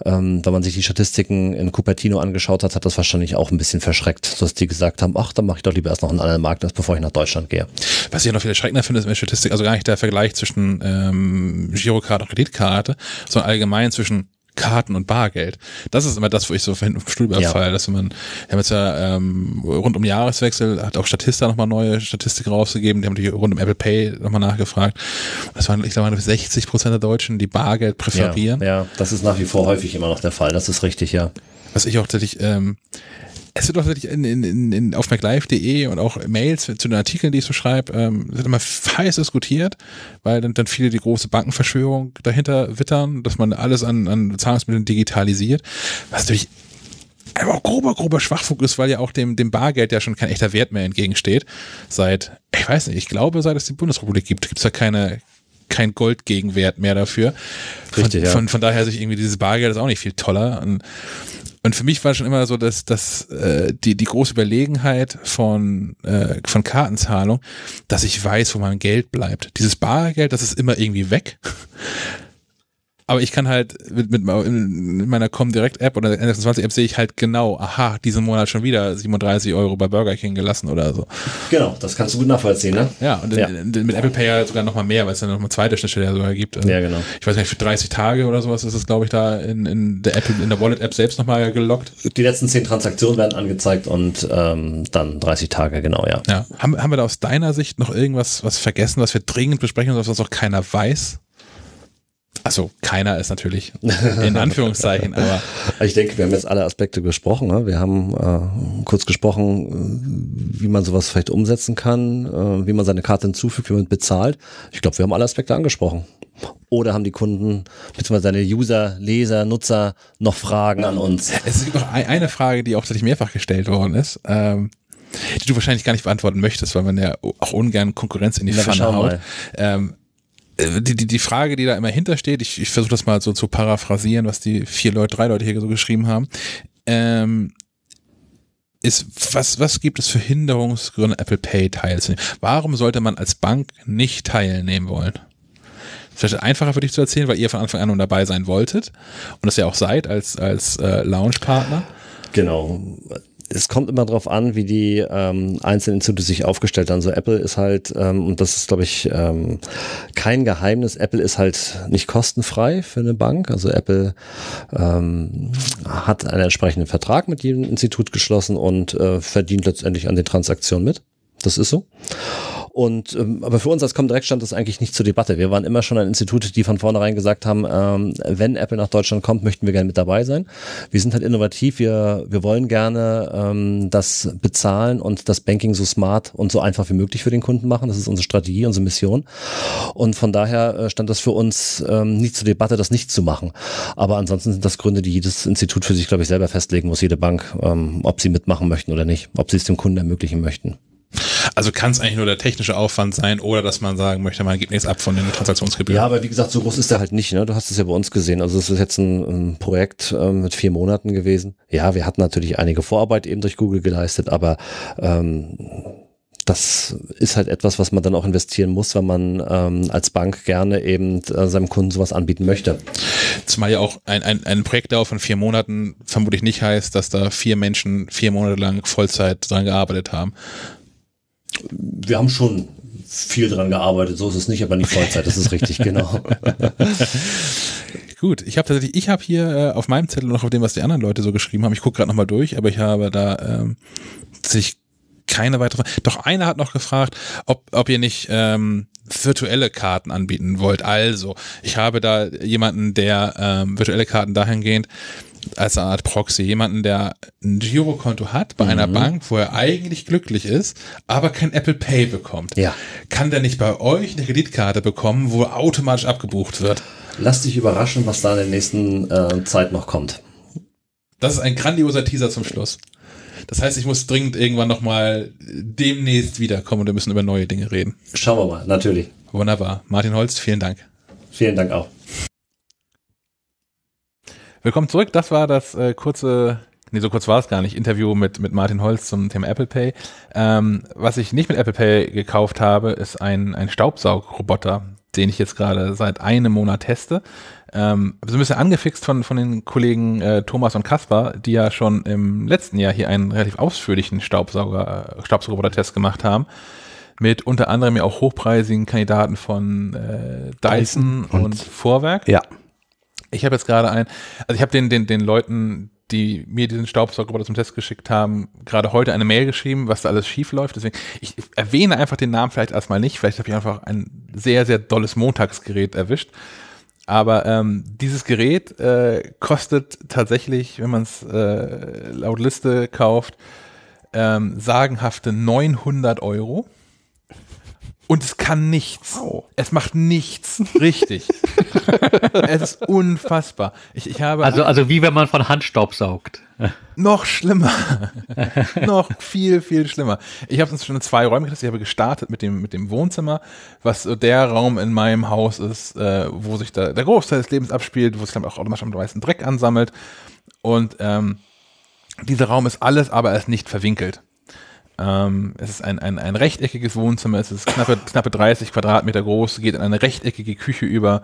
Ähm, wenn man sich die Statistiken in Cupertino angeschaut hat, hat das wahrscheinlich auch ein bisschen verschreckt, dass die gesagt haben, ach, dann mache ich doch lieber erst noch einen anderen Markt, bevor ich nach Deutschland gehe. Was ich noch viel erschreckender finde, ist in der Statistik, also gar nicht der Vergleich zwischen ähm, Girokarte und Kreditkarte, sondern allgemein zwischen Karten und Bargeld. Das ist immer das, wo ich so wenn Stuhlbeifall, ja. dass man, wir haben jetzt ja ähm, rund um Jahreswechsel hat auch Statista nochmal neue Statistik rausgegeben, die haben die rund um Apple Pay nochmal nachgefragt. Das waren, ich glaube, 60 Prozent der Deutschen, die Bargeld präferieren. Ja, ja, das ist nach wie vor häufig immer noch der Fall, das ist richtig, ja. Was ich auch tatsächlich, ähm, es wird auch wirklich in, in, in, auf MacLive.de und auch Mails zu den Artikeln, die ich so schreibe, ähm, sind immer heiß diskutiert, weil dann, dann viele die große Bankenverschwörung dahinter wittern, dass man alles an, an Zahlungsmitteln digitalisiert, was natürlich aber auch grober, grober Schwachfug ist, weil ja auch dem, dem Bargeld ja schon kein echter Wert mehr entgegensteht. Seit, ich weiß nicht, ich glaube, seit es die Bundesrepublik gibt, gibt es ja keine, kein Goldgegenwert mehr dafür. Richtig, von, ja. Von, von daher sich irgendwie dieses Bargeld ist auch nicht viel toller. Und und für mich war schon immer so, dass, dass äh, die, die große Überlegenheit von, äh, von Kartenzahlung, dass ich weiß, wo mein Geld bleibt. Dieses Bargeld, das ist immer irgendwie weg. Aber ich kann halt mit, mit, mit meiner Comdirect-App oder N26-App sehe ich halt genau, aha, diesen Monat schon wieder 37 Euro bei Burger King gelassen oder so. Genau, das kannst du gut nachvollziehen, ne? Ja, und ja. mit Apple Pay ja halt sogar nochmal mehr, weil es dann nochmal zweite Schnittstelle sogar gibt. ja, genau. Ich weiß nicht, für 30 Tage oder sowas ist es, glaube ich, da in, in der Apple, in der Wallet-App selbst nochmal gelockt. Die letzten 10 Transaktionen werden angezeigt und ähm, dann 30 Tage, genau, ja. ja. Haben, haben wir da aus deiner Sicht noch irgendwas was vergessen, was wir dringend besprechen, was auch keiner weiß? Also keiner ist natürlich in Anführungszeichen, aber. [laughs] Ich denke, wir haben jetzt alle Aspekte besprochen. Ne? Wir haben äh, kurz gesprochen, äh, wie man sowas vielleicht umsetzen kann, äh, wie man seine Karte hinzufügt, wie man bezahlt. Ich glaube, wir haben alle Aspekte angesprochen. Oder haben die Kunden beziehungsweise seine User, Leser, Nutzer noch Fragen an uns? Es gibt noch eine Frage, die auch tatsächlich mehrfach gestellt worden ist. Ähm die du wahrscheinlich gar nicht beantworten möchtest, weil man ja auch ungern Konkurrenz in die Na, Pfanne haut. Ähm, äh, die, die, die Frage, die da immer hintersteht, ich, ich versuche das mal so zu paraphrasieren, was die vier Leute, drei Leute hier so geschrieben haben, ähm, ist, was, was gibt es für Hinderungsgründe, Apple Pay teilzunehmen? Warum sollte man als Bank nicht teilnehmen wollen? vielleicht einfacher für dich zu erzählen, weil ihr von Anfang an dabei sein wolltet und das ja auch seid als, als äh, Lounge-Partner. Genau es kommt immer darauf an, wie die ähm, einzelnen Institute sich aufgestellt haben. So Apple ist halt, ähm, und das ist, glaube ich, ähm, kein Geheimnis, Apple ist halt nicht kostenfrei für eine Bank. Also Apple ähm, hat einen entsprechenden Vertrag mit jedem Institut geschlossen und äh, verdient letztendlich an den Transaktionen mit. Das ist so. Und ähm, aber für uns als Comdirect stand das eigentlich nicht zur Debatte. Wir waren immer schon ein Institut, die von vornherein gesagt haben, ähm, wenn Apple nach Deutschland kommt, möchten wir gerne mit dabei sein. Wir sind halt innovativ, wir, wir wollen gerne ähm, das Bezahlen und das Banking so smart und so einfach wie möglich für den Kunden machen. Das ist unsere Strategie, unsere Mission. Und von daher äh, stand das für uns ähm, nicht zur Debatte, das nicht zu machen. Aber ansonsten sind das Gründe, die jedes Institut für sich, glaube ich, selber festlegen muss, jede Bank, ähm, ob sie mitmachen möchten oder nicht, ob sie es dem Kunden ermöglichen möchten. Also kann es eigentlich nur der technische Aufwand sein oder dass man sagen möchte, man gibt nichts ab von den Transaktionsgebühren. Ja, aber wie gesagt, so groß ist der halt nicht. Ne? Du hast es ja bei uns gesehen. Also es ist jetzt ein, ein Projekt ähm, mit vier Monaten gewesen. Ja, wir hatten natürlich einige Vorarbeit eben durch Google geleistet, aber ähm, das ist halt etwas, was man dann auch investieren muss, wenn man ähm, als Bank gerne eben äh, seinem Kunden sowas anbieten möchte. Zumal ja auch ein, ein, ein Projektdauer von vier Monaten vermutlich nicht heißt, dass da vier Menschen vier Monate lang Vollzeit dran gearbeitet haben wir haben schon viel dran gearbeitet, so ist es nicht, aber nicht Vollzeit, das ist richtig, [laughs] genau. Gut, ich habe tatsächlich, ich habe hier äh, auf meinem Zettel noch auf dem, was die anderen Leute so geschrieben haben, ich gucke gerade nochmal durch, aber ich habe da ähm, sich keine weitere. Doch einer hat noch gefragt, ob, ob ihr nicht ähm, virtuelle Karten anbieten wollt. Also, ich habe da jemanden, der ähm, virtuelle Karten dahingehend als eine Art Proxy, jemanden, der ein Girokonto hat bei mhm. einer Bank, wo er eigentlich glücklich ist, aber kein Apple Pay bekommt. Ja. Kann der nicht bei euch eine Kreditkarte bekommen, wo automatisch abgebucht wird? Lass dich überraschen, was da in der nächsten äh, Zeit noch kommt. Das ist ein grandioser Teaser zum Schluss. Das heißt, ich muss dringend irgendwann nochmal demnächst wiederkommen und wir müssen über neue Dinge reden. Schauen wir mal, natürlich. Wunderbar. Martin Holz, vielen Dank. Vielen Dank auch. Willkommen zurück. Das war das äh, kurze Nee, so kurz war es gar nicht. Interview mit, mit Martin Holz zum Thema Apple Pay. Ähm, was ich nicht mit Apple Pay gekauft habe, ist ein, ein Staubsaugroboter, den ich jetzt gerade seit einem Monat teste ähm, so ein bisschen angefixt von, von den Kollegen äh, Thomas und Kaspar, die ja schon im letzten Jahr hier einen relativ ausführlichen Staubsauger, äh, Staubsaugerroboter-Test gemacht haben. Mit unter anderem ja auch hochpreisigen Kandidaten von äh, Dyson, Dyson und, und Vorwerk. Ja. Ich habe jetzt gerade einen, also ich habe den, den, den Leuten, die mir diesen Staubsaugerroboter zum Test geschickt haben, gerade heute eine Mail geschrieben, was da alles schief läuft. Deswegen, ich erwähne einfach den Namen vielleicht erstmal nicht. Vielleicht habe ich einfach ein sehr, sehr dolles Montagsgerät erwischt. Aber ähm, dieses Gerät äh, kostet tatsächlich, wenn man es äh, laut Liste kauft, ähm, sagenhafte 900 Euro. Und es kann nichts. Wow. Es macht nichts [laughs] richtig. [laughs] es ist unfassbar. Ich, ich habe also, also wie wenn man von Handstaub saugt. [laughs] Noch schlimmer. noch viel, viel schlimmer. Ich habe uns schon in zwei Räume getestet. Ich habe gestartet mit dem, mit dem Wohnzimmer, was der Raum in meinem Haus ist, äh, wo sich da, der Großteil des Lebens abspielt, wo sich dann auch automatisch am weißen Dreck ansammelt. Und ähm, dieser Raum ist alles, aber er ist nicht verwinkelt. Ähm, es ist ein, ein, ein rechteckiges Wohnzimmer, es ist knappe, knappe 30 Quadratmeter groß, geht in eine rechteckige Küche über.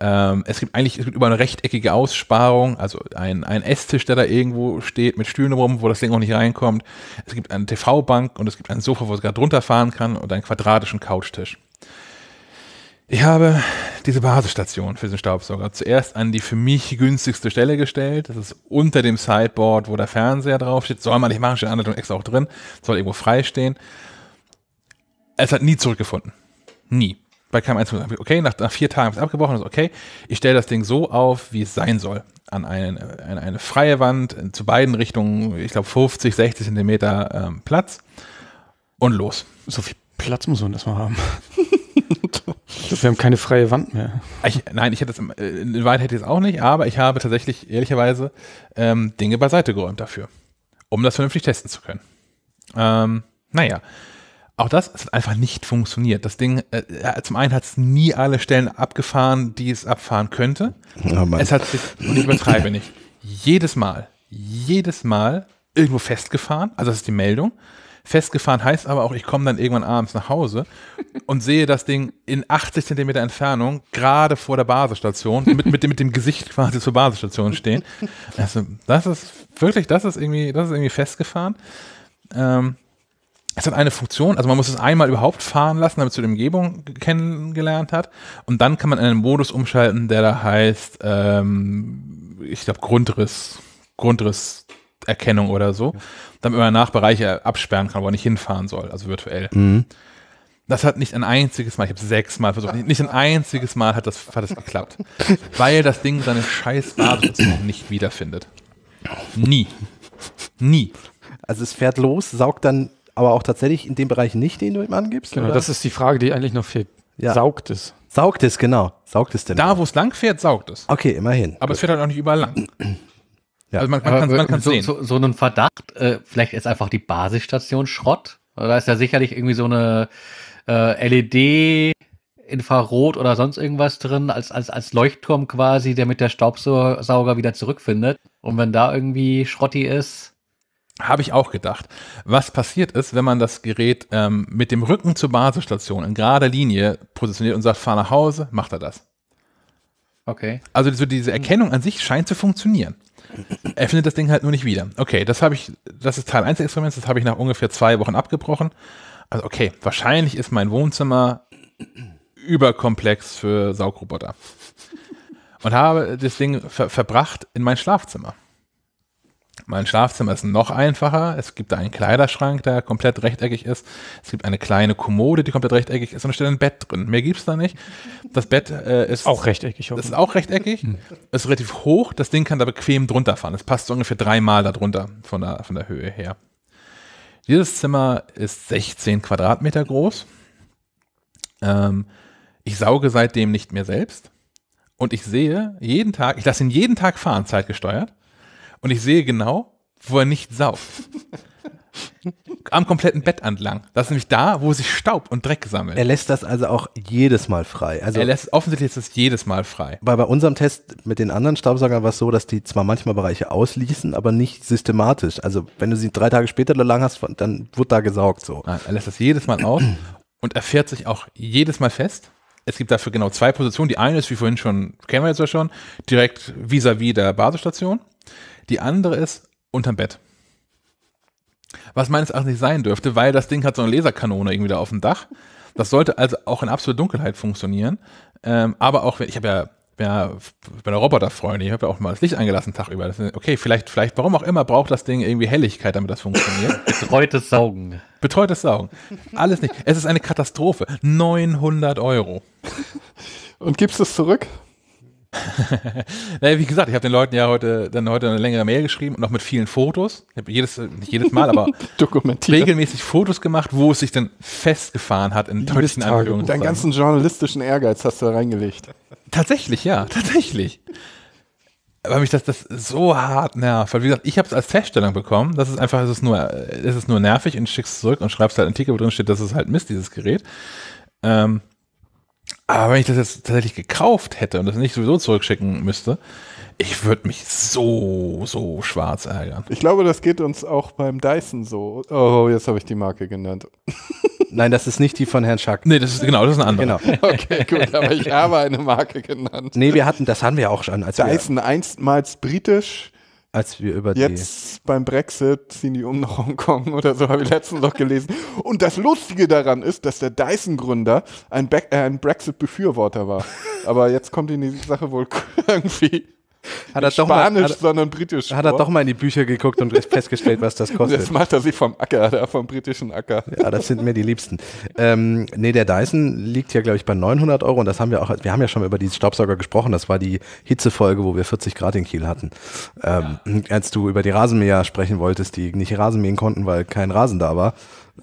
Ähm, es gibt eigentlich es gibt über eine rechteckige Aussparung, also ein, ein Esstisch, der da irgendwo steht, mit Stühlen rum, wo das Ding auch nicht reinkommt. Es gibt eine TV-Bank und es gibt ein Sofa, wo es gerade drunter fahren kann und einen quadratischen Couchtisch. Ich habe diese Basisstation für den Staubsauger zuerst an die für mich günstigste Stelle gestellt. Das ist unter dem Sideboard, wo der Fernseher draufsteht. Soll man nicht machen, steht Anleitung extra auch drin. Soll irgendwo frei stehen. Es hat nie zurückgefunden. Nie. Bei keinem einzigen. Okay, nach, nach vier Tagen ist es abgebrochen. Ist okay, ich stelle das Ding so auf, wie es sein soll. An, einen, an eine freie Wand, zu beiden Richtungen, ich glaube 50, 60 Zentimeter ähm, Platz. Und los. So viel Platz muss man erstmal haben. [laughs] Wir haben keine freie Wand mehr. Ich, nein, ich hätte es, äh, in Wahrheit hätte ich es auch nicht, aber ich habe tatsächlich ehrlicherweise ähm, Dinge beiseite geräumt dafür, um das vernünftig testen zu können. Ähm, naja, auch das hat einfach nicht funktioniert. Das Ding, äh, zum einen hat es nie alle Stellen abgefahren, die es abfahren könnte. Oh es hat sich, und ich übertreibe nicht, jedes Mal, jedes Mal irgendwo festgefahren, also das ist die Meldung, Festgefahren heißt aber auch, ich komme dann irgendwann abends nach Hause und sehe das Ding in 80 Zentimeter Entfernung, gerade vor der Basisstation, mit, mit, dem, mit dem Gesicht quasi zur Basisstation stehen. Also, das ist wirklich, das ist irgendwie, das ist irgendwie festgefahren. Ähm, es hat eine Funktion, also man muss es einmal überhaupt fahren lassen, damit es die Umgebung kennengelernt hat. Und dann kann man einen Modus umschalten, der da heißt, ähm, ich glaube, Grundriss, Grundriss Erkennung oder so, damit man danach Bereiche absperren kann, wo er nicht hinfahren soll, also virtuell. Mhm. Das hat nicht ein einziges Mal, ich habe sechs Mal versucht, nicht ein einziges Mal hat das, hat das geklappt. [laughs] weil das Ding seine scheiß Basis nicht wiederfindet. Nie. Nie. Also es fährt los, saugt dann aber auch tatsächlich in dem Bereich nicht, den du ihm angibst? Genau, oder? das ist die Frage, die eigentlich noch fehlt. Ja. Saugt es? Saugt es, genau. Saugt es denn? Da, wo es lang fährt, saugt es. Okay, immerhin. Aber Gut. es fährt halt auch nicht überall lang. Ja. Also man, man kann man so, sehen. So, so einen Verdacht, äh, vielleicht ist einfach die Basisstation Schrott. Da ist ja sicherlich irgendwie so eine äh, LED, Infrarot oder sonst irgendwas drin, als, als, als Leuchtturm quasi, der mit der Staubsauger wieder zurückfindet. Und wenn da irgendwie Schrotti ist. Habe ich auch gedacht. Was passiert ist, wenn man das Gerät ähm, mit dem Rücken zur Basisstation in gerader Linie positioniert und sagt, fahr nach Hause, macht er das. Okay. Also so diese Erkennung an sich scheint zu funktionieren. Er findet das Ding halt nur nicht wieder. Okay, das habe ich, das ist Teil 1 des Experiments, das habe ich nach ungefähr zwei Wochen abgebrochen. Also okay, wahrscheinlich ist mein Wohnzimmer überkomplex für Saugroboter. Und habe das Ding ver verbracht in mein Schlafzimmer. Mein Schlafzimmer ist noch einfacher. Es gibt da einen Kleiderschrank, der komplett rechteckig ist. Es gibt eine kleine Kommode, die komplett rechteckig ist und da steht ein Bett drin. Mehr gibt's da nicht. Das Bett äh, ist auch rechteckig. Das ist auch rechteckig. Hm. Ist relativ hoch. Das Ding kann da bequem drunter fahren. Es passt so ungefähr dreimal darunter von der, von der Höhe her. Dieses Zimmer ist 16 Quadratmeter groß. Ähm, ich sauge seitdem nicht mehr selbst. Und ich sehe jeden Tag, ich lasse ihn jeden Tag fahren, zeitgesteuert und ich sehe genau, wo er nicht saugt. Am kompletten Bett entlang. Das ist nämlich da, wo sich Staub und Dreck sammelt. Er lässt das also auch jedes Mal frei. Also er lässt offensichtlich ist es jedes Mal frei. Weil bei unserem Test mit den anderen Staubsaugern war es so, dass die zwar manchmal Bereiche ausließen, aber nicht systematisch. Also wenn du sie drei Tage später lang hast, dann wird da gesaugt so. Nein, er lässt das jedes Mal aus und er fährt sich auch jedes Mal fest. Es gibt dafür genau zwei Positionen. Die eine ist, wie vorhin schon, kennen wir jetzt ja schon, direkt vis-à-vis -vis der Basisstation. Die andere ist unterm Bett. Was meines Erachtens nicht sein dürfte, weil das Ding hat so eine Laserkanone irgendwie da auf dem Dach. Das sollte also auch in absoluter Dunkelheit funktionieren. Ähm, aber auch, ich habe ja ja, ich bin ein ich habe ja auch mal das Licht angelassen Tag über. okay, vielleicht, vielleicht, warum auch immer, braucht das Ding irgendwie Helligkeit, damit das funktioniert. [laughs] Betreutes Saugen. Betreutes Saugen. Alles nicht. Es ist eine Katastrophe. 900 Euro. Und gibst du es zurück? naja, wie gesagt, ich habe den Leuten ja heute dann heute eine längere Mail geschrieben und auch mit vielen Fotos. Ich habe jedes, nicht jedes Mal, aber [laughs] regelmäßig Fotos gemacht, wo es sich dann festgefahren hat in deutschen Anführungszeichen. Deinen ganzen journalistischen Ehrgeiz hast du da reingelegt. Tatsächlich, ja, tatsächlich. Weil mich das, das so hart nervt. Weil wie gesagt, ich habe es als Feststellung bekommen. Das ist einfach, es ist nur, es ist nur nervig und schickst es zurück und schreibst halt einen Ticket, wo drin steht, das ist halt Mist, dieses Gerät. Ähm, aber wenn ich das jetzt tatsächlich gekauft hätte und das nicht sowieso zurückschicken müsste, ich würde mich so, so schwarz ärgern. Ich glaube, das geht uns auch beim Dyson so. Oh, jetzt habe ich die Marke genannt. [laughs] Nein, das ist nicht die von Herrn Schack. Nee, das ist genau, das ist eine andere. Genau. [laughs] Okay, gut, aber ich habe eine Marke genannt. Nee, wir hatten, das haben wir auch schon. Als Dyson einstmals britisch, als wir über Jetzt die beim Brexit ziehen die um nach Hongkong oder so, habe ich letztens noch gelesen. Und das Lustige daran ist, dass der Dyson-Gründer ein, äh, ein Brexit-Befürworter war. Aber jetzt kommt die nächste Sache wohl [laughs] irgendwie hat er doch Spanisch, mal, hat, sondern britisch. Hat er doch mal in die Bücher geguckt und festgestellt, was das kostet. Das macht er sich vom Acker, vom britischen Acker. Ja, das sind mir die Liebsten. Ähm, nee, der Dyson liegt ja, glaube ich, bei 900 Euro und das haben wir auch, wir haben ja schon mal über die Staubsauger gesprochen, das war die Hitzefolge, wo wir 40 Grad in Kiel hatten. Ähm, ja. Als du über die Rasenmäher sprechen wolltest, die nicht Rasenmähen konnten, weil kein Rasen da war.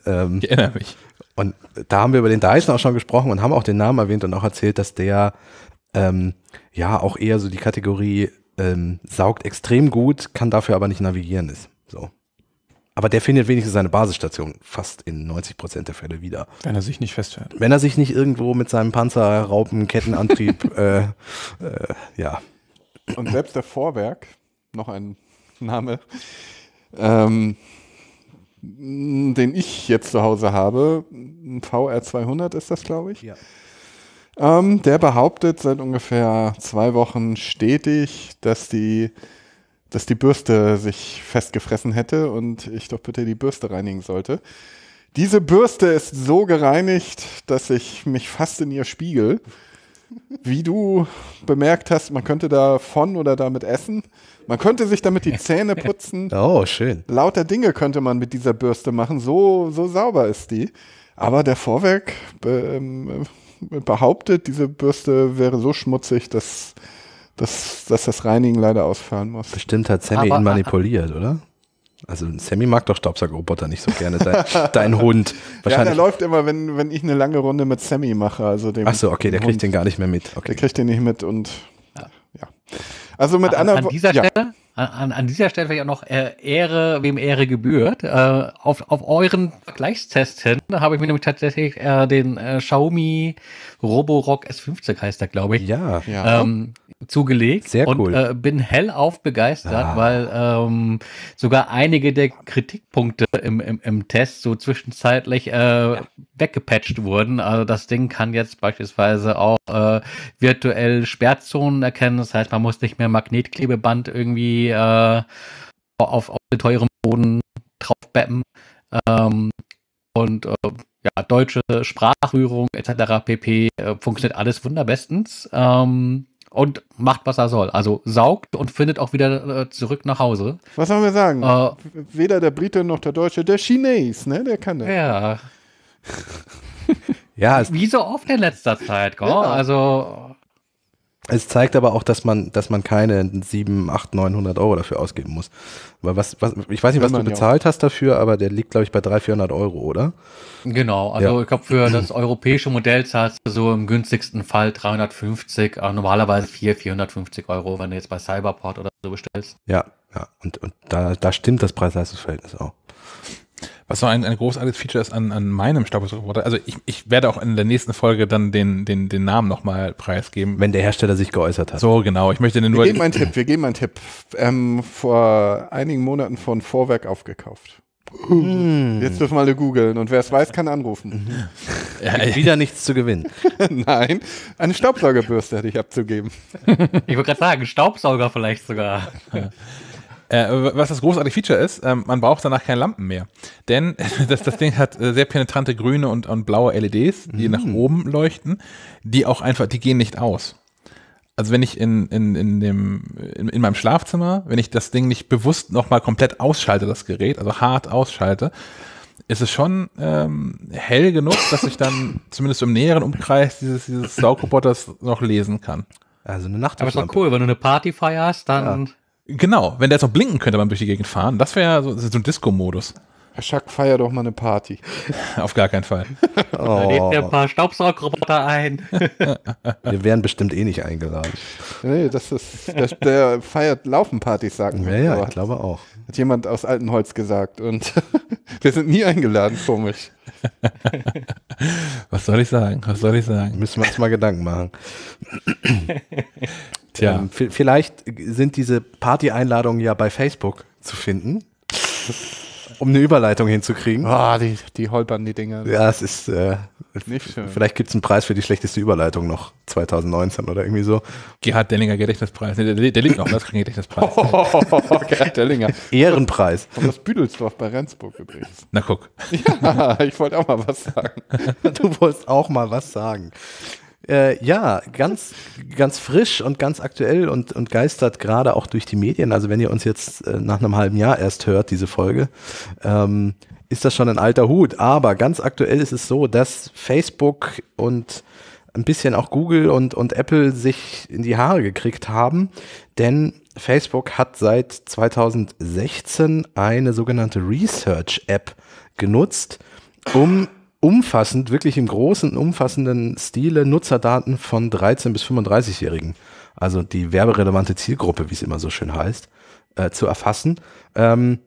Ähm, ich erinnere mich. Und da haben wir über den Dyson auch schon gesprochen und haben auch den Namen erwähnt und auch erzählt, dass der ähm, ja auch eher so die Kategorie ähm, saugt extrem gut, kann dafür aber nicht navigieren ist. So. Aber der findet wenigstens seine Basisstation fast in 90 Prozent der Fälle wieder. Wenn er sich nicht festhält. Wenn er sich nicht irgendwo mit seinem Panzer, Kettenantrieb, [laughs] äh, äh, ja. Und selbst der Vorwerk, noch ein Name, ähm, den ich jetzt zu Hause habe, ein VR200 ist das, glaube ich. Ja. Ähm, der behauptet seit ungefähr zwei Wochen stetig, dass die, dass die Bürste sich festgefressen hätte und ich doch bitte die Bürste reinigen sollte. Diese Bürste ist so gereinigt, dass ich mich fast in ihr spiegel. Wie du bemerkt hast, man könnte davon oder damit essen. Man könnte sich damit die Zähne putzen. [laughs] Oh, schön. Lauter Dinge könnte man mit dieser Bürste machen. So, so sauber ist die. Aber der Vorwerk ähm, behauptet, diese Bürste wäre so schmutzig, dass, dass, dass das Reinigen leider ausfallen muss. Bestimmt hat Sammy Aber, ihn manipuliert, oder? Also Sammy mag doch Staubsaugerroboter nicht so gerne. Dein, [laughs] dein Hund. Wahrscheinlich. Ja, der läuft immer, wenn, wenn ich eine lange Runde mit Sammy mache. Also dem, Ach so, okay, der Hund. kriegt den gar nicht mehr mit. Okay. Der kriegt den nicht mit und ja. ja. Also mit Ach, anderen an dieser Stelle ja an, an dieser Stelle vielleicht auch noch äh, Ehre, wem Ehre gebührt. Äh, auf, auf euren Vergleichstest hin habe ich mir nämlich tatsächlich äh, den äh, Xiaomi Roborock S50 heißt der, glaube ich. Ja, ja. Ähm, zugelegt. Sehr cool. Und äh, bin hellauf begeistert, ah. weil ähm, sogar einige der Kritikpunkte im, im, im Test so zwischenzeitlich äh, ja. weggepatcht wurden. Also das Ding kann jetzt beispielsweise auch äh, virtuell Sperrzonen erkennen. Das heißt, man muss nicht mehr Magnetklebeband irgendwie äh, auf, auf teurem Boden draufbeppen. Ähm, und äh, ja, deutsche Sprachrührung etc. pp. Äh, funktioniert alles wunderbestens. Ähm, und macht, was er soll. Also saugt und findet auch wieder äh, zurück nach Hause. Was sollen wir sagen? Äh, Weder der Brite noch der Deutsche, der Chines, ne? Der kann das. Ja. ja Wie so oft in letzter Zeit, gell? Ja. Also es zeigt aber auch, dass man, dass man keine 7, 8, 900 Euro dafür ausgeben muss. Weil was, was, ich weiß nicht, was du bezahlt ja hast dafür, aber der liegt, glaube ich, bei 300, 400 Euro, oder? Genau, also ja. ich glaube, für das europäische Modell zahlst du so im günstigsten Fall 350, normalerweise 4, 450 Euro, wenn du jetzt bei Cyberport oder so bestellst. Ja, ja, und, und da, da stimmt das preis leistungs auch. Was so ein, ein großartiges Feature ist an, an meinem Staubsaugerroboter, also ich, ich werde auch in der nächsten Folge dann den, den, den Namen nochmal preisgeben. Wenn der Hersteller sich geäußert hat. So, genau. Ich möchte den nur. Wir geben einen Tipp, wir geben einen Tipp. Ähm, vor einigen Monaten von Vorwerk aufgekauft. Hm. Jetzt dürfen wir alle googeln und wer es weiß, kann anrufen. Mhm. Ja, wieder nichts zu gewinnen. [laughs] Nein, eine Staubsaugerbürste hätte ich abzugeben. Ich wollte gerade sagen, Staubsauger vielleicht sogar. Äh, was das großartige Feature ist, ähm, man braucht danach keine Lampen mehr. Denn [laughs] das, das Ding hat äh, sehr penetrante grüne und, und blaue LEDs, die mhm. nach oben leuchten, die auch einfach, die gehen nicht aus. Also wenn ich in, in, in, dem, in, in meinem Schlafzimmer, wenn ich das Ding nicht bewusst nochmal komplett ausschalte, das Gerät, also hart ausschalte, ist es schon ähm, hell genug, dass ich dann [laughs] zumindest im näheren Umkreis dieses, dieses Saugroboters noch lesen kann. Also eine Nacht. Aber ist doch cool, wenn du eine Party feierst, dann ja. Genau, wenn der jetzt noch blinken könnte beim durch die Gegend fahren, das wäre ja so, so ein Disco-Modus. Herr Schack, feier doch mal eine Party. [laughs] Auf gar keinen Fall. [laughs] oh. Nehmt ihr ein paar Staubsaugroboter ein. Wir wären bestimmt eh nicht eingeladen. Nee, das ist, der, der feiert Laufenpartys, sagen wir. Ja, ja, ich glaube auch. Hat jemand aus Altenholz gesagt und [laughs] wir sind nie eingeladen, komisch. Was soll ich sagen? Was soll ich sagen? Müssen wir uns mal Gedanken machen. Tja. Ähm, vielleicht sind diese Party-Einladungen ja bei Facebook zu finden, um eine Überleitung hinzukriegen. oh, die, die holpern die Dinge. Ja, es ist äh, nicht schön. Vielleicht gibt es einen Preis für die schlechteste Überleitung noch 2019 oder irgendwie so. Gerhard Dellinger Gedächtnispreis. Nee, der, der liegt noch, das ist kein Gedächtnispreis. Oh, oh, oh, Gerhard Dellinger. Ehrenpreis. Von das Büdelsdorf bei Rendsburg übrigens. Na guck. [laughs] Ja, ich wollte auch mal was sagen. du wolltest auch mal was sagen. Äh, ja, ganz, ganz frisch und ganz aktuell und, und geistert gerade auch durch die Medien. Also wenn ihr uns jetzt äh, nach einem halben Jahr erst hört, diese Folge, ähm, ist das schon ein alter Hut. Aber ganz aktuell ist es so, dass Facebook und ein bisschen auch Google und, und Apple sich in die Haare gekriegt haben, denn Facebook hat seit 2016 eine sogenannte Research-App genutzt, um umfassend, wirklich im großen, umfassenden Stile Nutzerdaten von 13 bis 35-Jährigen, also die werberelevante Zielgruppe, wie es immer so schön heißt, äh, zu erfassen. Ähm,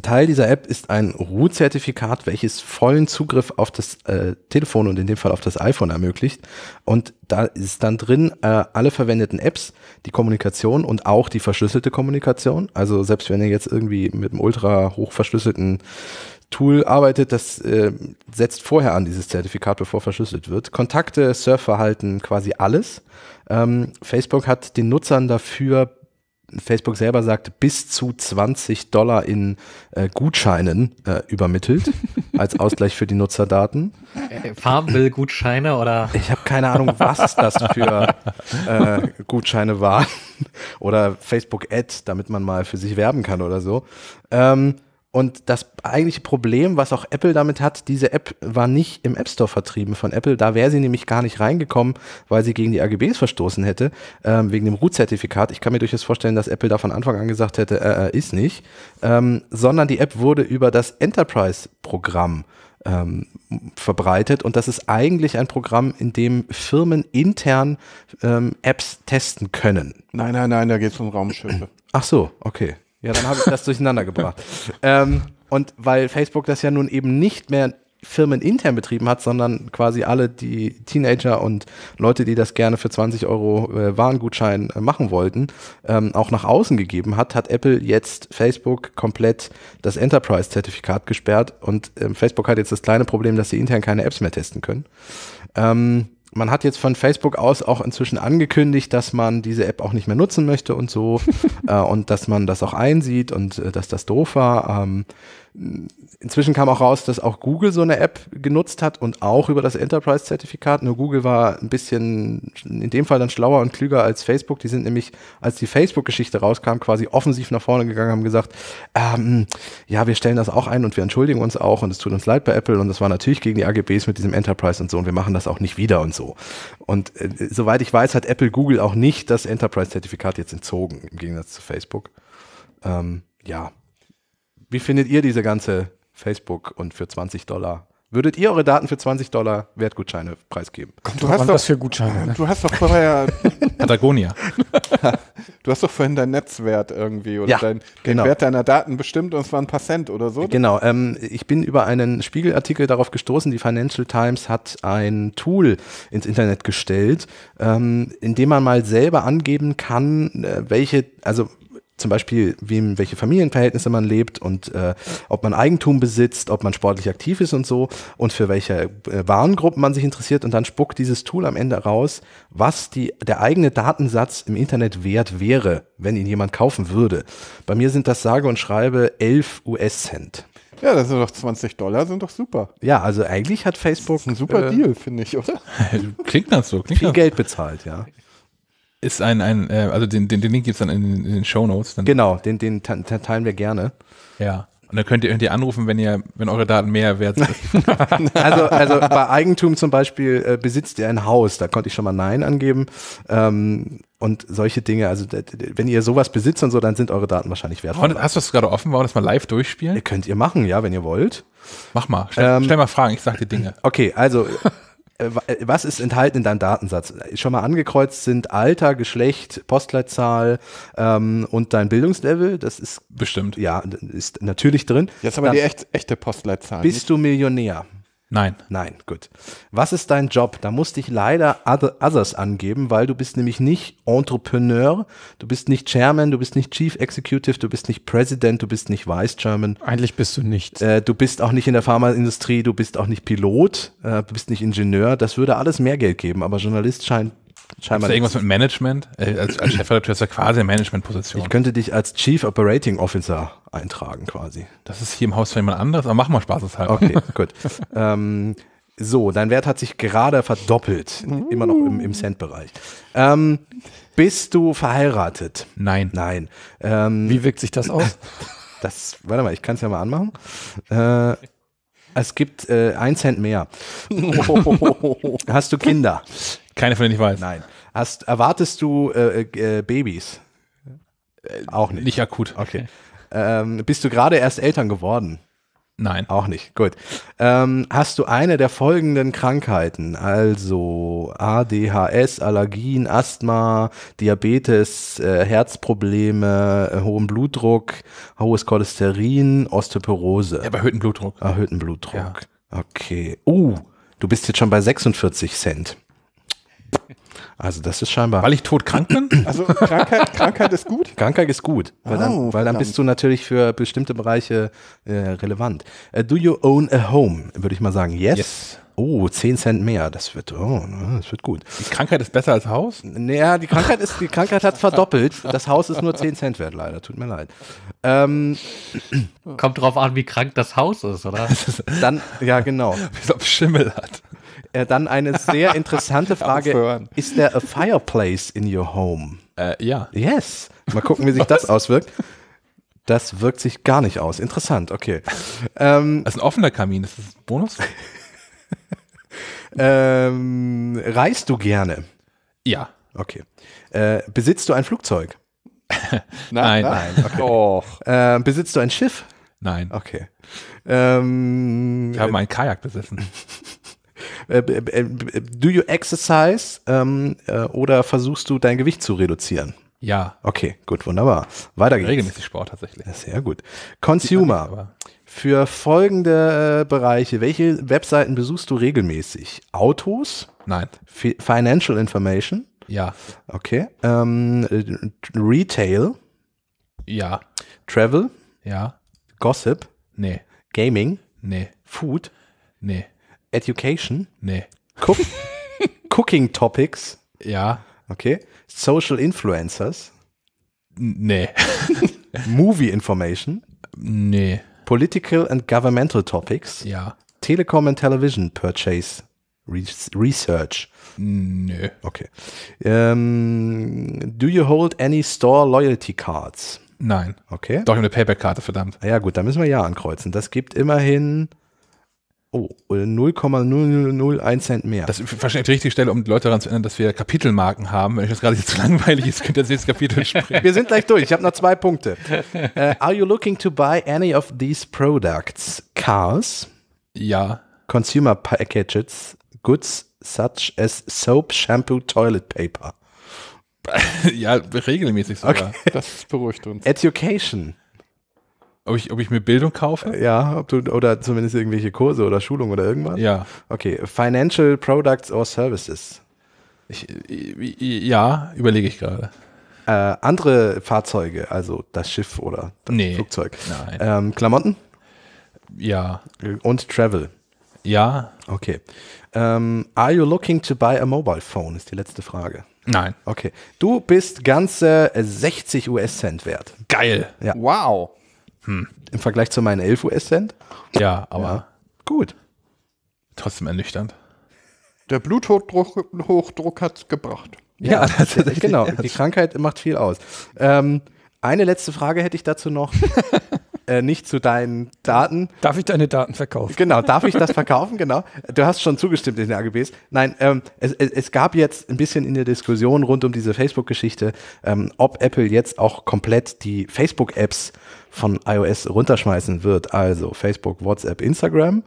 Teil dieser App ist ein Root-Zertifikat, welches vollen Zugriff auf das äh, Telefon und in dem Fall auf das iPhone ermöglicht. Und da ist dann drin äh, alle verwendeten Apps, die Kommunikation und auch die verschlüsselte Kommunikation. Also selbst wenn ihr jetzt irgendwie mit einem ultra hochverschlüsselten Tool arbeitet, das äh, setzt vorher an, dieses Zertifikat, bevor verschlüsselt wird. Kontakte, Surfverhalten, quasi alles. Ähm, Facebook hat den Nutzern dafür, Facebook selber sagt, bis zu 20 Dollar in äh, Gutscheinen äh, übermittelt, [laughs] als Ausgleich für die Nutzerdaten. Äh, Farmville-Gutscheine oder? Ich habe keine Ahnung, was das für [laughs] äh, Gutscheine waren. oder Facebook-Ad, damit man mal für sich werben kann oder so. Ähm, und das eigentliche Problem, was auch Apple damit hat, diese App war nicht im App Store vertrieben von Apple. Da wäre sie nämlich gar nicht reingekommen, weil sie gegen die AGBs verstoßen hätte, ähm, wegen dem Root-Zertifikat. Ich kann mir durchaus vorstellen, dass Apple da von Anfang an gesagt hätte, äh, äh, ist nicht. Ähm, sondern die App wurde über das Enterprise-Programm ähm, verbreitet. Und das ist eigentlich ein Programm, in dem Firmen intern ähm, Apps testen können. Nein, nein, nein, da geht es um Raumschiffe. Ach so, okay. Ja, dann habe ich das durcheinander gebracht. Ähm, und weil Facebook das ja nun eben nicht mehr Firmen intern betrieben hat, sondern quasi alle die Teenager und Leute, die das gerne für 20 Euro äh, Warengutschein äh, machen wollten, ähm, auch nach außen gegeben hat, hat Apple jetzt Facebook komplett das Enterprise-Zertifikat gesperrt und ähm, Facebook hat jetzt das kleine Problem, dass sie intern keine Apps mehr testen können. Ähm, man hat jetzt von Facebook aus auch inzwischen angekündigt, dass man diese App auch nicht mehr nutzen möchte und so [laughs] äh, und dass man das auch einsieht und äh, dass das doof war. Ähm, Inzwischen kam auch raus, dass auch Google so eine App genutzt hat und auch über das Enterprise-Zertifikat. Nur Google war ein bisschen, in dem Fall dann schlauer und klüger als Facebook. Die sind nämlich, als die Facebook-Geschichte rauskam, quasi offensiv nach vorne gegangen, haben gesagt, ähm, ja, wir stellen das auch ein und wir entschuldigen uns auch und es tut uns leid bei Apple und das war natürlich gegen die AGBs mit diesem Enterprise und so und wir machen das auch nicht wieder und so. Und äh, soweit ich weiß, hat Apple Google auch nicht das Enterprise-Zertifikat jetzt entzogen, im Gegensatz zu Facebook. Ähm, ja, wie findet ihr diese ganze Facebook und für 20 Dollar? Würdet ihr eure Daten für 20 Dollar Wertgutscheine preisgeben? Komm, du, hast doch was für Gutscheine. Ne? Du hast doch vorher [laughs] Patagonia. du hast doch vorhin dein Netzwert irgendwie oder ja, dein, genau. den Wert deiner Daten bestimmt und es waren ein paar Cent oder so. Genau. Ähm, ich bin über einen Spiegelartikel darauf gestoßen. Die Financial Times hat ein Tool ins Internet gestellt, ähm, in dem man mal selber angeben kann, äh, welche, also zum Beispiel, wem, welche Familienverhältnisse man lebt und äh, ob man Eigentum besitzt, ob man sportlich aktiv ist und so und für welche äh, Warengruppen man sich interessiert. Und dann spuckt dieses Tool am Ende raus, was die, der eigene Datensatz im Internet wert wäre, wenn ihn jemand kaufen würde. Bei mir sind das sage und schreibe 11 US-Cent. Ja, das sind doch 20 Dollar, sind doch super. Ja, also eigentlich hat Facebook. Das ist ein super äh, Deal, finde ich, oder? [laughs] klingt das so. Klingt viel das. Geld bezahlt, ja ist ein, ein äh, also den, den, den Link gibt es dann in, in den Show Notes. Genau, den, den teilen wir gerne. Ja. Und dann könnt ihr irgendwie anrufen, wenn ihr, wenn eure Daten mehr wert sind. [laughs] [laughs] also, also bei Eigentum zum Beispiel äh, besitzt ihr ein Haus, da konnte ich schon mal Nein angeben. Ähm, und solche Dinge, also wenn ihr sowas besitzt und so, dann sind eure Daten wahrscheinlich wertvoll. Und hast du das gerade offen? Wollen wir das mal live durchspielen? Ihr könnt ihr machen, ja, wenn ihr wollt. Mach mal, stell, ähm, stell mal Fragen, ich sag dir Dinge. Okay, also äh, äh, was ist enthalten in deinem Datensatz? Schon mal angekreuzt sind Alter, Geschlecht, Postleitzahl ähm, und dein Bildungslevel. Das ist bestimmt. Ja, ist natürlich drin. Jetzt haben wir die echt, echte Postleitzahl. Bist nicht? du Millionär? Nein. Nein, gut. Was ist dein Job? Da musste ich leider Others angeben, weil du bist nämlich nicht Entrepreneur, du bist nicht Chairman, du bist nicht Chief Executive, du bist nicht President, du bist nicht Vice Chairman. Eigentlich bist du nichts. Äh, du bist auch nicht in der Pharmaindustrie, du bist auch nicht Pilot, äh, du bist nicht Ingenieur. Das würde alles mehr Geld geben, aber Journalist scheint Scheinbar. Ist da irgendwas mit Management? Äh, als, als [clears throat] Chefredakteur ist ja quasi eine Management-Position. Ich könnte dich als Chief Operating Officer eintragen, quasi. Das ist hier im Haus für jemand anderes, aber machen wir Spaß spaßeshalber. Okay, [laughs] gut. ähm, so, dein Wert hat sich gerade verdoppelt. Immer noch im, im Cent-Bereich. Ähm, bist du verheiratet? Nein. Nein. Ähm, Wie wirkt sich das aus? [laughs] das, warte mal, ich kann es ja mal anmachen. Äh, es gibt äh, ein Cent mehr. [laughs] Hast du Kinder? Keine, von denen ich weiß. Nein. Hast, erwartest du äh, äh, Babys? Äh, Auch nicht. Nicht akut. Okay. Ähm, bist du gerade erst Eltern geworden? Nein. Auch nicht. Gut. Ähm, hast du eine der folgenden Krankheiten, also ADHS, Allergien, Asthma, Diabetes, äh, Herzprobleme, äh, hohen Blutdruck, hohes Cholesterin, Osteoporose? Ja, bei erhöhten Blutdruck. Erhöhten Blutdruck. Ja. Okay. Uh, du bist jetzt schon bei 46 Cent. Also das ist scheinbar. Weil ich todkrank bin? [clears throat] Also Krankheit, Krankheit ist gut? Krankheit ist gut, weil, oh, dann, weil dann, bist du natürlich für bestimmte Bereiche äh, relevant. Uh, do you own a home? Würde ich mal sagen. Yes. yes. Oh, 10 Cent mehr, das wird, oh, ne, das wird gut. Die Krankheit ist besser als Haus? Naja, die Krankheit, ist, die Krankheit hat verdoppelt. Das Haus ist nur 10 Cent wert, leider. Tut mir leid. Ähm, Kommt drauf an, wie krank das Haus ist, oder? [laughs] dann, ja, genau. Wie es Schimmel hat äh, dann eine sehr [laughs] interessante Frage. Ist there a fireplace in your home? Äh, ja. Yes. Mal gucken, wie sich das auswirkt. Das wirkt sich gar nicht aus. Interessant, okay. Ähm, das ist ein offener Kamin, das ist ein Bonus. [laughs] ähm, reist du gerne? Ja. Okay. Äh, besitzt du ein Flugzeug? [laughs] nein, nein. nein. Okay. Oh. Äh, besitzt du ein Schiff? Nein. Okay. Ähm, ich habe meinen Kajak besessen. Äh, äh, äh, do you exercise ähm, oder versuchst du dein Gewicht zu reduzieren? Ja. Okay, gut, wunderbar. Weiter geht's. Regelmäßig Sport tatsächlich. Sehr gut. Consumer. Für folgende Bereiche, welche Webseiten besuchst du regelmäßig? Autos? Nein. F Financial Information? Ja. Okay. Ähm, Retail? Ja. Travel? Ja. Gossip? Nee. Gaming? Nee. Food? Nee. Education. Nee. Cook [laughs] Cooking Topics. Ja. Okay. Social Influencers. Nee. [laughs] Movie Information. Nee. Political and Governmental Topics. Ja. Telekom and Television Purchase Research. Nee. Okay. Um, ähm, do you hold any store loyalty cards? Nein. Okay. Doch eine Payback-Karte, verdammt. Ah ja, gut, da müssen wir ja ankreuzen. Das gibt immerhin Oh, 0,0001 äh, Cent mehr. Das ist wahrscheinlich die richtige Stelle, um die Leute daran zu erinnern, dass wir Kapitelmarken haben. Wenn ich das gerade jetzt zu langweilig ist, könnt ihr das nächste Kapitel [laughs] sprechen. Wir sind gleich durch. Ich habe noch zwei Punkte. Uh, are you looking to buy any of these products? Cars? Ja. Consumer packages? Goods such as soap, shampoo, toilet paper? [laughs] ja, regelmäßig sogar. Okay. Das beruhigt uns. Education? Ob ich, ob ich mir Bildung kaufe? Äh, ja, ob du, oder zumindest irgendwelche Kurse oder Schulungen oder irgendwas? Ja. Okay, Financial Products or Services. Ich, ja, überlege ich gerade. Äh, andere Fahrzeuge, also das Schiff oder das nee, Flugzeug. Nein. Ähm, Klamotten? Ja. Und Travel? Ja. Okay. Ähm, are you looking to buy a mobile phone? Ist die letzte Frage. Nein. Okay. Du bist ganze 60 US-Cent wert. Geil. Ja. Wow. Hm. Im Vergleich zu meinen 11 US-Cent? Ja, aber ja. gut. Trotzdem ernüchternd. Der Bluthochdruck hat es gebracht. Ja, ja [laughs] tatsächlich. [laughs] Genau, die Krankheit macht viel aus. Ähm, eine letzte Frage hätte ich dazu noch. [laughs] Äh, nicht zu deinen Daten. Darf ich deine Daten verkaufen? Genau, darf ich das verkaufen? genau. Du hast schon zugestimmt in den AGBs. Nein, ähm, es, es, es, gab jetzt ein bisschen in der Diskussion rund um diese Facebook-Geschichte, ähm, ob Apple jetzt auch komplett die Facebook-Apps von iOS runterschmeißen wird, also Facebook, WhatsApp, Instagram,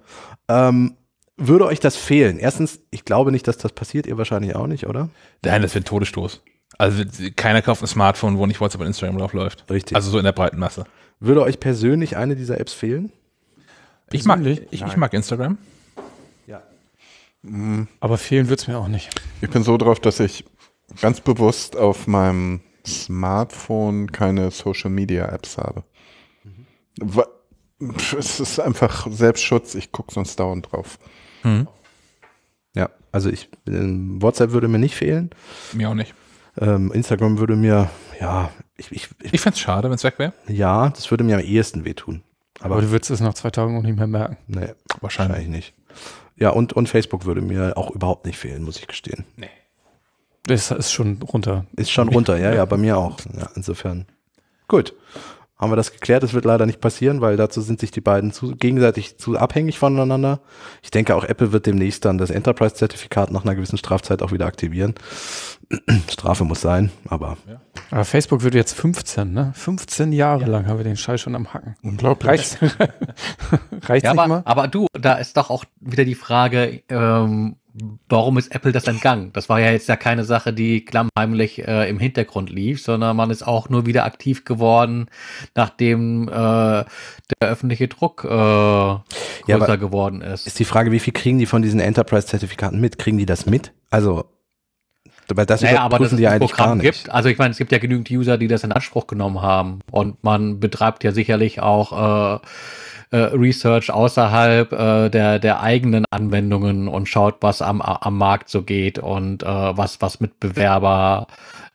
ähm, würde euch das fehlen? Erstens, ich glaube nicht, dass das passiert, ihr wahrscheinlich auch nicht, oder? Nein, das wäre ein Todesstoß. Also keiner kauft ein Smartphone, wo nicht WhatsApp und Instagram drauf läuft. Richtig. Also so in der breiten Masse. Würde euch persönlich eine dieser Apps fehlen? Ich mag, ich, ich mag Instagram. Ja. Hm. Aber fehlen wird es mir auch nicht. Ich bin so drauf, dass ich ganz bewusst auf meinem Smartphone keine Social Media Apps habe. [laughs] Es ist einfach Selbstschutz, ich gucke sonst dauernd drauf. Hm. Ja, also ich, ähm, WhatsApp würde mir nicht fehlen. Mir auch nicht. Ähm, Instagram würde mir, ja, ich. Ich, ich, ich fände es schade, wenn es weg wäre. Ja, das würde mir am ehesten wehtun. Aber, Aber du würdest es nach zwei Tagen auch nicht mehr merken. Nee, wahrscheinlich, wahrscheinlich nicht. Ja, und, und Facebook würde mir auch überhaupt nicht fehlen, muss ich gestehen. Nee. Das ist schon runter. Ist schon runter, ja, ja, bei mir auch. Ja, insofern. Gut haben wir das geklärt. Das wird leider nicht passieren, weil dazu sind sich die beiden zu, gegenseitig zu abhängig voneinander. Ich denke, auch Apple wird demnächst dann das Enterprise-Zertifikat nach einer gewissen Strafzeit auch wieder aktivieren. [clears throat] Strafe muss sein, aber. Ja. Aber Facebook wird jetzt 15, ne? 15 Jahre ja. lang haben wir den Scheiß schon am Hacken. Unglaublich. Reicht's, [laughs] Reicht's ja, aber, mal? aber du, da ist doch auch wieder die Frage, ähm, warum ist Apple das entgangen? Das war ja jetzt ja keine Sache, die klammheimlich äh, im Hintergrund lief, sondern man ist auch nur wieder aktiv geworden, nachdem äh, der öffentliche Druck äh, größer ja, geworden ist. Ist die Frage, wie viel kriegen die von diesen Enterprise-Zertifikaten mit? Kriegen die das mit? Also weil das naja, aber dass es die ein Programm gibt. Also ich meine, es gibt ja genügend User, die das in Anspruch genommen haben. Und man betreibt ja sicherlich auch äh, äh, Research außerhalb äh, der, der eigenen Anwendungen und schaut, was am, am Markt so geht und äh, was, was Mitbewerber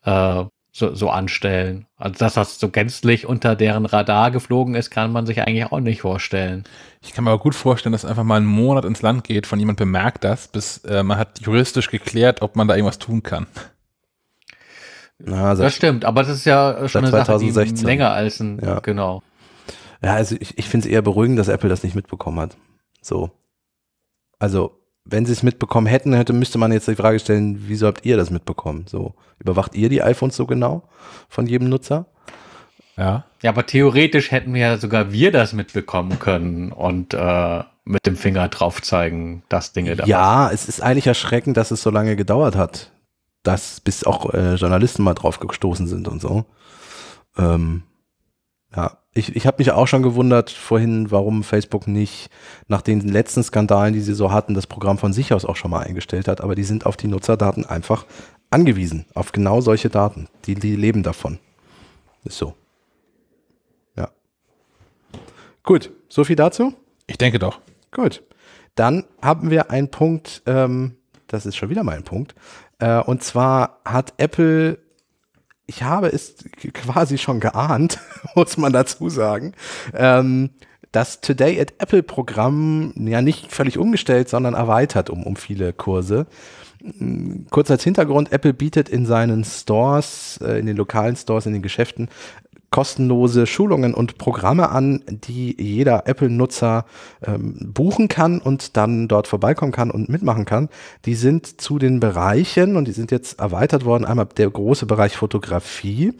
äh, so, so anstellen. Also, dass das so gänzlich unter deren Radar geflogen ist, kann man sich eigentlich auch nicht vorstellen. Ich kann mir aber gut vorstellen, dass einfach mal ein Monat ins Land geht, von jemand bemerkt das, bis äh, man hat juristisch geklärt, ob man da irgendwas tun kann. Na, also das stimmt, aber das ist ja äh, schon eine Sache, die länger als ein, ja. genau. Ja, also ich, ich finde es eher beruhigend, dass Apple das nicht mitbekommen hat. So. Also, wenn sie es mitbekommen hätten, hätte, müsste man jetzt die Frage stellen, wieso habt ihr das mitbekommen? So, überwacht ihr die iPhones so genau von jedem Nutzer? Ja. Ja, aber theoretisch hätten wir ja sogar wir das mitbekommen können und äh, mit dem Finger drauf zeigen, dass Dinge da. Ja, ist. es ist eigentlich erschreckend, dass es so lange gedauert hat, dass bis auch äh, Journalisten mal drauf gestoßen sind und so. Ähm, ja, ich, ich habe mich auch schon gewundert vorhin, warum Facebook nicht nach den letzten Skandalen, die sie so hatten, das Programm von sich aus auch schon mal eingestellt hat. Aber die sind auf die Nutzerdaten einfach angewiesen, auf genau solche Daten. Die, die leben davon. Ist so. Ja. Gut, so viel dazu? Ich denke doch. Gut. Dann haben wir einen Punkt, ähm, das ist schon wieder mein Punkt. Äh, und zwar hat Apple ich habe es quasi schon geahnt, [laughs] muss man dazu sagen. Ähm, das Today at Apple Programm ja nicht völlig umgestellt, sondern erweitert um, um viele Kurse. Hm, kurz als Hintergrund, Apple bietet in seinen Stores, äh, in den lokalen Stores, in den Geschäften kostenlose Schulungen und Programme an, die jeder Apple-Nutzer ähm, buchen kann und dann dort vorbeikommen kann und mitmachen kann. Die sind zu den Bereichen und die sind jetzt erweitert worden. Einmal der große Bereich Fotografie.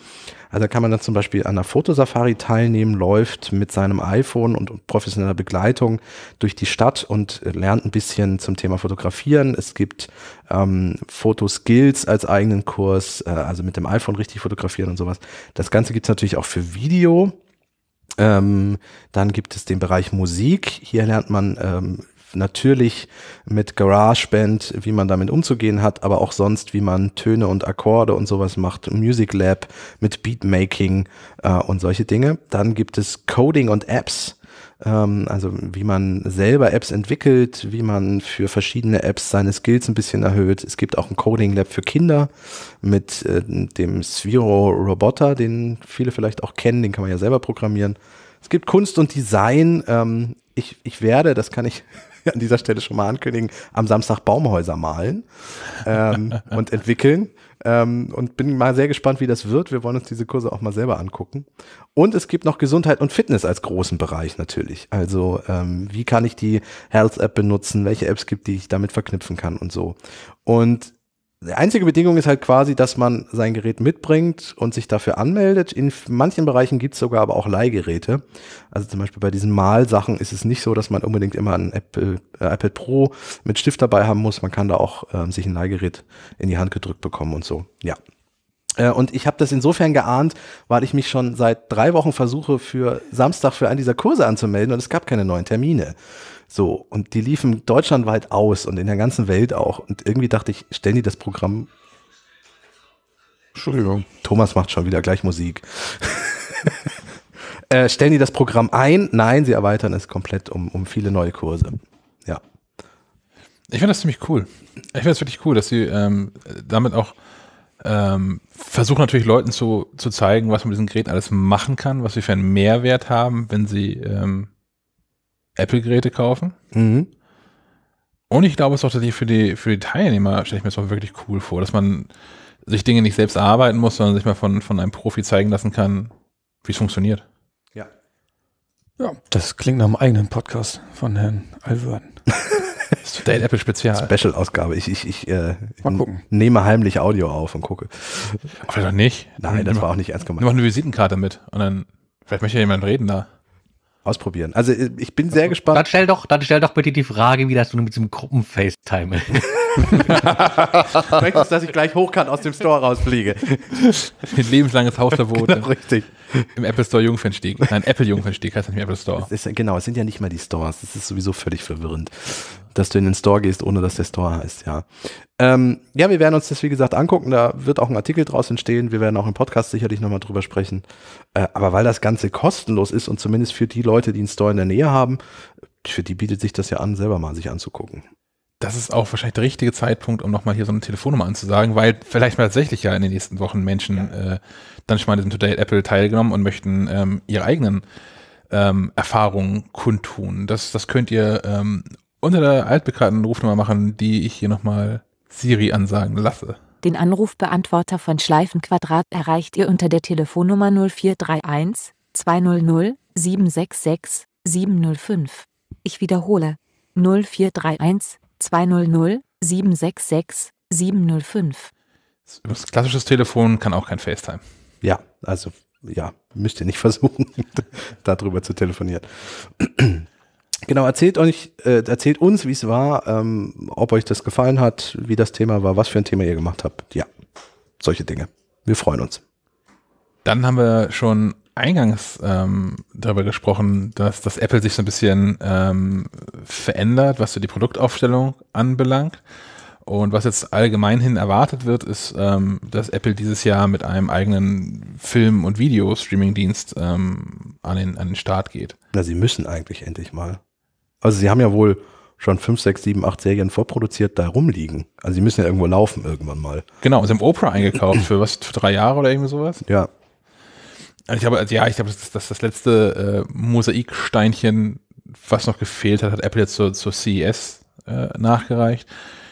Also kann man dann zum Beispiel an einer Fotosafari teilnehmen, läuft mit seinem iPhone und professioneller Begleitung durch die Stadt und äh, lernt ein bisschen zum Thema Fotografieren. Es gibt ähm, Fotoskills als eigenen Kurs, äh, also mit dem iPhone richtig fotografieren und sowas. Das Ganze gibt es natürlich auch für Video. Ähm, dann gibt es den Bereich Musik. Hier lernt man ähm, natürlich mit GarageBand, wie man damit umzugehen hat, aber auch sonst, wie man Töne und Akkorde und sowas macht, Music Lab mit Beatmaking äh, und solche Dinge. Dann gibt es Coding und Apps ähm, also wie man selber Apps entwickelt, wie man für verschiedene Apps seine Skills ein bisschen erhöht. Es gibt auch ein Coding Lab für Kinder mit äh, dem Sphero Roboter, den viele vielleicht auch kennen, den kann man ja selber programmieren. Es gibt Kunst und Design. Ähm, ich, ich werde, das kann ich [laughs] an dieser Stelle schon mal ankündigen, am Samstag Baumhäuser malen ähm, [laughs] und entwickeln. Ähm, und bin mal sehr gespannt, wie das wird. Wir wollen uns diese Kurse auch mal selber angucken. Und es gibt noch Gesundheit und Fitness als großen Bereich natürlich. Also ähm, wie kann ich die Health App benutzen? Welche Apps gibt, die ich damit verknüpfen kann und so. Und die einzige Bedingung ist halt quasi, dass man sein Gerät mitbringt und sich dafür anmeldet. In manchen Bereichen gibt es sogar aber auch Leihgeräte. Also zum Beispiel bei diesen Malsachen ist es nicht so, dass man unbedingt immer ein Apple, äh, iPad Pro mit Stift dabei haben muss. Man kann da auch ähm, sich ein Leihgerät in die Hand gedrückt bekommen und so. Ja. Äh, und ich habe das insofern geahnt, weil ich mich schon seit drei Wochen versuche, für Samstag für einen dieser Kurse anzumelden und es gab keine neuen Termine. So, und die liefen deutschlandweit aus und in der ganzen Welt auch. Und irgendwie dachte ich, stellen die das Programm. Entschuldigung. Thomas macht schon wieder gleich Musik. [laughs] äh, stellen die das Programm ein? Nein, sie erweitern es komplett um, um viele neue Kurse. Ja. Ich finde das ziemlich cool. Ich finde das wirklich cool, dass sie ähm, damit auch ähm, versuchen natürlich Leuten zu, zu zeigen, was man mit diesen Geräten alles machen kann, was sie für einen Mehrwert haben, wenn sie ähm, Apple-Geräte kaufen. Mhm. Und ich glaube, es ist auch tatsächlich für die, für die Teilnehmer, stelle ich mir das auch wirklich cool vor, dass man sich Dinge nicht selbst erarbeiten muss, sondern sich mal von, von einem Profi zeigen lassen kann, wie es funktioniert. Ja. Ja, das klingt nach einem eigenen Podcast von Herrn Alvörn. [laughs] Date Apple Spezial. Special-Ausgabe. Ich, ich, ich, äh, nehme heimlich Audio auf und gucke. Vielleicht auch nicht. Nein, das war auch nicht ernst gemeint. Nur eine Visitenkarte mit und dann, vielleicht möchte ja jemand reden da ausprobieren. Also äh, ich bin sehr gespannt. Dann stell doch, dann stell doch bitte die Frage, wie das du mit diesem Gruppen-Facetime. [laughs] Möchtest, dass ich gleich hoch kann, aus dem Store rausfliege. Ein Lebenslanges Hausverbot. Genau, richtig. Im Apple Store Jungfernstieg. Nein, Apple Jungfernstieg heißt nicht Apple Store. Es ist, genau, es sind ja nicht mal die Stores. Das ist sowieso völlig verwirrend dass du in den Store gehst, ohne dass der Store heißt, ja. Ähm, ja, wir werden uns das, wie gesagt, angucken. Da wird auch ein Artikel draus entstehen. Wir werden auch im Podcast sicherlich nochmal drüber sprechen. Äh, aber weil das Ganze kostenlos ist und zumindest für die Leute, die einen Store in der Nähe haben, für die bietet sich das ja an, selber mal sich anzugucken. Das ist auch wahrscheinlich der richtige Zeitpunkt, um nochmal hier so eine Telefonnummer anzusagen, weil vielleicht mal tatsächlich ja in den nächsten Wochen Menschen ja. äh, dann schon mal diesem Today Apple teilgenommen und möchten ähm, ihre eigenen ähm, Erfahrungen kundtun. Das, das könnt ihr ähm, unter der altbekannten Rufnummer machen, die ich hier nochmal Siri ansagen lasse. Den Anrufbeantworter von Schleifenquadrat erreicht ihr unter der Telefonnummer 0431 200 766 705. Ich wiederhole 0431 200 766 705. Das klassisches Telefon kann auch kein FaceTime. Ja, also ja, müsst ihr nicht [laughs] versuchen, darüber zu telefonieren. Genau, erzählt euch, äh, erzählt uns, wie es war, ähm, ob euch das gefallen hat, wie das Thema war, was für ein Thema ihr gemacht habt. Ja, solche Dinge. Wir freuen uns. Dann haben wir schon eingangs ähm, darüber gesprochen, dass das Apple sich so ein bisschen ähm, verändert, was so die Produktaufstellung anbelangt. Und was jetzt allgemein hin erwartet wird, ist, ähm, dass Apple dieses Jahr mit einem eigenen Film- und Video-Streaming-Dienst ähm, an, den, an den Start geht. Na, sie müssen eigentlich endlich mal. Also sie haben ja wohl schon fünf, sechs, sieben, acht Serien vorproduziert da rumliegen. Also sie müssen ja irgendwo laufen irgendwann mal. Genau, sie haben Oprah eingekauft für was, für drei Jahre oder irgendwie sowas? Ja. Also ich habe, also ja, ich glaube, das ist das, das letzte äh, Mosaiksteinchen, was noch gefehlt hat, hat Apple jetzt zur, zur CES äh, nachgereicht.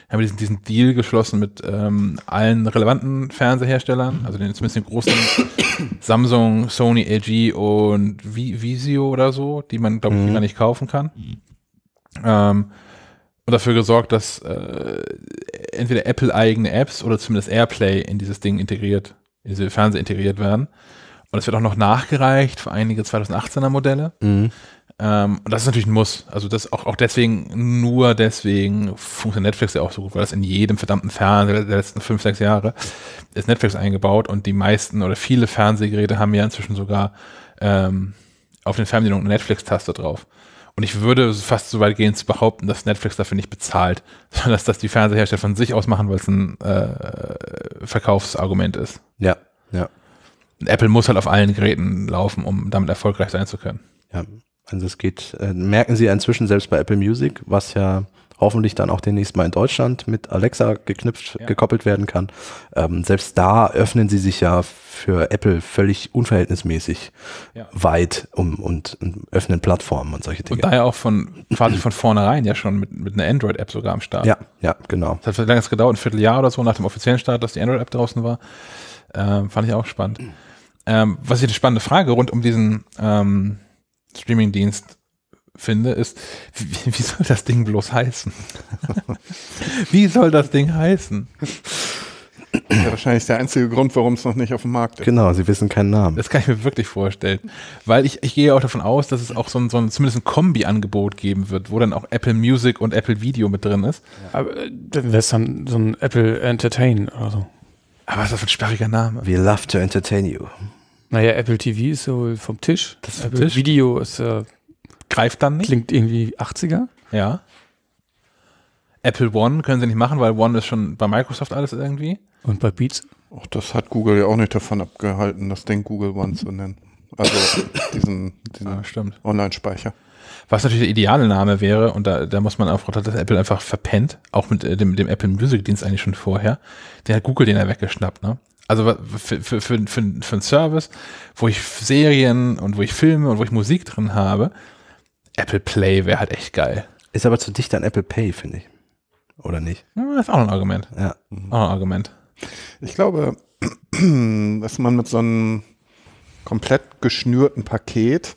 Haben diesen, diesen Deal geschlossen mit ähm, allen relevanten Fernseherstellern, also den, zumindest den großen [coughs] Samsung, Sony, LG und Vi Visio oder so, die man, glaube ich, mhm. gar nicht kaufen kann. Mhm ähm, und dafür gesorgt, dass äh, entweder Apple eigene Apps oder zumindest Airplay in dieses Ding integriert, in diese Fernseher integriert werden. Und es wird auch noch nachgereicht für einige 2018er Modelle. Mhm. Ähm, und das ist natürlich ein Muss. Also das auch, auch deswegen, nur deswegen funktioniert Netflix ja auch so gut, weil das in jedem verdammten Fernseher der letzten fünf, sechs Jahre ist Netflix eingebaut und die meisten oder viele Fernsehgeräte haben ja inzwischen sogar ähm, auf den Fernbedienungen eine Netflix-Taste drauf. Und ich würde fast so weit gehen zu behaupten, dass Netflix dafür nicht bezahlt, [laughs] sondern dass das die Fernsehersteller von sich aus machen, weil es ein äh, Verkaufsargument ist. Ja, ja. Apple muss halt auf allen Geräten laufen, um damit erfolgreich sein zu können. Ja, also es geht, äh, merken Sie inzwischen selbst bei Apple Music, was ja hoffentlich dann auch demnächst mal in Deutschland mit Alexa geknüpft, ja. gekoppelt werden kann. Ähm, selbst da öffnen sie sich ja für Apple völlig unverhältnismäßig ja. weit um, und, und, öffnen Plattformen und solche Dinge. Und daher auch von quasi von vornherein ja schon mit, mit einer Android-App sogar am Start. Ja, ja, genau. Das hat lange gedauert, ein Vierteljahr oder so nach dem offiziellen Start, dass die Android-App draußen war. Ähm, fand ich auch spannend. Ähm, was ich die spannende Frage rund um diesen ähm, Streaming-Dienst finde, ist, wie, wie soll das Ding bloß heißen? [laughs] wie soll das Ding heißen? Das ist ja wahrscheinlich der einzige Grund, warum es noch nicht auf dem Markt ist. Genau, sie wissen keinen Namen. Das kann ich mir wirklich vorstellen. Weil ich, ich gehe auch davon aus, dass es auch so ein, so ein zumindest ein Kombi-Angebot geben wird, wo dann auch Apple Music und Apple Video mit drin ist. Ja. Aber äh, das ist dann so ein Apple Entertain oder so. Aber was ist das für ein sperriger Name? We love to entertain you. Naja, Apple TV ist so vom Tisch. Das Apple Tisch? Video ist äh, greift dann nicht. Klingt irgendwie 80er. Ja. Apple One können sie nicht machen, weil One ist schon bei Microsoft alles irgendwie. Und bei Beats? Auch das hat Google ja auch nicht davon abgehalten, das Ding Google One zu nennen. Also diesen, diesen ja, ah, Online-Speicher. Was natürlich der ideale Name wäre, und da, da muss man auch, dass Apple einfach verpennt, auch mit äh, dem, dem Apple Music Dienst eigentlich schon vorher, der hat Google den ja weggeschnappt, ne? Also für, für, für, für, für einen Service, wo ich Serien und wo ich Filme und wo ich Musik drin habe, Apple Play wäre halt echt geil. Ist aber zu dicht an Apple Pay, finde ich. Oder nicht? Das ist auch ein Argument. Ja. Auch ein Argument. Ich glaube, [clears throat] dass man mit so einem komplett geschnürten Paket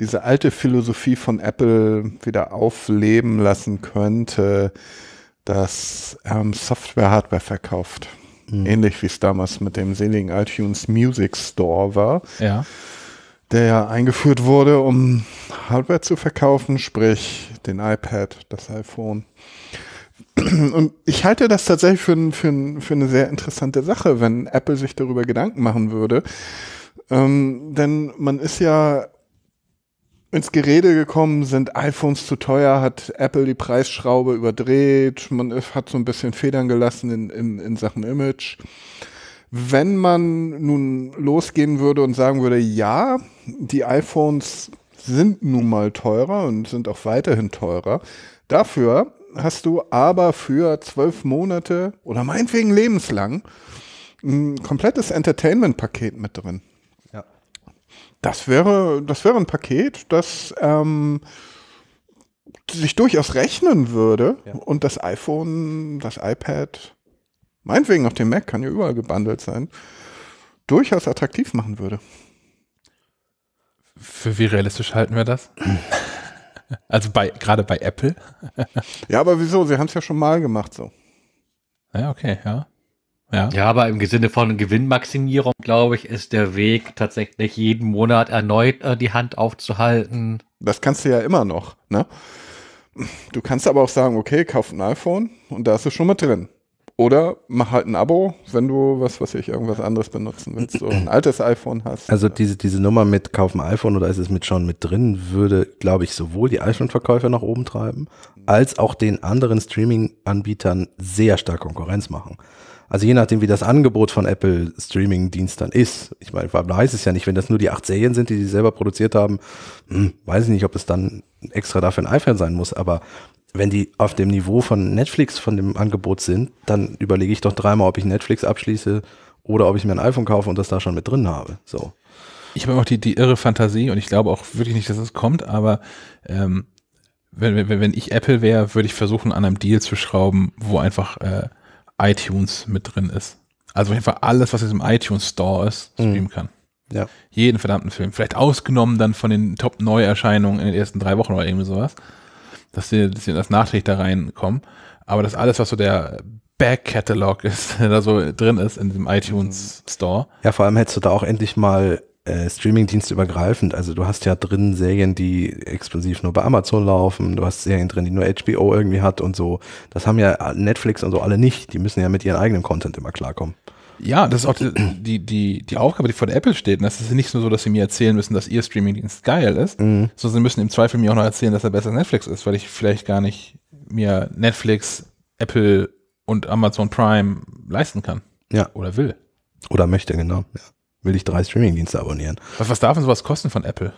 diese alte Philosophie von Apple wieder aufleben lassen könnte, dass ähm, Software Hardware verkauft. Mhm. Ähnlich wie es damals mit dem seligen iTunes Music Store war. Ja der ja eingeführt wurde, um Hardware zu verkaufen, sprich den iPad, das iPhone. Und ich halte das tatsächlich für, für, für eine sehr interessante Sache, wenn Apple sich darüber Gedanken machen würde. Ähm, denn man ist ja ins Gerede gekommen, sind iPhones zu teuer, hat Apple die Preisschraube überdreht, man ist, hat so ein bisschen Federn gelassen in, in, in Sachen Image. Wenn man nun losgehen würde und sagen würde, ja, die iPhones sind nun mal teurer und sind auch weiterhin teurer. Dafür hast du aber für zwölf Monate oder meinetwegen lebenslang ein komplettes Entertainment-Paket mit drin. Ja. Das wäre, das wäre ein Paket, das ähm, sich durchaus rechnen würde ja. und das iPhone, das iPad meinetwegen auf dem Mac, kann ja überall gebundelt sein, durchaus attraktiv machen würde. Für wie realistisch halten wir das? also bei, gerade bei Apple? ja, aber wieso? Sie haben es ja schon mal gemacht so. Ja, okay, ja. Ja. ja, aber im Sinne von Gewinnmaximierung, glaube ich, ist der Weg tatsächlich jeden Monat erneut äh, die Hand aufzuhalten. Das kannst du ja immer noch, ne? Du kannst aber auch sagen, okay, kauf ein iPhone und da ist es schon mal drin. Oder mach halt ein Abo, wenn du, was was ich, irgendwas anderes benutzen willst so ein altes iPhone hast. Also diese, diese Nummer mit kaufen iPhone oder ist es mit schon mit drin, würde, glaube ich, sowohl die iPhone-Verkäufer nach oben treiben, als auch den anderen Streaming-Anbietern sehr stark Konkurrenz machen. Also je nachdem, wie das Angebot von Apple Streaming-Dienst dann ist. Ich meine, weiß es ja nicht, wenn das nur die acht Serien sind, die sie selber produziert haben, hm, weiß ich nicht, ob es dann extra dafür ein iPhone sein muss, aber wenn die auf dem Niveau von Netflix, von dem Angebot sind, dann überlege ich doch dreimal, ob ich Netflix abschließe oder ob ich mir ein iPhone kaufe und das da schon mit drin habe. So. Ich habe auch die, die irre Fantasie und ich glaube auch wirklich nicht, dass es kommt, aber ähm, wenn, wenn, wenn ich Apple wäre, würde ich versuchen, an einem Deal zu schrauben, wo einfach äh, iTunes mit drin ist. Also einfach alles, was jetzt im iTunes Store ist, mhm. streamen mhm. kann. Ja. Jeden verdammten Film. Vielleicht ausgenommen dann von den Top-Neuerscheinungen in den ersten drei Wochen oder irgendwie sowas dass wir ein bisschen als Nachricht da reinkommen. Aber das alles, was so der Back-Catalog ist, [laughs] der da so drin ist in dem iTunes mhm. Store. Ja, vor allem hättest du da auch endlich mal äh, Streaming-Dienst übergreifend. Also du hast ja drin Serien, die exklusiv nur bei Amazon laufen, du hast Serien drin, die nur HBO irgendwie hat und so. Das haben ja Netflix und so alle nicht. Die müssen ja mit ihren eigenen Content immer klarkommen. Ja, das ist auch die, die, die Aufgabe, die vor der Apple steht. Und das ist nicht nur so, dass sie mir erzählen müssen, dass ihr Streamingdienst geil ist, mhm. sondern sie müssen im Zweifel mir auch noch erzählen, dass er besser als Netflix ist, weil ich vielleicht gar nicht mir Netflix, Apple und Amazon Prime leisten kann. Ja. Oder will. Oder möchte, genau. Ja. Will ich drei Streamingdienste abonnieren. Was, was darf denn sowas kosten von Apple?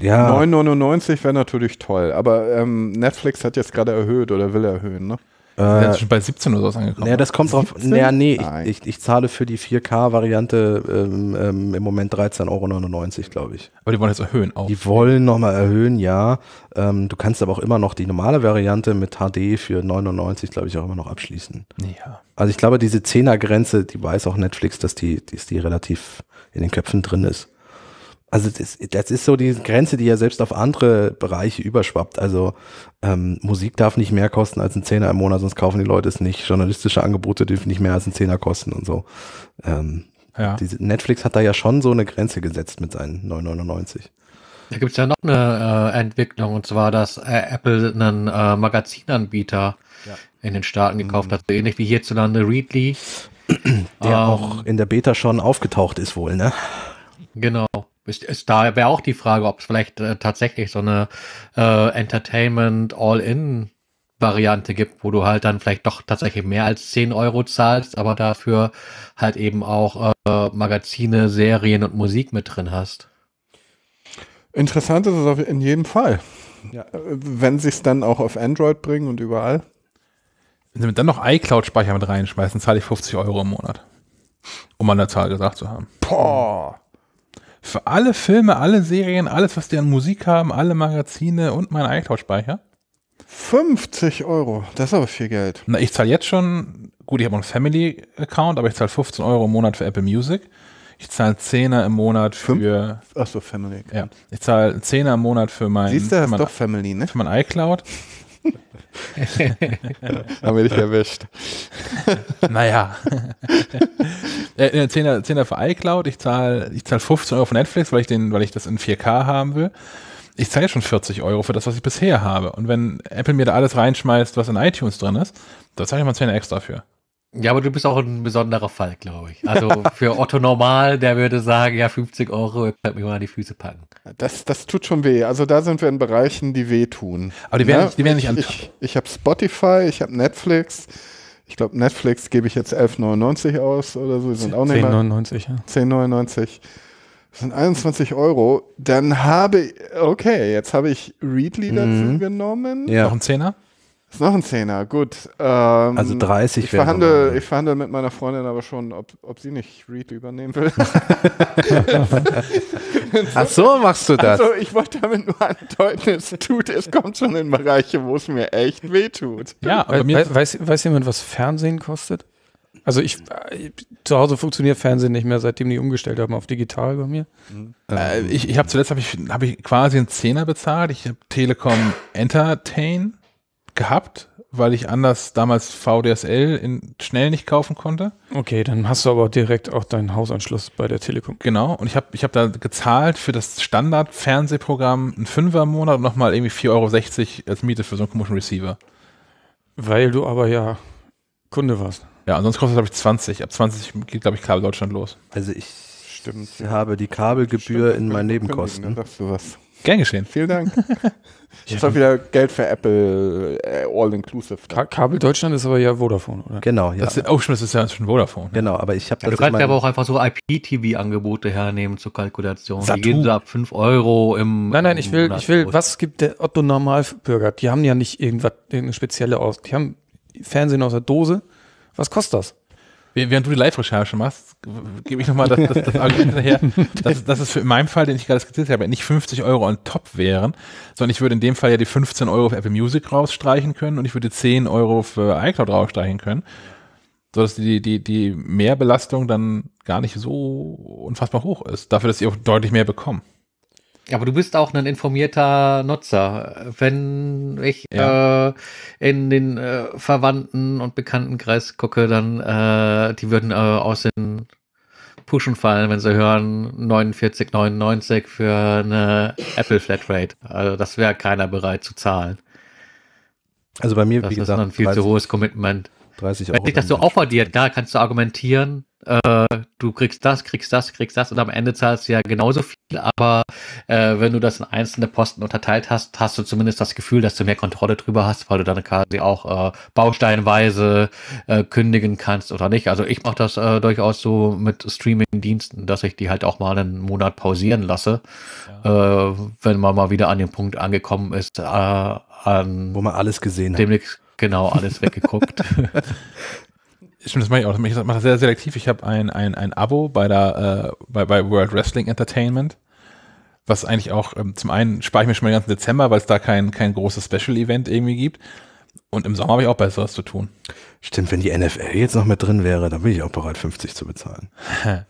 Ja. 9,99 wäre natürlich toll, aber ähm, Netflix hat jetzt gerade erhöht oder will erhöhen, ne? Äh, schon bei 17 oder sowas angekommen. Ja, das kommt 17? drauf. Ja, nee, ich, ich, ich, zahle für die 4K-Variante ähm, ähm, im Moment 13,99 Euro, glaube ich. Aber die wollen jetzt erhöhen auch. Die wollen nochmal erhöhen, ja. Ähm, du kannst aber auch immer noch die normale Variante mit HD für 99, glaube ich, auch immer noch abschließen. Ja. Also ich glaube, diese 10er-Grenze, die weiß auch Netflix, dass die, dass die relativ in den Köpfen drin ist also das, das ist so die Grenze, die ja selbst auf andere Bereiche überschwappt. Also ähm, Musik darf nicht mehr kosten als ein Zehner im Monat, sonst kaufen die Leute es nicht. Journalistische Angebote dürfen nicht mehr als ein Zehner kosten und so. Ähm, ja. die, Netflix hat da ja schon so eine Grenze gesetzt mit seinen 9,99. Da gibt es ja noch eine äh, Entwicklung, und zwar, dass äh, Apple einen äh, Magazinanbieter ja. in den Staaten gekauft mhm. hat, so ähnlich wie hierzulande Readly. Der ähm, auch in der Beta schon aufgetaucht ist wohl, ne? Genau, ist, ist da wäre auch die Frage, ob es vielleicht äh, tatsächlich so eine äh, Entertainment All-In Variante gibt, wo du halt dann vielleicht doch tatsächlich mehr als 10 Euro zahlst, aber dafür halt eben auch äh, Magazine, Serien und Musik mit drin hast. Interessant ist es in jedem Fall. Ja, äh, wenn sie es dann auch auf Android bringen und überall. Wenn sie dann noch iCloud-Speicher mit reinschmeißen, zahle ich 50 Euro im Monat. Um an der Zahl gesagt zu haben. Boah für alle Filme, alle Serien, alles, was die an Musik haben, alle Magazine und meinen iCloud-Speicher. 50 Euro, das ist aber viel Geld. Na, ich zahle jetzt schon, gut, ich habe einen Family-Account, aber ich zahle 15 Euro im Monat für Apple Music. Ich zahle 10 er im Monat für. Achso, Family. Ja, ich zahle 10 er im Monat für mein. Siehst du, das mein, doch Family, ne? Für mein iCloud. Haben wir dich erwischt. naja. [laughs] äh, 10er, äh, 10er für iCloud, ich zahle ich zahl 15 Euro für Netflix, weil ich, den, weil ich das in 4K haben will. Ich zahle schon 40 Euro für das, was ich bisher habe. Und wenn Apple mir da alles reinschmeißt, was in iTunes drin ist, da zahle ich mal 10 extra für. Ja, aber du bist auch ein besonderer Fall, glaube ich. Also für [laughs] Otto Normal, der würde sagen, ja, 50 Euro, ich könnt mir mal an die Füße packen. Das, das tut schon weh. Also da sind wir in Bereichen, die wehtun. Aber die werden, ne? nicht, die werden nicht an. Ich, ich habe Spotify, ich habe Netflix. Ich glaube, Netflix gebe ich jetzt 11,99 aus oder so. Die sind auch nicht 10,99, ja. 10,99. Das sind 21 Euro. Dann habe ich, okay, jetzt habe ich Readly dazu mhm. genommen. Ja. Noch ein Zehner? Ist noch ein Zehner, gut. Ähm, also 30 ich verhandle, ich verhandle mit meiner Freundin aber schon, ob, ob sie nicht Read übernehmen will. [laughs] Ach so, machst du das? Also ich wollte damit nur andeuten, es tut, es kommt schon in Bereiche, wo es mir echt wehtut. Ja, aber We weiß, weiß jemand, was Fernsehen kostet? Also ich, äh, zu Hause funktioniert Fernsehen nicht mehr, seitdem die umgestellt haben auf digital bei mir. Mhm. Äh, ich ich habe zuletzt habe ich, hab ich quasi einen Zehner bezahlt. Ich habe Telekom Entertain gehabt, weil ich anders damals VDSL in, schnell nicht kaufen konnte. Okay, dann hast du aber direkt auch deinen Hausanschluss bei der Telekom. Genau, und ich habe ich hab da gezahlt für das Standard-Fernsehprogramm einen Fünfer im Monat und nochmal irgendwie 4,60 Euro als Miete für so einen Commotion Receiver. Weil du aber ja Kunde warst. Ja, ansonsten kostet es, glaube ich 20. Ab 20 geht, glaube ich, Kabel Deutschland los. Also ich Stimmt, habe die Kabelgebühr Stimmt, in meinen Nebenkosten. Ne? Dafür was. Gern geschehen. Vielen Dank. [laughs] Ich habe wieder Geld für Apple, äh, All-Inclusive. Kabel Deutschland ist aber ja Vodafone, oder? Genau, ja. Das ist, oh, das ist ja schon Vodafone. Ne? Genau, aber ich habe ja, das. Du kannst aber auch einfach so IPTV-Angebote hernehmen zur Kalkulation. Satu. Die gehen so ab 5 Euro im. Nein, nein, ich will, ich will, was gibt der Otto Normalbürger? Die haben ja nicht irgendwas, irgendeine spezielle aus. Die haben Fernsehen aus der Dose. Was kostet das? Während du die Live-Recherche machst, gebe ich nochmal das, das, das Argument daher, [laughs] dass, dass es für in meinem Fall, den ich gerade skizziert habe, nicht 50 Euro on top wären, sondern ich würde in dem Fall ja die 15 Euro für Apple Music rausstreichen können und ich würde 10 Euro für iCloud rausstreichen können, sodass die, die, die Mehrbelastung dann gar nicht so unfassbar hoch ist, dafür, dass sie auch deutlich mehr bekommen. Aber du bist auch ein informierter Nutzer. Wenn ich ja. äh, in den äh, Verwandten- und Bekanntenkreis gucke, dann äh, die würden äh, aus den Pushen fallen, wenn sie hören 49,99 für eine Apple Flatrate. Also das wäre keiner bereit zu zahlen. Also bei mir, das wie gesagt, ist ein viel 30, zu hohes Commitment. 30 Euro. Wenn sich das so aufaddiert, da kannst du argumentieren, äh, du kriegst das, kriegst das, kriegst das und am Ende zahlst du ja genauso viel, aber äh, wenn du das in einzelne Posten unterteilt hast, hast du zumindest das Gefühl, dass du mehr Kontrolle drüber hast, weil du dann quasi auch äh, bausteinweise äh, kündigen kannst oder nicht. Also ich mache das äh, durchaus so mit Streaming-Diensten, dass ich die halt auch mal einen Monat pausieren lasse, ja. äh, wenn man mal wieder an dem Punkt angekommen ist, äh, an, wo man alles gesehen hat. genau alles weggeguckt. [laughs] Stimmt, das mache ich auch. Ich mache das sehr selektiv. Ich habe ein, ein, ein Abo bei, der, äh, bei, bei World Wrestling Entertainment, was eigentlich auch, ähm, zum einen spare ich mir schon mal den ganzen Dezember, weil es da kein, kein großes Special-Event irgendwie gibt. Und im Sommer habe ich auch Besseres zu tun. Stimmt, wenn die NFL jetzt noch mit drin wäre, dann bin ich auch bereit, 50 zu bezahlen. [laughs]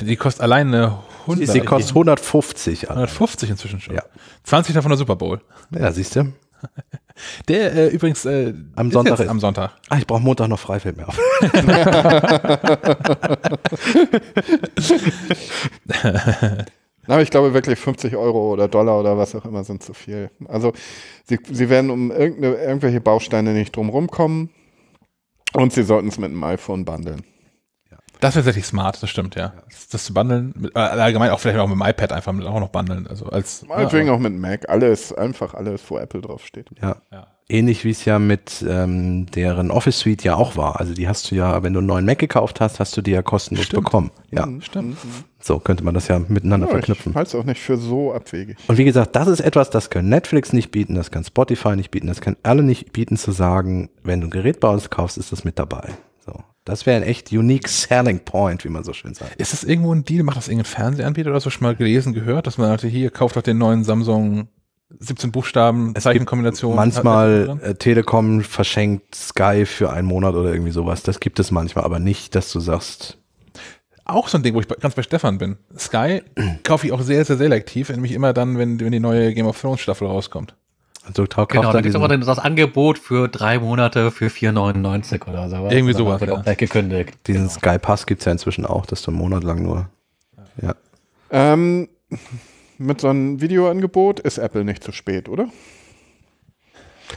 die kostet alleine 100. Sie, sie kostet 150. 150 inzwischen schon. Ja. 20 davon der Super Bowl. Ja, siehst du. [laughs] Der äh, übrigens äh, am Sonntag ist. am Sonntag. Ah, ich brauche Montag noch frei, fällt mir auf. [laughs] Na, aber ich glaube wirklich 50 Euro oder Dollar oder was auch immer sind zu viel. Also sie, sie werden um irgendwelche Bausteine nicht drum kommen und sie sollten es mit einem iPhone bundeln. Das ist tatsächlich smart, das stimmt, ja. Das, das zu bundeln, äh, allgemein auch vielleicht auch mit dem iPad einfach mit, auch noch bundeln. Also als, Meinetwegen ja, auch mit Mac, alles, einfach alles, wo Apple draufsteht. Ja. ja. Ähnlich wie es ja mit ähm, deren Office Suite ja auch war. Also die hast du ja, wenn du einen neuen Mac gekauft hast, hast du die ja kostenlos stimmt. bekommen. Ja, mhm, stimmt. Mhm. So könnte man das ja miteinander ja, verknüpfen. Ich halte es auch nicht für so abwegig. Und wie gesagt, das ist etwas, das kann Netflix nicht bieten, das kann Spotify nicht bieten, das kann alle nicht bieten, zu sagen, wenn du ein Gerät bei uns kaufst, ist das mit dabei. Das wäre ein echt unique selling point, wie man so schön sagt. Ist das irgendwo ein Deal? Macht das irgendein Fernsehanbieter oder so schon mal gelesen, gehört, dass man hatte, hier, kauft doch den neuen Samsung 17 Buchstaben, es Zeichenkombination. Manchmal äh, äh, äh, Telekom verschenkt Sky für einen Monat oder irgendwie sowas. Das gibt es manchmal, aber nicht, dass du sagst. Auch so ein Ding, wo ich ganz bei Stefan bin. Sky kaufe ich auch sehr, sehr selektiv, nämlich immer dann, wenn, wenn die neue Game of Thrones Staffel rauskommt. Also Kauf genau, dann gibt es immer das Angebot für drei Monate für 4,99 oder so. Irgendwie sowas. Wird auch gleich gekündigt. Diesen genau. Sky Pass gibt es ja inzwischen auch, dass du einen Monat lang nur. Ja. Ähm, mit so einem Videoangebot ist Apple nicht zu spät, oder?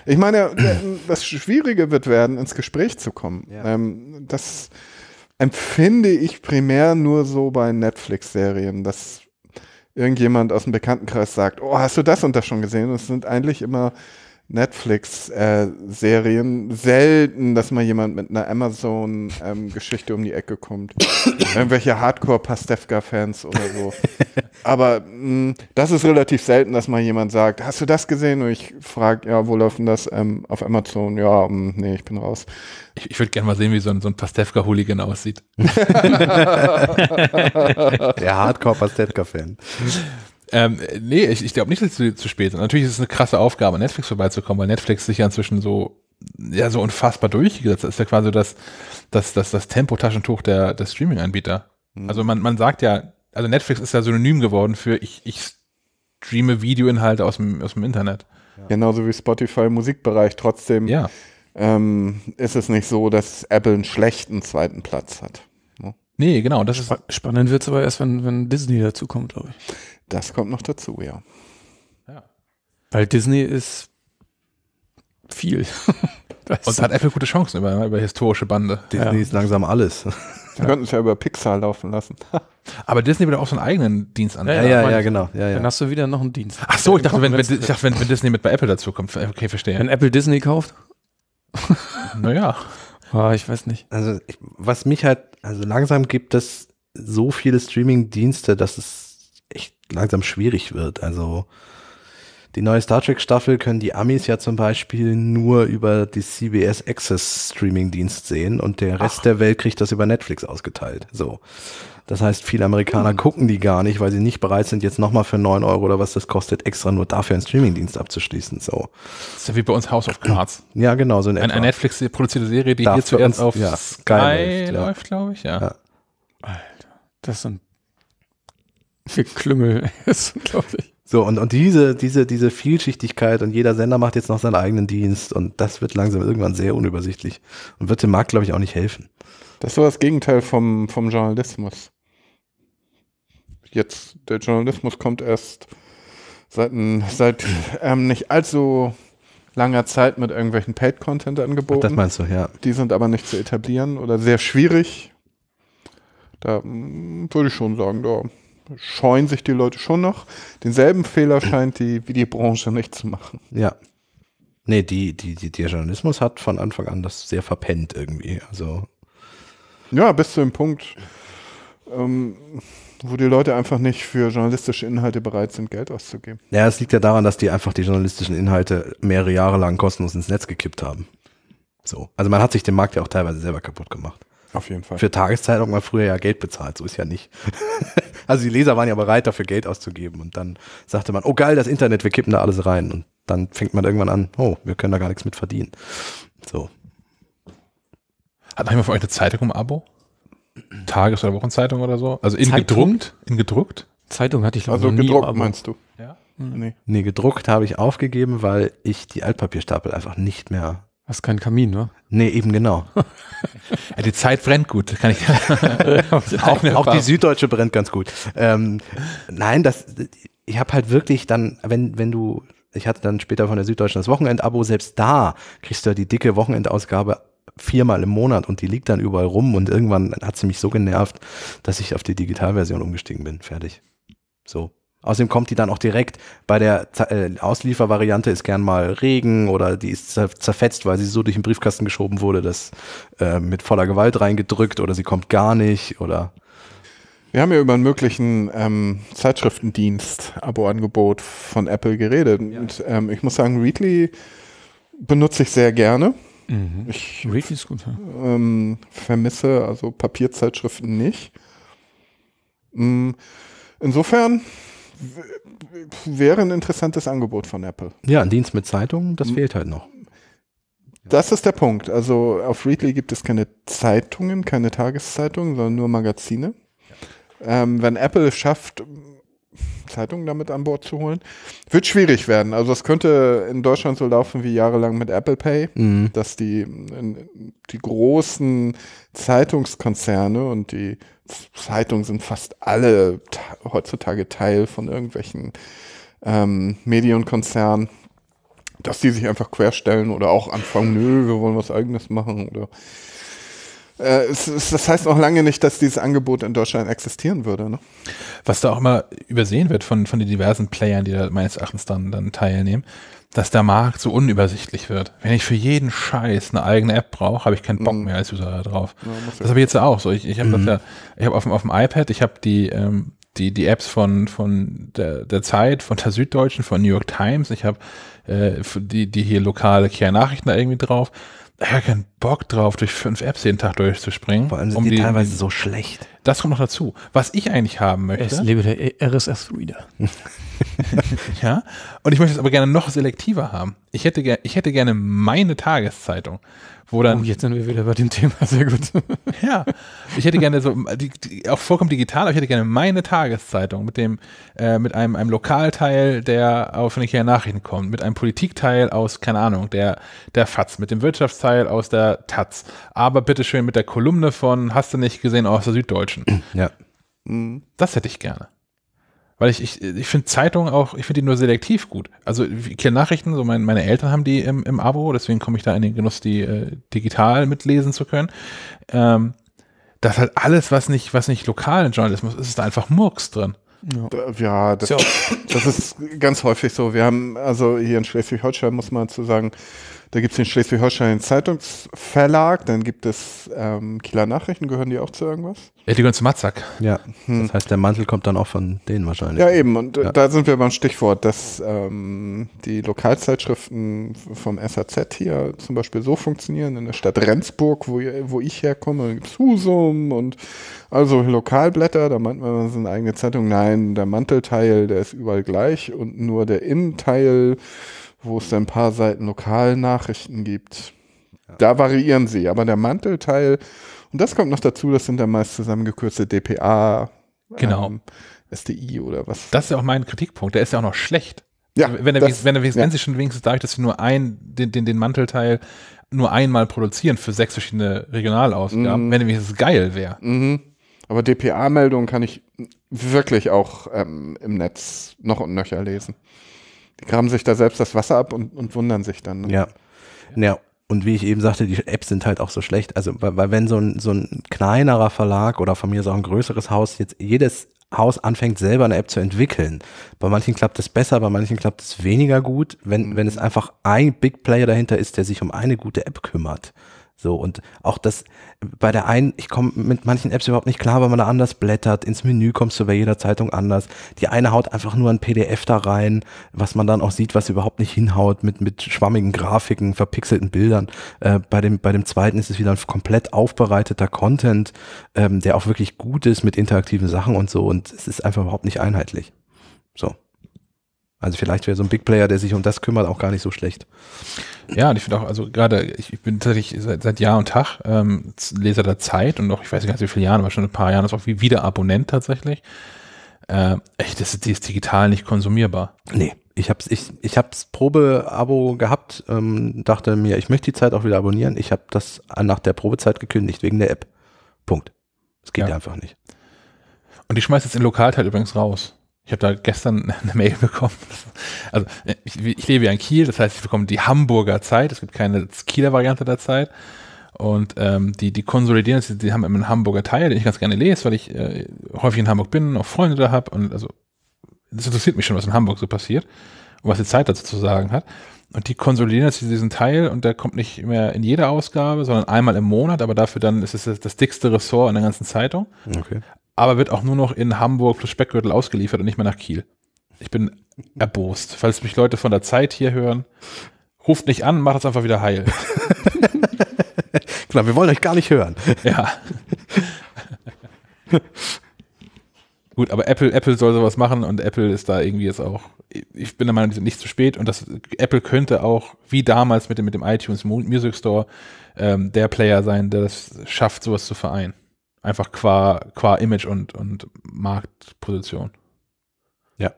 Ich meine, das Schwierige wird werden, ins Gespräch zu kommen. Ja. Ähm, das empfinde ich primär nur so bei Netflix-Serien, dass irgendjemand aus dem Bekanntenkreis sagt, oh, hast du das und das schon gesehen? Und es sind eigentlich immer Netflix-Serien äh, selten, dass mal jemand mit einer Amazon-Geschichte ähm, um die Ecke kommt. [coughs] Irgendwelche Hardcore-Pastewka-Fans oder so. Aber mh, mm, das ist relativ selten, dass mal jemand sagt, hast du das gesehen? Und ich frage, ja, wo läuft denn das? Ähm, auf Amazon, ja, mh, mm, nee, ich bin raus. Ich, ich würde gerne mal sehen, wie so ein, so ein Pastewka-Hooligan aussieht. [laughs] [laughs] Der Hardcore-Pastewka-Fan. Ähm, nee, ich, ich glaube nicht, dass es zu, spät ist. Natürlich ist es eine krasse Aufgabe, an Netflix vorbeizukommen, weil Netflix sich ja inzwischen so, ja, so unfassbar durchgesetzt hat. ist ja quasi das, das, das, das Tempotaschentuch der, der Streaming-Anbieter. Mhm. Also man, man sagt ja, also Netflix ist ja synonym geworden für ich, ich streame Videoinhalte aus dem, aus dem Internet. Ja. Genauso wie Spotify im Musikbereich. Trotzdem ja. ähm, ist es nicht so, dass Apple einen schlechten zweiten Platz hat. Nee, genau. Das ist Spannend wird es aber erst, wenn, wenn Disney dazukommt, glaube ich. Das kommt noch dazu, ja. ja. Weil Disney ist viel. [laughs] und da hat Apple gute Chancen über, über historische Bande. Disney ja. ist langsam alles. [laughs] Wir ja. könnten es ja über Pixar laufen lassen. [laughs] Aber Disney will auch seinen eigenen Dienst an. Ja, ja, ja, ja genau. Ja, dann hast du wieder noch einen Dienst. Ach so, ich dachte, wenn, wenn, ich dachte wenn, wenn, Disney mit bei Apple dazu kommt. Okay, verstehe. Wenn Apple Disney kauft? naja. Oh, ah, ich weiß nicht. Also, ich, was mich halt, also langsam gibt es so viele Streaming-Dienste, dass es echt langsam schwierig wird. Also die neue Star Trek Staffel können die Amis ja zum Beispiel nur über die CBS Access Streaming Dienst sehen und der Rest Ach. der Welt kriegt das über Netflix ausgeteilt. So. Das heißt, viele Amerikaner mhm. gucken die gar nicht, weil sie nicht bereit sind, jetzt nochmal für neun Euro oder was das kostet, extra nur dafür einen Streamingdienst abzuschließen. So. Das ist ja wie bei uns House of Cards. Ja, genau, so in Eine, eine Netflix-produzierte Serie, die Darf hier zuerst uns, auf ja, Sky, läuft, läuft glaube ich, ja. ja. Alter, das sind wie Geklümmel [laughs] ist, glaube ich. So, und, und diese, diese, diese Vielschichtigkeit und jeder Sender macht jetzt noch seinen eigenen Dienst und das wird langsam irgendwann sehr unübersichtlich und wird dem Markt, glaube ich, auch nicht helfen. Das ist so das Gegenteil vom, vom Journalismus. Jetzt, der Journalismus kommt erst seit, seit [clears throat] ähm, nicht allzu langer Zeit mit irgendwelchen Paid-Content-Angeboten. Das meinst du, ja. Die sind aber nicht zu etablieren oder sehr schwierig. Da hm, würde ich schon sagen, da scheuen sich die Leute schon noch. Denselben Fehler scheint die Videobranche nicht zu machen. Ja. Nee, die, die, die, der Journalismus hat von Anfang an das sehr verpennt irgendwie. Also. Ja, bis zu dem Punkt, ähm, wo die Leute einfach nicht für journalistische Inhalte bereit sind, Geld auszugeben. Ja, es liegt ja daran, dass die einfach die journalistischen Inhalte mehrere Jahre lang kostenlos ins Netz gekippt haben. So. Also man hat sich den Markt ja auch teilweise selber kaputt gemacht. Auf jeden Fall. Für Tageszeitungen war früher ja Geld bezahlt, so ist ja nicht. [laughs] also die Leser waren ja bereit, dafür Geld auszugeben. Und dann sagte man, oh geil, das Internet, wir kippen da alles rein. Und dann fängt man irgendwann an, oh, wir können da gar nichts mit verdienen. So. Hat noch für euch eine Zeitung im Abo? Tages- oder Wochenzeitung oder so? Also in Zeitung? gedruckt? In gedruckt? Zeitung hatte ich glaube also noch nie. Also gedruckt meinst du? Ja. Nee. nee. gedruckt habe ich aufgegeben, weil ich die Altpapierstapel einfach nicht mehr Hast keinen Kamin, ne? Nee, eben genau. [laughs] ja, die Zeit brennt gut, kann ich. [laughs] auch, auch, die Süddeutsche brennt ganz gut. Ähm, nein, das, ich habe halt wirklich dann, wenn, wenn du, ich hatte dann später von der Süddeutschen das Wochenendabo, selbst da kriegst du ja die dicke Wochenendausgabe viermal im Monat und die liegt dann überall rum und irgendwann hat sie mich so genervt, dass ich auf die Digitalversion umgestiegen bin. Fertig. So. Außerdem kommt die dann auch direkt bei der äh, Ausliefervariante ist gern mal Regen oder die ist zerfetzt, weil sie so durch den Briefkasten geschoben wurde, dass äh, mit voller Gewalt reingedrückt oder sie kommt gar nicht oder. Wir haben ja über einen möglichen ähm, Zeitschriftendienst-Abo-Angebot von Apple geredet. Ja. Und ähm, ich muss sagen, Readly benutze ich sehr gerne. Mhm. Ich Readly ist gut. Ja. Ähm, vermisse also Papierzeitschriften nicht. Mm, insofern wäre ein interessantes Angebot von Apple. Ja, ein Dienst mit Zeitungen, das fehlt halt noch. Das ist der Punkt. Also auf Readly gibt es keine Zeitungen, keine Tageszeitungen, sondern nur Magazine. Ja. Ähm, wenn Apple es schafft, Zeitungen damit an Bord zu holen, wird schwierig werden. Also es könnte in Deutschland so laufen wie jahrelang mit Apple Pay, mhm. dass die, die großen Zeitungskonzerne und die Zeitungen sind fast alle heutzutage Teil von irgendwelchen ähm, Medienkonzernen, dass die sich einfach querstellen oder auch anfangen, nö, wir wollen was eigenes machen oder äh, das heißt auch lange nicht, dass dieses Angebot in Deutschland existieren würde. Ne? Was da auch immer übersehen wird von, von den diversen Playern, die da meines Erachtens dann, dann teilnehmen, dass der Markt so unübersichtlich wird. Wenn ich für jeden Scheiß eine eigene App brauche, habe ich keinen Bock mhm. mehr als User da drauf. Ja, das habe ich jetzt auch so. Ich, ich habe mhm. ja, ich auf, auf dem iPad, ich habe die, ähm, die, die Apps von, von der, der Zeit, von der Süddeutschen, von New York Times, ich habe äh, die, die hier lokale Care-Nachrichten da irgendwie drauf ja keinen Bock drauf, durch fünf Apps jeden Tag durchzuspringen. Vor allem sind um die, die teilweise so schlecht. Das kommt noch dazu. Was ich eigentlich haben möchte. Es lebe der RSS-Reader. [laughs] ja. Und ich möchte es aber gerne noch selektiver haben. Ich hätte, ich hätte gerne meine Tageszeitung. Wo dann, oh, jetzt sind wir wieder bei dem Thema, sehr gut. [laughs] ja, ich hätte gerne so, die, die, auch vollkommen digital, aber ich hätte gerne meine Tageszeitung mit dem, äh, mit einem, einem Lokalteil, der auf Nikkei Nachrichten kommt, mit einem Politikteil aus, keine Ahnung, der, der FATS, mit dem Wirtschaftsteil aus der TAZ, aber bitteschön mit der Kolumne von Hast du nicht gesehen aus der Süddeutschen. Ja. Mhm. Das hätte ich gerne. Weil ich, ich, ich finde Zeitungen auch, ich finde die nur selektiv gut. Also Kiel Nachrichten, so mein, meine Eltern haben die im, im Abo, deswegen komme ich da in den Genuss, die äh, digital mitlesen zu können. Ähm, das halt alles, was nicht, was nicht lokal in Journalismus ist, ist einfach Murks drin. Ja, ja das, das ist ganz häufig so. Wir haben, also hier in Schleswig-Holstein muss man zu sagen, da gibt es den Schleswig-Holstein Zeitungsverlag, dann gibt es ähm, Kieler Nachrichten, gehören die auch zu irgendwas? Ja, äh, die gehören zu Matzak. Ja, hm. das heißt, der Mantel kommt dann auch von denen wahrscheinlich. Ja, eben, und äh, ja. da sind wir beim Stichwort, dass ähm, die Lokalzeitschriften vom SAZ hier zum Beispiel so funktionieren, in der Stadt Rendsburg, wo, wo ich herkomme, gibt es Husum und also Lokalblätter, da meint man, das ist eine eigene Zeitung. Nein, der Mantelteil, der ist überall gleich und nur der Innenteil wo es ein paar Seiten lokalen Nachrichten gibt. Da variieren sie, aber der Mantelteil, und das kommt noch dazu, das sind dann meist zusammengekürzte DPA, genau. Ähm, SDI oder was. Das ist ja auch mein Kritikpunkt, der ist ja auch noch schlecht. Ja, wenn, er, das, wenn, er, ja. wenn sie schon wenigstens dadurch, dass sie nur ein, den, den, den Mantelteil nur einmal produzieren für sechs verschiedene Regionalausgaben, mhm. wenn nämlich das geil wäre. Mhm. Aber DPA-Meldungen kann ich wirklich auch ähm, im Netz noch und nöcher lesen. Die graben sich da selbst das Wasser ab und, und wundern sich dann. Ne? Ja. Ja, und wie ich eben sagte, die Apps sind halt auch so schlecht. Also, weil, wenn so ein, so ein kleinerer Verlag oder von mir so ein größeres Haus jetzt jedes Haus anfängt, selber eine App zu entwickeln. Bei manchen klappt es besser, bei manchen klappt es weniger gut, wenn, wenn es einfach ein Big Player dahinter ist, der sich um eine gute App kümmert. So, und auch das bei der einen, ich komme mit manchen Apps überhaupt nicht klar, weil man da anders blättert. Ins Menü kommst du bei jeder Zeitung anders. Die eine haut einfach nur ein PDF da rein, was man dann auch sieht, was überhaupt nicht hinhaut, mit, mit schwammigen Grafiken, verpixelten Bildern. Äh, bei, dem, bei dem zweiten ist es wieder ein komplett aufbereiteter Content, ähm, der auch wirklich gut ist mit interaktiven Sachen und so. Und es ist einfach überhaupt nicht einheitlich. So. Also vielleicht wäre so ein Big Player, der sich um das kümmert, auch gar nicht so schlecht. Ja, und ich finde auch, also gerade, ich, ich bin tatsächlich seit, seit, Jahr und Tag ähm, Leser der Zeit und auch, ich weiß nicht ganz wie viele Jahre, aber schon ein paar Jahre, ist auch wie wieder Abonnent tatsächlich. Äh, echt, das ist, die ist digital nicht konsumierbar. Nee. Ich habe ich, ich hab's Probe-Abo gehabt, ähm, dachte mir, ich möchte die Zeit auch wieder abonnieren. Ich habe das nach der Probezeit gekündigt, wegen der App. Punkt. Es geht ja. einfach nicht. Und die schmeißt jetzt den Lokalteil übrigens raus. Ich habe da gestern [laughs] eine Mail bekommen. Also ich, ich, lebe ja in Kiel, das heißt, ich bekomme die Hamburger Zeit. Es gibt keine Kieler Variante der Zeit. Und ähm, die, die konsolidieren, die, die haben immer einen Hamburger Teil, den ich ganz gerne lese, weil ich äh, häufig in Hamburg bin, auch Freunde da habe. Und also das interessiert mich schon, was in Hamburg so passiert und was die Zeit dazu zu sagen hat. Und die konsolidieren jetzt diesen Teil und der kommt nicht mehr in jeder Ausgabe, sondern einmal im Monat, aber dafür dann ist es das dickste Ressort in der ganzen Zeitung. Okay. Aber wird auch nur noch in Hamburg plus Speckgürtel ausgeliefert und nicht mehr nach Kiel. Ich bin erbost. Falls mich Leute von der Zeit hier hören, ruft nicht an, macht es einfach wieder heil. [laughs] Klar, wir wollen euch gar nicht hören. Ja. [laughs] Gut, aber Apple, Apple soll sowas machen und Apple ist da irgendwie jetzt auch, ich bin der Meinung, die sind nicht zu spät und das, Apple könnte auch, wie damals mit dem, mit dem iTunes Music Store, ähm, der Player sein, der das schafft, sowas zu vereinen. Einfach qua, qua Image und, und Marktposition. Ja.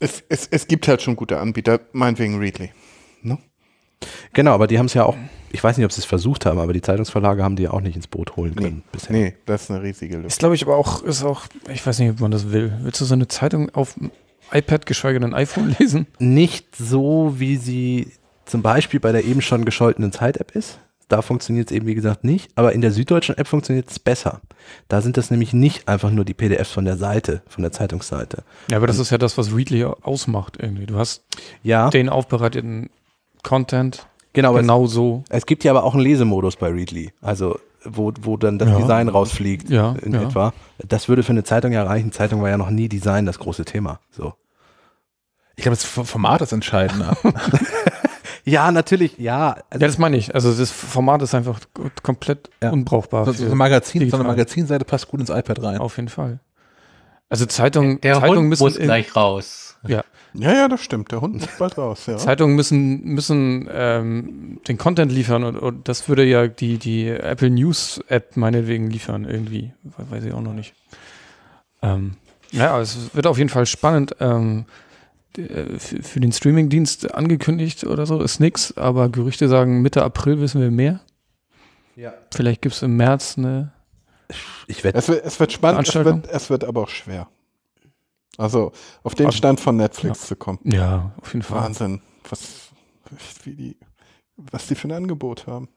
Es, es, es gibt halt schon gute Anbieter, meinetwegen Readly. Ne? Genau, aber die haben es ja auch ich weiß nicht, ob sie es versucht haben, aber die Zeitungsverlage haben die ja auch nicht ins Boot holen können nee, bisher. Nee, das ist eine riesige Lücke. Ist, glaube ich, aber auch, ist auch, ich weiß nicht, ob man das will. Willst du so eine Zeitung auf iPad, geschweige denn iPhone [laughs] lesen? Nicht so, wie sie zum Beispiel bei der eben schon gescholtenen Zeit-App ist. Da funktioniert es eben, wie gesagt, nicht. Aber in der süddeutschen App funktioniert es besser. Da sind das nämlich nicht einfach nur die PDFs von der Seite, von der Zeitungsseite. Ja, aber das Und, ist ja das, was Readly ausmacht irgendwie. Du hast ja. den aufbereiteten Content Genau, genau es, so. Es gibt ja aber auch einen Lesemodus bei Readly, also wo, wo dann das ja. Design rausfliegt ja, in ja. etwa. Das würde für eine Zeitung ja reichen. Zeitung war ja noch nie Design das große Thema. So. Ich glaube, das Format ist entscheidender. [laughs] ja, natürlich, ja. ja, das meine ich. Also das Format ist einfach komplett unbrauchbar. So, so, eine Magazin, so eine Magazinseite passt gut ins iPad rein. Auf jeden Fall. Also Zeitung, der, der Zeitung Hund muss gleich raus. Ja, ja, ja, das stimmt. Der Hund ist bald raus. Ja. Zeitungen müssen, müssen ähm, den Content liefern und, und, das würde ja die, die Apple News App meinetwegen liefern, irgendwie. Weiß ich auch noch nicht. Ähm, ja, es wird auf jeden Fall spannend. Ähm, äh, für den Streamingdienst angekündigt oder so ist nichts, aber Gerüchte sagen, Mitte April wissen wir mehr. Ja. Vielleicht gibt es im März eine. Ich werde. Es, es wird, spannend, es wird, es wird aber auch schwer. Also auf den also, Stand von Netflix ja. zu kommen. Ja, auf jeden Fall. Wahnsinn, was, wie die, was die für ein Angebot haben.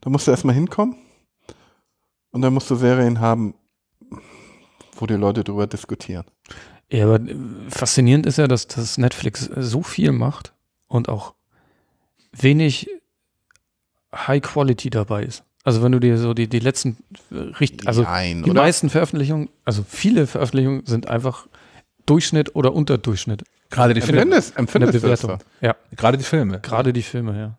Da musst du erstmal hinkommen und dann musst du Serien haben, wo die Leute drüber diskutieren. Ja, aber äh, faszinierend ist ja, dass, dass Netflix so viel macht und auch wenig High Quality dabei ist. Also wenn du dir so die, die letzten, äh, also Nein, die oder? meisten Veröffentlichungen, also viele Veröffentlichungen sind einfach Durchschnitt oder Unterdurchschnitt. Gerade die äh, Filme. Empfindest, empfindest du das so? Ja. Gerade die Filme. Gerade die Filme, ja.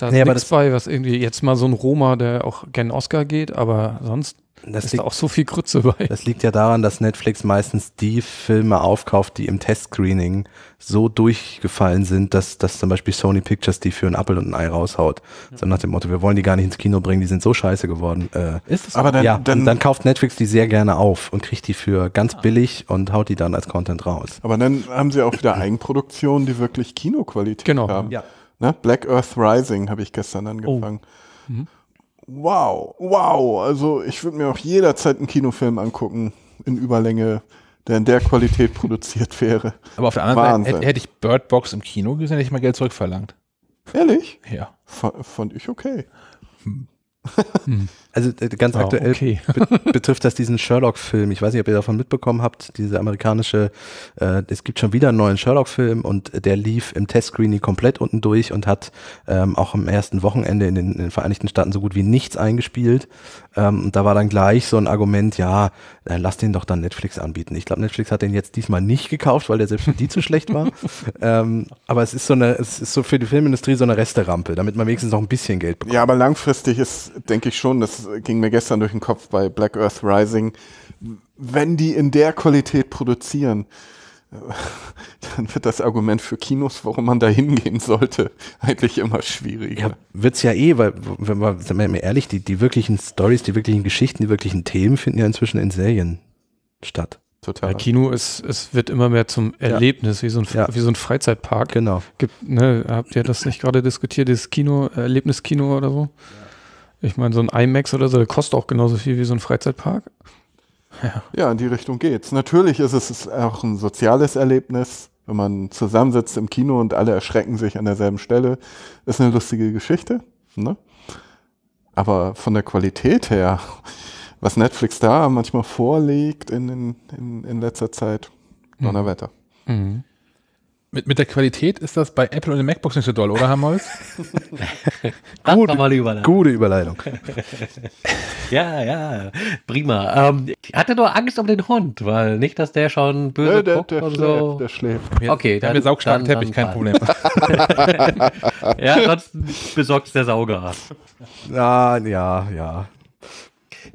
Da ist nee, nichts bei, was irgendwie jetzt mal so ein Roma, der auch gern Oscar geht, aber sonst das ist liegt, da auch so viel Grütze bei. Das liegt ja daran, dass Netflix meistens die Filme aufkauft, die im Testscreening so durchgefallen sind, dass, dass zum Beispiel Sony Pictures die für einen Appel und ein Ei raushaut. Hm. So nach dem Motto, wir wollen die gar nicht ins Kino bringen, die sind so scheiße geworden. Äh, ist das so? Aber dann, ja, dann, dann, kauft Netflix die sehr gerne auf und kriegt die für ganz ah. billig und haut die dann als Content raus. Aber dann haben sie auch wieder Eigenproduktionen, die wirklich Kinoqualität genau. haben. Genau, ja. Ne? Black Earth Rising habe ich gestern oh. angefangen. Oh. Mhm. Wow, wow. Also ich würde mir auch jederzeit einen Kinofilm angucken in Überlänge, der in der Qualität [laughs] produziert wäre. Aber auf der anderen Seite hätte ich Bird Box im Kino gesehen, hätte ich mal Geld zurückverlangt. Ehrlich? Ja. F fand ich okay. Hm. hm. Also äh, ganz oh, aktuell okay. be betrifft das diesen Sherlock-Film. Ich weiß nicht, ob ihr davon mitbekommen habt, diese amerikanische, äh, es gibt schon wieder einen neuen Sherlock-Film und der lief im test Testscreening komplett unten durch und hat ähm, auch am ersten Wochenende in den, in den, Vereinigten Staaten so gut wie nichts eingespielt. Ähm, und da war dann gleich so ein Argument, ja, äh, lass den doch dann Netflix anbieten. Ich glaube, Netflix hat den jetzt diesmal nicht gekauft, weil der selbst für die zu schlecht war. [laughs] Ähm, aber es ist so eine, es ist so für die Filmindustrie so eine Resterampe, damit man wenigstens noch ein bisschen Geld bekommt. Ja, aber langfristig ist, denke ich schon, dass ging mir gestern durch den Kopf bei Black Earth Rising. Wenn die in der Qualität produzieren, [laughs] dann wird das Argument für Kinos, warum man da hingehen sollte, [laughs] eigentlich immer schwieriger. Ja, es ja eh, weil, wenn man, sind wir mal ehrlich, die, die wirklichen Stories, die wirklichen Geschichten, die wirklichen Themen finden ja inzwischen in Serien statt. Total. Ja, Kino ist, es wird immer mehr zum Erlebnis, ja. wie, so ein, ja. wie so ein Freizeitpark. Genau. Gibt, ne, habt ihr das nicht gerade diskutiert, dieses Kino, Erlebniskino oder so? Ja. Ich meine, so ein IMAX oder so, der kostet auch genauso viel wie so ein Freizeitpark. Ja. ja, in die Richtung geht's. Natürlich ist es auch ein soziales Erlebnis, wenn man zusammensitzt im Kino und alle erschrecken sich an derselben Stelle. Ist eine lustige Geschichte. Ne? Aber von der Qualität her, was Netflix da manchmal vorlegt in, in, in letzter Zeit, mhm. Donnerwetter. Mhm mit, mit der Qualität ist das bei Apple und den MacBooks nicht so doll, oder, Hermholz? Gut, [laughs] mal Überleitung. Gute Überleitung. [laughs] ja, ja, prima. Ähm, ich hatte nur Angst um den Hund, weil nicht, dass der schon böse Nö, der, guckt der, der schläft, so. Der schläft. Wir, okay, dann, Mit saugstarken dann, Teppich, kein Problem. [laughs] ja, sonst besorgt es der Sauger. Ja, ja, ja.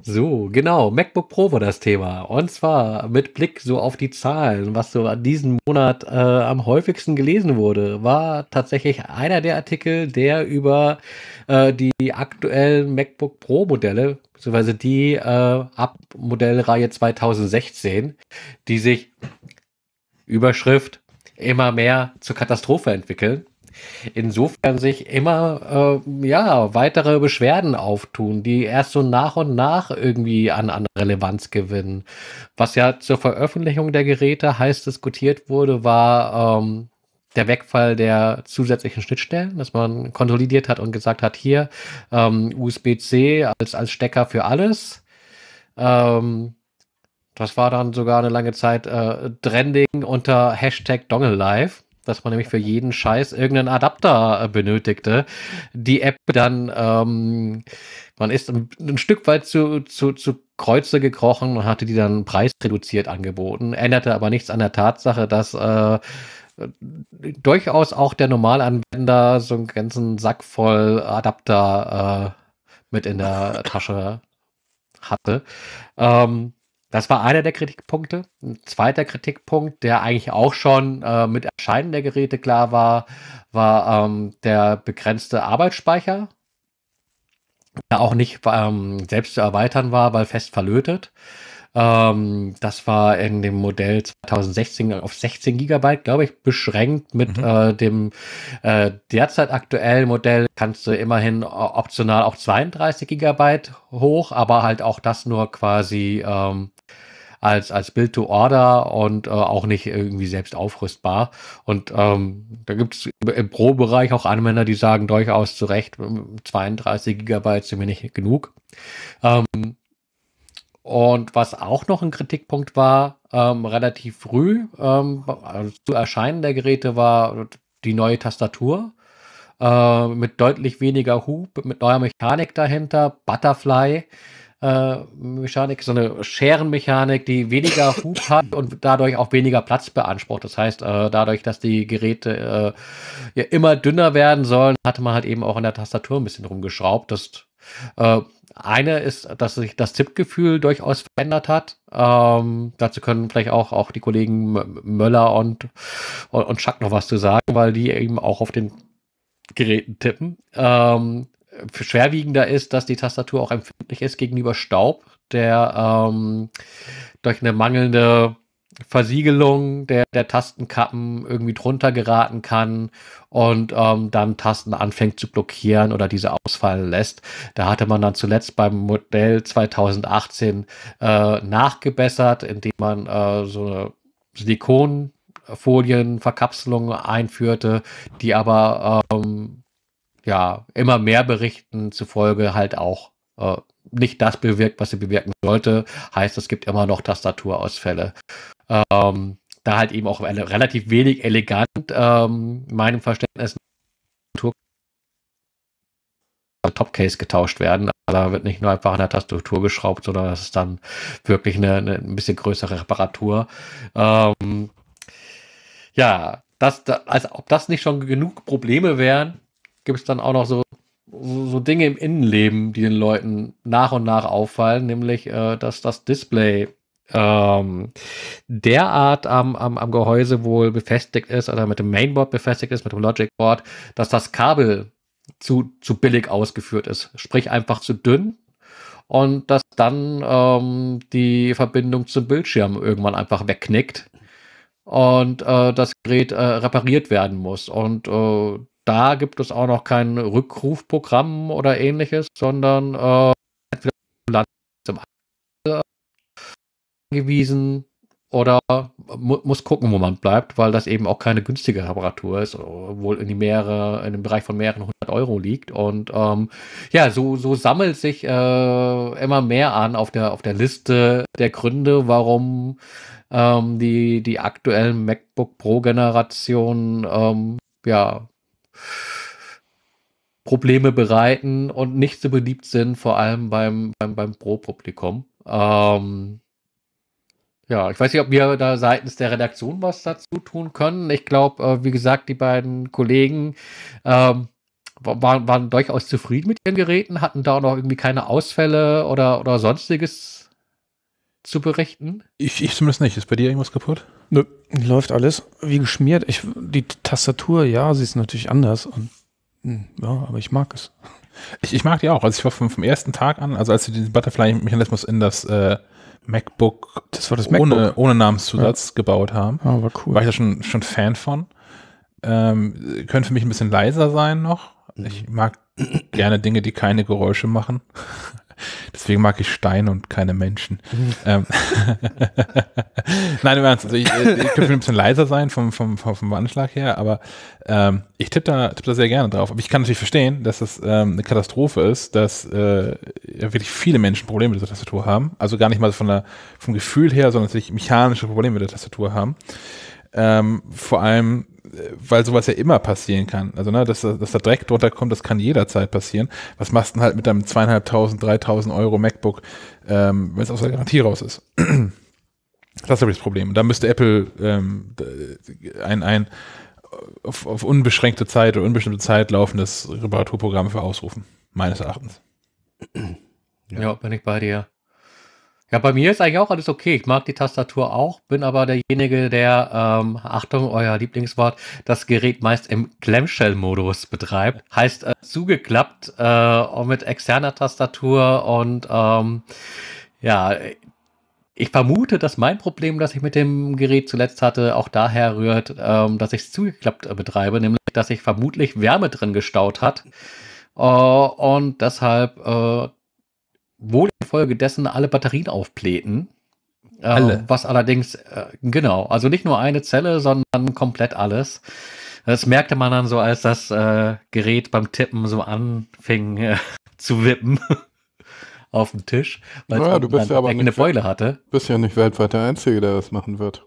So, genau. MacBook Pro war das Thema. Und zwar mit Blick so auf die Zahlen, was so an diesem Monat äh, am häufigsten gelesen wurde, war tatsächlich einer der Artikel, der über äh, die aktuellen MacBook Pro Modelle, beziehungsweise die äh, ab Modellreihe 2016, die sich Überschrift immer mehr zur Katastrophe entwickeln insofern sich immer äh, ja, weitere Beschwerden auftun, die erst so nach und nach irgendwie an, an Relevanz gewinnen. Was ja zur Veröffentlichung der Geräte heiß diskutiert wurde, war ähm, der Wegfall der zusätzlichen Schnittstellen, dass man konsolidiert hat und gesagt hat, hier ähm, USB-C als, als Stecker für alles. Ähm, das war dann sogar eine lange Zeit äh, trending unter Hashtag Dongle Live dass man nämlich für jeden Scheiß irgendeinen Adapter äh, benötigte. Die App dann, ähm, man ist ein, ein, Stück weit zu, zu, zu Kreuze gekrochen und hatte die dann preisreduziert angeboten, änderte aber nichts an der Tatsache, dass äh, durchaus auch der Normalanwender so einen ganzen Sack voll Adapter äh, mit in der Tasche hatte. Ähm, das war einer der Kritikpunkte. Ein zweiter Kritikpunkt, der eigentlich auch schon äh, mit Erscheinen der Geräte klar war, war ähm, der begrenzte Arbeitsspeicher, der auch nicht ähm, selbst zu erweitern war, weil fest verlötet. Ähm, das war in dem Modell 2016 auf 16 Gigabyte, glaube ich, beschränkt. Mit mhm. äh, dem äh, derzeit aktuellen Modell kannst du immerhin optional auch 32 Gigabyte hoch, aber halt auch das nur quasi ähm, als, als Build-to-Order und äh, auch nicht irgendwie selbst aufrüstbar. Und ähm, da gibt es im Pro-Bereich auch Anwender, die sagen durchaus zu Recht, 32 ähm, Gigabyte sind mir nicht genug. Ähm, und was auch noch ein Kritikpunkt war, ähm, relativ früh ähm, also zu Erscheinen der Geräte war die neue Tastatur äh, mit deutlich weniger Hub, mit neuer Mechanik dahinter, Butterfly. Äh, Mechanik, so eine Scherenmechanik, die weniger [laughs] Hub hat und dadurch auch weniger Platz beansprucht. Das heißt, äh, dadurch, dass die Geräte äh, immer dünner werden sollen, hatte man halt eben auch an der Tastatur ein bisschen rumgeschraubt. Das äh, eine ist, dass sich das Tippgefühl durchaus verändert hat. Ähm, dazu können vielleicht auch, auch die Kollegen Möller und, und, und Chuck noch was zu sagen, weil die eben auch auf den Geräten tippen. Ähm, schwerwiegender ist, dass die Tastatur auch empfindlich ist gegenüber Staub, der ähm, durch eine mangelnde Versiegelung der, der Tastenkappen irgendwie drunter geraten kann und ähm, dann Tasten anfängt zu blockieren oder diese ausfallen lässt. Da hatte man dann zuletzt beim Modell 2018 äh, nachgebessert, indem man äh, so eine Silikonfolien, einführte, die aber ähm, ja immer mehr Berichten zufolge halt auch äh, nicht das bewirkt, was sie bewirken sollte. Heißt, es gibt immer noch Tastaturausfälle. Ähm, da halt eben auch relativ wenig elegant ähm, meinem Verständnis Topcase getauscht werden. da wird nicht nur einfach an der Tastatur geschraubt, sondern das ist dann wirklich eine, eine ein bisschen größere Reparatur. Ähm, ja, das, das, als ob das nicht schon genug Probleme wären, gibt es dann auch noch so so, so, Dinge im Innenleben, die den Leuten nach und nach auffallen, nämlich äh, dass das Display ähm, derart am, am, am Gehäuse wohl befestigt ist, also mit dem Mainboard befestigt ist, mit dem Logic Board, dass das Kabel zu, zu billig ausgeführt ist, sprich einfach zu dünn und dass dann ähm, die Verbindung zum Bildschirm irgendwann einfach wegknickt und äh, das Gerät äh, repariert werden muss. Und äh, da gibt es auch noch kein Rückrufprogramm oder ähnliches, sondern äh, zum angewiesen oder mu muss gucken, wo man bleibt, weil das eben auch keine günstige Reparatur ist, obwohl in die mehrere, in dem Bereich von mehreren hundert Euro liegt. Und ähm, ja, so, so sammelt sich äh, immer mehr an auf der auf der Liste der Gründe, warum ähm, die die aktuellen MacBook Pro Generationen ähm, ja Probleme bereiten und nicht so beliebt sind, vor allem beim, beim, beim Pro-Publikum. Ähm, ja, ich weiß nicht, ob wir da seitens der Redaktion was dazu tun können. Ich glaube, äh, wie gesagt, die beiden Kollegen ähm, waren, waren durchaus zufrieden mit ihren Geräten, hatten da auch noch irgendwie keine Ausfälle oder, oder sonstiges zu berichten? Ich, ich zumindest nicht. Ist bei dir irgendwas kaputt? Nö, läuft alles wie geschmiert. Ich, die Tastatur, ja, sie ist natürlich anders. Und, hm, ja, aber ich mag es. Ich, ich mag die auch. Also ich war vom, vom ersten Tag an, also als sie den Butterfly-Mechanismus in das äh, MacBook, das war das ohne, MacBook. ohne Namenszusatz ja. gebaut haben, ah, war, cool. war ich da schon, schon Fan von. Ähm, können für mich ein bisschen leiser sein noch. Ich mag gerne Dinge, die keine Geräusche machen. Deswegen mag ich Steine und keine Menschen. Ähm, [laughs] Nein, im Ernst. Also ich, äh, ich könnte ein bisschen leiser sein vom, vom, vom, Anschlag her, aber ähm, ich tippe da, tipp da sehr gerne drauf. Aber ich kann natürlich verstehen, dass das ähm, eine Katastrophe ist, dass äh, wirklich viele Menschen Probleme mit dieser Tastatur haben. Also gar nicht mal von der, vom Gefühl her, sondern sich mechanische Probleme mit der Tastatur haben. Ähm, vor allem weil sowas ja immer passieren kann. Also, ne, dass, dass der Dreck drunter kommt, das kann jederzeit passieren. Was machst du denn halt mit deinem zweieinhalbtausend, dreitausend Euro MacBook, ähm, wenn es aus der Garantie raus ist? das ist das Problem. Da müsste Apple ähm, ein, ein auf, auf unbeschränkte Zeit oder unbestimmte Zeit laufendes Reparaturprogramm für ausrufen, meines Erachtens. Ja, ja bin ich bei dir. Ja, bei mir ist eigentlich auch alles okay. Ich mag die Tastatur auch, bin aber derjenige, der, ähm, Achtung, euer Lieblingswort, das Gerät meist im Clamshell-Modus betreibt. Heißt äh, zugeklappt äh, mit externer Tastatur und ähm, ja, ich vermute, dass mein Problem, das ich mit dem Gerät zuletzt hatte, auch daher rührt, ähm, dass ich es zugeklappt äh, betreibe, nämlich dass sich vermutlich Wärme drin gestaut hat. Uh, und deshalb äh, wohl infolgedessen alle Batterien aufblähten. Ähm, alle. was allerdings, äh, genau, also nicht nur eine Zelle, sondern komplett alles. Das merkte man dann so, als das äh, Gerät beim Tippen so anfing äh, [laughs] zu wippen [laughs] auf dem Tisch, weil es ja, du bist ja aber eine Beule hatte. Du bist ja nicht weltweit der Einzige, der das machen wird,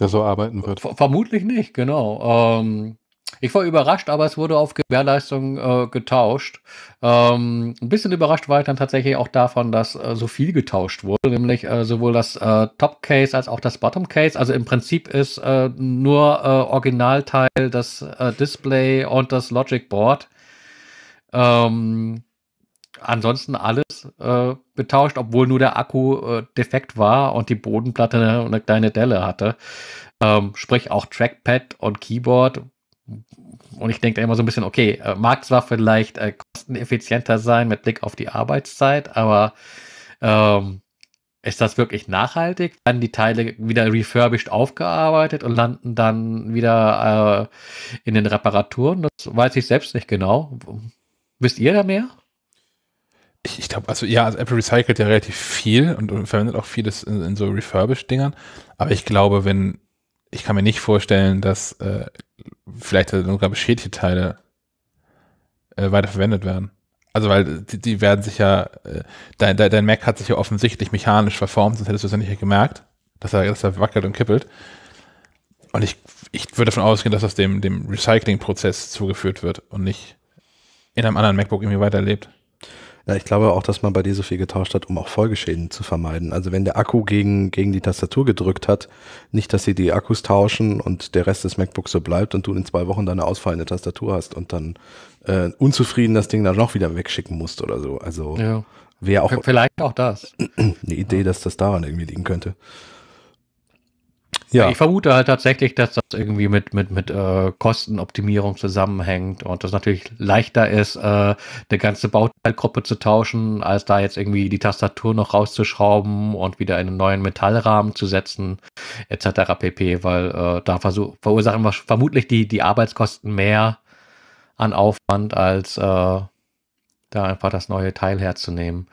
der so arbeiten wird. V vermutlich nicht, genau. Ähm, ich war überrascht, aber es wurde auf Gewährleistung äh, getauscht. Ähm, ein bisschen überrascht war ich dann tatsächlich auch davon, dass äh, so viel getauscht wurde, nämlich äh, sowohl das äh, Top Case als auch das Bottom Case. Also im Prinzip ist äh, nur äh, Originalteil das Display und das Logic Board. Ähm, ansonsten alles äh, getauscht, obwohl nur der Akku äh, defekt war und die Bodenplatte eine, eine kleine Delle hatte. Ähm, sprich auch Trackpad und Keyboard und ich denke da immer so ein bisschen, okay, äh, mag zwar vielleicht äh, kosteneffizienter sein mit Blick auf die Arbeitszeit, aber ähm, ist das wirklich nachhaltig? Werden die Teile wieder refurbished aufgearbeitet und landen dann wieder äh, in den Reparaturen? Das weiß ich selbst nicht genau. Wisst ihr da mehr? Ich, ich glaube, also ja, also Apple recycelt ja relativ viel und, und verwendet auch vieles in, in so Refurbished-Dingern. Aber ich glaube, wenn ich kann mir nicht vorstellen, dass äh, vielleicht sogar beschädigte Teile äh, weiterverwendet werden. Also weil die, die werden sich ja, äh, dein, dein, Mac hat sich ja offensichtlich mechanisch verformt, sonst hättest du es ja nicht gemerkt, dass er, dass er wackelt und kippelt. Und ich, ich würde davon ausgehen, dass das dem, dem Recycling-Prozess zugeführt wird und nicht in einem anderen MacBook irgendwie weiterlebt. Ja, ich glaube auch, dass man bei dir so viel getauscht hat, um auch Folgeschäden zu vermeiden. Also wenn der Akku gegen, gegen die Tastatur gedrückt hat, nicht, dass sie die Akkus tauschen und der Rest des MacBooks so bleibt und du in zwei Wochen deine ausfallende Tastatur hast und dann äh, unzufrieden das Ding dann noch wieder wegschicken musst oder so. Also ja. wäre auch... Vielleicht auch das. [clears throat] Eine Idee, dass das daran irgendwie liegen könnte. Ja. Ich vermute halt tatsächlich, dass das irgendwie mit, mit, mit äh, Kostenoptimierung zusammenhängt und das natürlich leichter ist, äh, eine ganze Bauteilgruppe zu tauschen, als da jetzt irgendwie die Tastatur noch rauszuschrauben und wieder einen neuen Metallrahmen zu setzen, etc. pp, weil äh, da verursachen wir vermutlich die, die Arbeitskosten mehr an Aufwand, als äh, da einfach das neue Teil herzunehmen.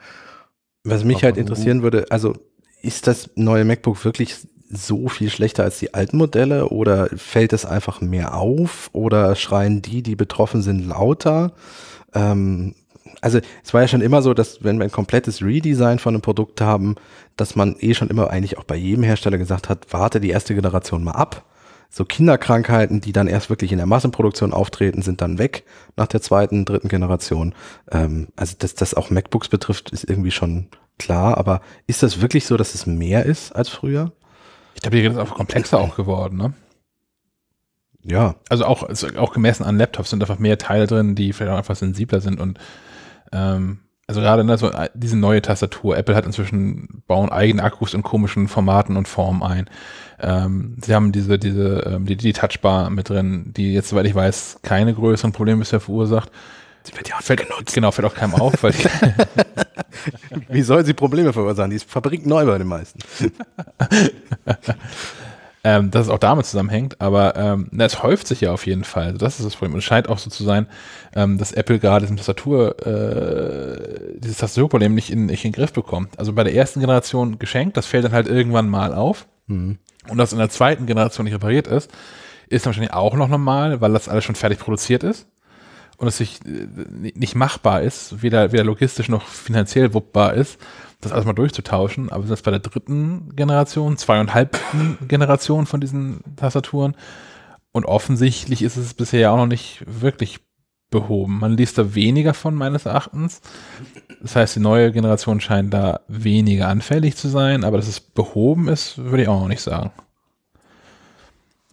Was mich halt interessieren würde, also ist das neue MacBook wirklich so viel schlechter als die alten Modelle oder fällt es einfach mehr auf oder schreien die, die betroffen sind, lauter? Ähm, also es war ja schon immer so, dass wenn wir ein komplettes Redesign von einem Produkt haben, dass man eh schon immer eigentlich auch bei jedem Hersteller gesagt hat, warte die erste Generation mal ab. So Kinderkrankheiten, die dann erst wirklich in der Massenproduktion auftreten, sind dann weg nach der zweiten, dritten Generation. Ähm, also dass das auch MacBooks betrifft, ist irgendwie schon klar, aber ist das wirklich so, dass es mehr ist als früher? Ich glaube, die ist auch komplexer auch geworden, ne? Ja. Also auch, also auch gemessen an Laptops sind einfach mehr Teile drin, die vielleicht auch einfach sensibler sind und ähm, also gerade ne, so äh, diese neue Tastatur. Apple hat inzwischen bauen eigene Akkus in komischen Formaten und Formen ein. Ähm, sie haben diese diese ähm, die, die Touchbar mit drin, die jetzt soweit ich weiß keine größeren Probleme bisher verursacht. Die wird ja auch fällt, genutzt. Genau, fällt auch keinem auf. Weil [laughs] Wie soll sie Probleme verursachen? Die ist Fabrik neu bei den meisten. [laughs] ähm, dass es auch damit zusammenhängt, aber ähm, es häuft sich ja auf jeden Fall. Also das ist das Problem. Und es scheint auch so zu sein, ähm, dass Apple gerade diesem Tastatur, äh, dieses Tastaturproblem nicht in, nicht in den Griff bekommt. Also bei der ersten Generation geschenkt, das fällt dann halt irgendwann mal auf. Mhm. Und das in der zweiten Generation nicht repariert ist, ist wahrscheinlich auch noch normal, weil das alles schon fertig produziert ist und es sich äh, nicht machbar ist, weder, weder logistisch noch finanziell wuppbar ist, das alles mal durchzutauschen. Aber wir sind jetzt bei der dritten Generation, zweieinhalbten [clears throat] Generation von diesen Tastaturen. Und offensichtlich ist es bisher auch noch nicht wirklich behoben. Man liest da weniger von, meines Erachtens. Das heißt, die neue Generation scheint da weniger anfällig zu sein, aber dass es behoben ist, würde ich auch noch nicht sagen.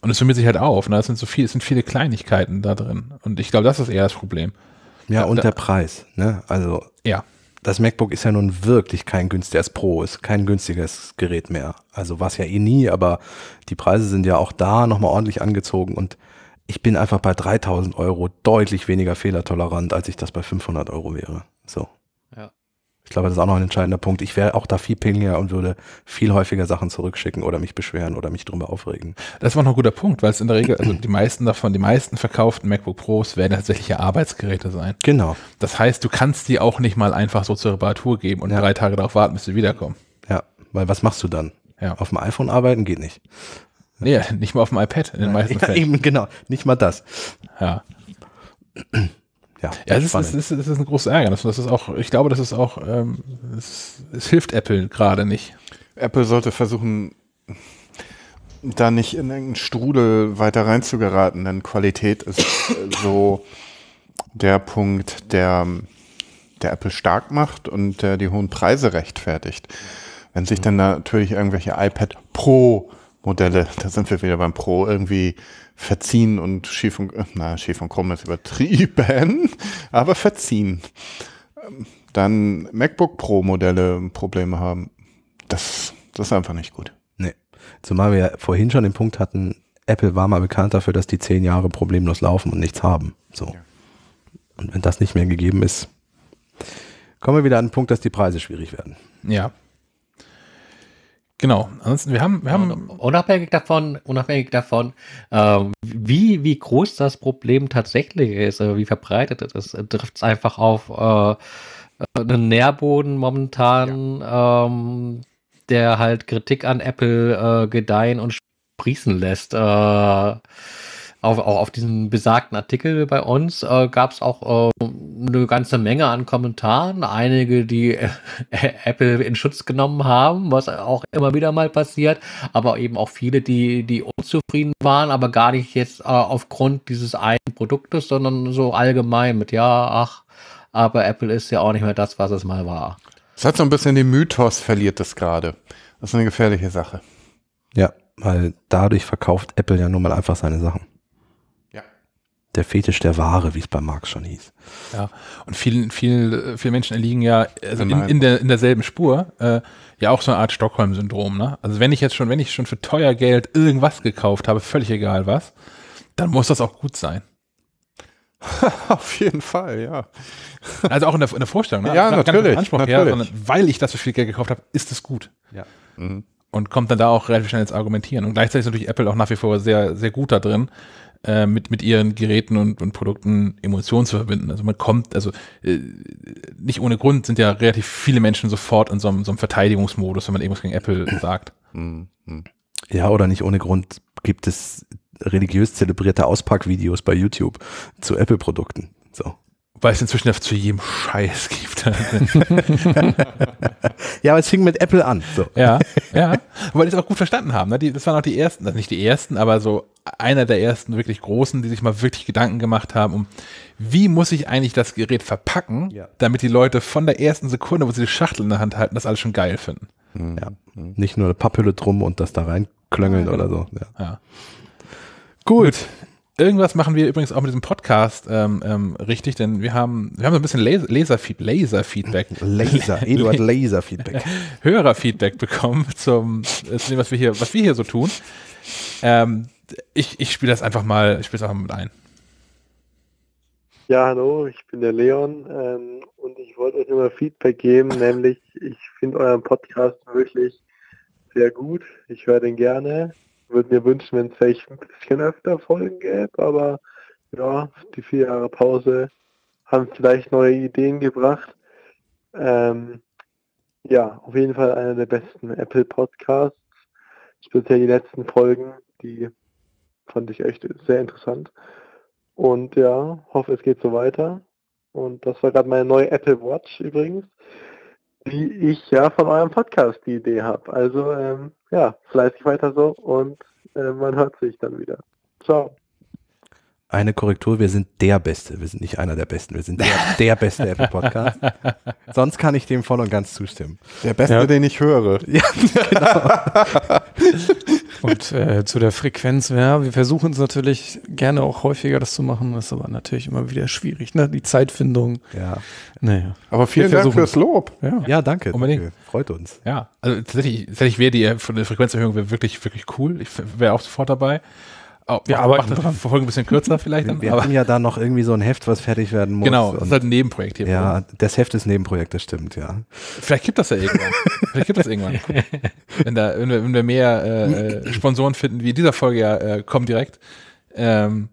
Und es summiert sich halt auf. Ne? Es sind so viel, es sind viele Kleinigkeiten da drin. Und ich glaube, das ist eher das Problem. Ja, und da, der Preis. Ne? Also ja. Das MacBook ist ja nun wirklich kein günstiges Pro, ist kein günstiges Gerät mehr. Also war es ja eh nie, aber die Preise sind ja auch da nochmal ordentlich angezogen und ich bin einfach bei 3000 Euro deutlich weniger fehlertolerant, als ich das bei 500 Euro wäre. So. Ja. Ich glaube, das ist auch noch ein entscheidender Punkt. Ich wäre auch da viel pingeliger und würde viel häufiger Sachen zurückschicken oder mich beschweren oder mich drüber aufregen. Das war noch ein guter Punkt, weil es in der Regel, also die meisten davon, die meisten verkauften MacBook Pros werden tatsächliche Arbeitsgeräte sein. Genau. Das heißt, du kannst die auch nicht mal einfach so zur Reparatur geben und ja. drei Tage darauf warten, bis sie wiederkommen. Ja, weil was machst du dann? Ja. Auf dem iPhone arbeiten geht nicht. Nee, [laughs] nicht mal auf dem iPad in den meisten ja, Fällen. Eben, genau, nicht mal das. Ja ja, ja das, ist, das, ist, das ist ein großes Ärgernis. Das ist auch, ich glaube, das ist auch, ähm, es, es hilft Apple gerade nicht. Apple sollte versuchen, da nicht in irgendeinen Strudel weiter rein zu geraten, denn Qualität ist äh, so der Punkt, der, der Apple stark macht und der die hohen Preise rechtfertigt. Wenn sich dann mhm. natürlich irgendwelche iPad Pro Modelle, da sind wir wieder beim Pro, irgendwie verziehen und schief und, äh, na, schief und krumm ist übertrieben, [laughs] aber verziehen. Ähm, dann MacBook Pro Modelle Probleme haben. Das, das ist einfach nicht gut. Nee. Zumal wir vorhin schon den Punkt hatten, Apple war mal bekannt dafür, dass die zehn Jahre problemlos laufen und nichts haben. So. Und wenn das nicht mehr gegeben ist, kommen wir wieder an den Punkt, dass die Preise schwierig werden. Ja. Genau. Ansonsten, wir haben, wir haben genau. unabhängig davon, unabhängig davon, äh, wie, wie groß das Problem tatsächlich ist, wie verbreitet es ist, trifft es einfach auf äh, einen Nährboden momentan, ja. ähm, der halt Kritik an Apple äh, gedeihen und sprießen lässt. Äh, auf, auch auf diesen besagten Artikel bei uns äh, gab es auch äh, eine ganze Menge an Kommentaren. Einige, die äh, [laughs] Apple in Schutz genommen haben, was auch immer wieder mal passiert, aber eben auch viele, die, die unzufrieden waren, aber gar nicht jetzt äh, aufgrund dieses einen Produktes, sondern so allgemein mit, ja, ach, aber Apple ist ja auch nicht mehr das, was es mal war. Es hat so ein bisschen den Mythos verliert es gerade. Das ist eine gefährliche Sache. Ja, weil dadurch verkauft Apple ja nun mal einfach seine Sachen der Fetisch der Ware, wie es bei Marx schon hieß. Ja, und viele vielen, vielen Menschen erliegen ja also in, in, der, in derselben Spur äh, ja auch so eine Art Stockholm-Syndrom. Ne? Also wenn ich jetzt schon, wenn ich schon für teuer Geld irgendwas gekauft habe, völlig egal was, dann muss das auch gut sein. [laughs] Auf jeden Fall, ja. Also auch in der, in der Vorstellung, ne? Ja, also Nach, natürlich. Anspruch natürlich. Her, sondern weil ich das für viel Geld gekauft habe, ist es gut. Ja. Mhm. Und kommt dann da auch relativ schnell ins Argumentieren. Und gleichzeitig ist natürlich Apple auch nach wie vor sehr, sehr gut da drin, äh, mit, mit ihren Geräten und, und Produkten Emotionen zu verbinden. Also man kommt, also äh, nicht ohne Grund sind ja relativ viele Menschen sofort in so einem, so einem Verteidigungsmodus, wenn man irgendwas gegen Apple [clears throat] sagt. Hm, hm. Ja, oder nicht ohne Grund gibt es religiös zelebrierte Auspackvideos bei YouTube zu Apple-Produkten. So. Weil es inzwischen zu jedem Scheiß gibt. [laughs] ja, aber es fing mit Apple an. So. Ja, ja. Weil die es auch gut verstanden haben. Ne? Die, das waren auch die ersten, also nicht die ersten, aber so einer der ersten wirklich großen, die sich mal wirklich Gedanken gemacht haben, um wie muss ich eigentlich das Gerät verpacken, ja. damit die Leute von der ersten Sekunde, wo sie die Schachtel in der Hand halten, das alles schon geil finden. Mhm. Ja. Nicht nur eine Papphülle drum und das da reinklöngeln ja, genau. oder so. Ja. Gut. Gut. Irgendwas machen wir übrigens auch mit diesem Podcast ähm, ähm, richtig, denn wir haben, wir haben so ein bisschen Laser, Laserfeed, Laserfeedback. Laser, [laughs] Eduard Laserfeedback. [laughs] feedback bekommen zum, äh, zu was wir hier, was wir hier so tun. Ähm, ich ich spiele das einfach mal, ich spiele es einfach mal mit ein. Ja, hallo, ich bin der Leon ähm, und ich wollte euch nur Feedback geben, [laughs] nämlich ich finde euren Podcast wirklich sehr gut. Ich höre den gerne würde mir wünschen, wenn es vielleicht ein bisschen öfter Folgen gäbe, aber ja, die vier Jahre Pause haben vielleicht neue Ideen gebracht. Ähm, ja, auf jeden Fall einer der besten Apple Podcasts. Speziell die letzten Folgen, die fand ich echt sehr interessant. Und ja, hoffe, es geht so weiter. Und das war gerade meine neue Apple Watch übrigens wie ich ja von eurem Podcast die Idee habe. Also ähm, ja, fleißig weiter so und äh, man hört sich dann wieder. Ciao eine Korrektur, wir sind der Beste. Wir sind nicht einer der Besten. Wir sind der, der beste Apple Podcast. [laughs] Sonst kann ich dem voll und ganz zustimmen. Der Beste, ja. den ich höre. [laughs] Ja, genau. [laughs] und äh, zu der Frequenz, ja, wir versuchen es natürlich gerne auch häufiger, das zu machen. Das ist aber natürlich immer wieder schwierig, ne? Die Zeitfindung. Ja. Naja. Aber vielen Dank fürs Lob. Ja, ja danke. Unbedingt. Danke. Freut uns. Ja, also tatsächlich, tatsächlich wäre die, äh, Frequenzerhöhung wirklich, wirklich cool. Ich wäre auch sofort dabei oh, wir arbeiten dran. Folgen ein bisschen kürzer [laughs] vielleicht. Wir, dann, wir haben ja da noch irgendwie so ein Heft, was fertig werden muss. Genau, das ist halt ein Nebenprojekt hier. Ja, das Heft ist Nebenprojekt, das stimmt, ja. Vielleicht gibt das ja irgendwann. vielleicht gibt das irgendwann. [laughs] Wenn, da, wenn, wir, wenn wir mehr äh, äh [laughs] Sponsoren finden, wie in dieser Folge ja äh, kommen direkt. Ähm,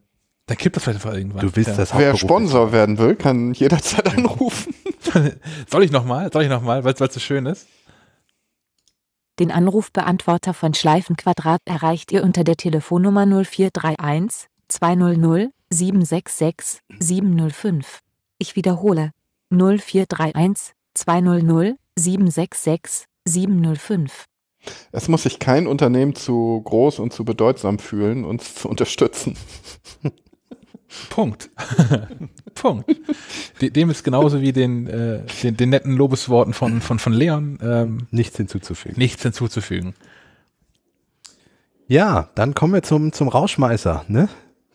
dann kippt das vielleicht irgendwann. Du willst ja. das Wer Sponsor werden will, kann jederzeit genau. anrufen. Soll ich nochmal? Soll ich nochmal, weil es so schön ist? Den Anrufbeantworter von Schleifenquadrat erreicht ihr unter der Telefonnummer 0431 200 766 705. Ich wiederhole 0431 200 766 705. Es muss sich kein Unternehmen zu groß und zu bedeutsam fühlen, uns zu [laughs] unterstützen. Punkt. [laughs] Punkt. Dem ist genauso wie den, äh, den, den, netten Lobesworten von, von, von Leon. Ähm, nichts hinzuzufügen. Nichts hinzuzufügen. Ja, dann kommen wir zum, zum Rauschmeißer, ne?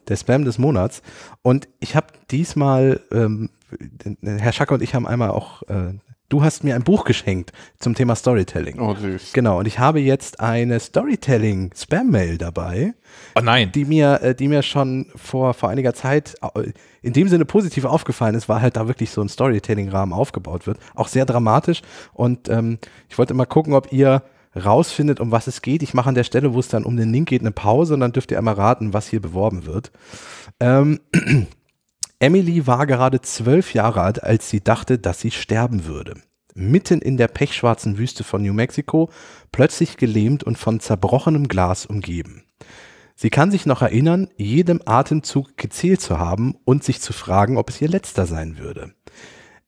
Der Spam des Monats. Und ich habe diesmal, ähm, Herr Schacke und ich haben einmal auch äh, du hast mir ein Buch geschenkt zum Thema Storytelling. Oh, süß. Genau, und ich habe jetzt eine Storytelling-Spam-Mail dabei. Oh nein. Die mir, äh, die mir schon vor, vor einiger Zeit äh, in dem Sinne positiv aufgefallen ist, weil halt da wirklich so ein Storytelling-Rahmen aufgebaut wird. Auch sehr dramatisch. Und ähm, ich wollte mal gucken, ob ihr rausfindet, um was es geht. Ich mache an der Stelle, wo es dann um den Link geht, eine Pause und dann dürft ihr einmal raten, was hier beworben wird. Ähm, [clears throat] Emily war gerade zwölf Jahre alt, als sie dachte, dass sie sterben würde. Mitten in der pechschwarzen Wüste von New Mexico, plötzlich gelähmt und von zerbrochenem Glas umgeben. Sie kann sich noch erinnern, jedem Atemzug gezählt zu haben und sich zu fragen, ob es ihr letzter sein würde.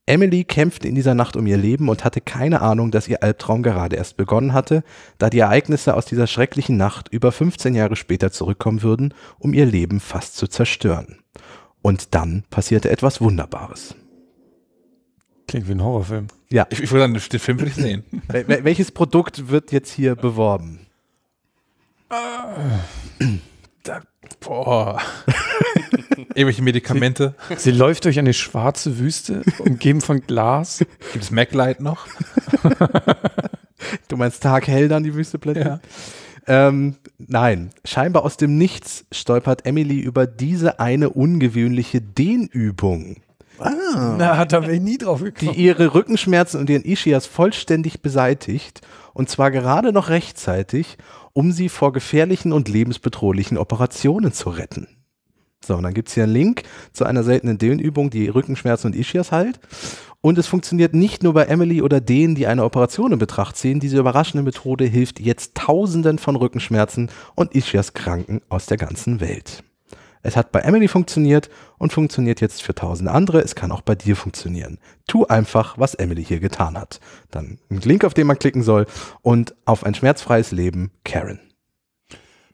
Emily kämpfte in dieser Nacht um ihr Leben und hatte keine Ahnung, dass ihr Albtraum gerade erst begonnen hatte, da die Ereignisse aus dieser schrecklichen Nacht über 15 Jahre später zurückkommen würden, um ihr Leben fast zu zerstören. Und dann passierte etwas Wunderbares. Klingt wie ein Horrorfilm. Ja. Ich, ich würde sagen, den Film würde ich sehen. [laughs] Wel welches Produkt wird jetzt hier beworben? Ah. Da, boah. [laughs] Irgendwelche Medikamente. Sie, sie, läuft durch eine schwarze Wüste, umgeben von Glas. Gibt es Maglight noch? [laughs] du meinst taghell dann die Wüste plötzlich? Ja. Ähm, nein, scheinbar aus dem Nichts stolpert Emily über diese eine ungewöhnliche Dehnübung. Ah. Na, hat er nie drauf gekommen. Die ihre Rückenschmerzen und ihren Ischias vollständig beseitigt. Und zwar gerade noch rechtzeitig, um sie vor gefährlichen und lebensbedrohlichen Operationen zu retten. So, und dann gibt es hier einen Link zu einer seltenen Dehnübung, die Rückenschmerzen und Ischias halt. Und es funktioniert nicht nur bei Emily oder denen, die eine Operation in Betracht ziehen. Diese überraschende Methode hilft jetzt Tausenden von Rückenschmerzen und Ischias-Kranken aus der ganzen Welt. Es hat bei Emily funktioniert und funktioniert jetzt für tausende andere. Es kann auch bei dir funktionieren. Tu einfach, was Emily hier getan hat. Dann ein Link, auf den man klicken soll und auf ein schmerzfreies Leben, Karen.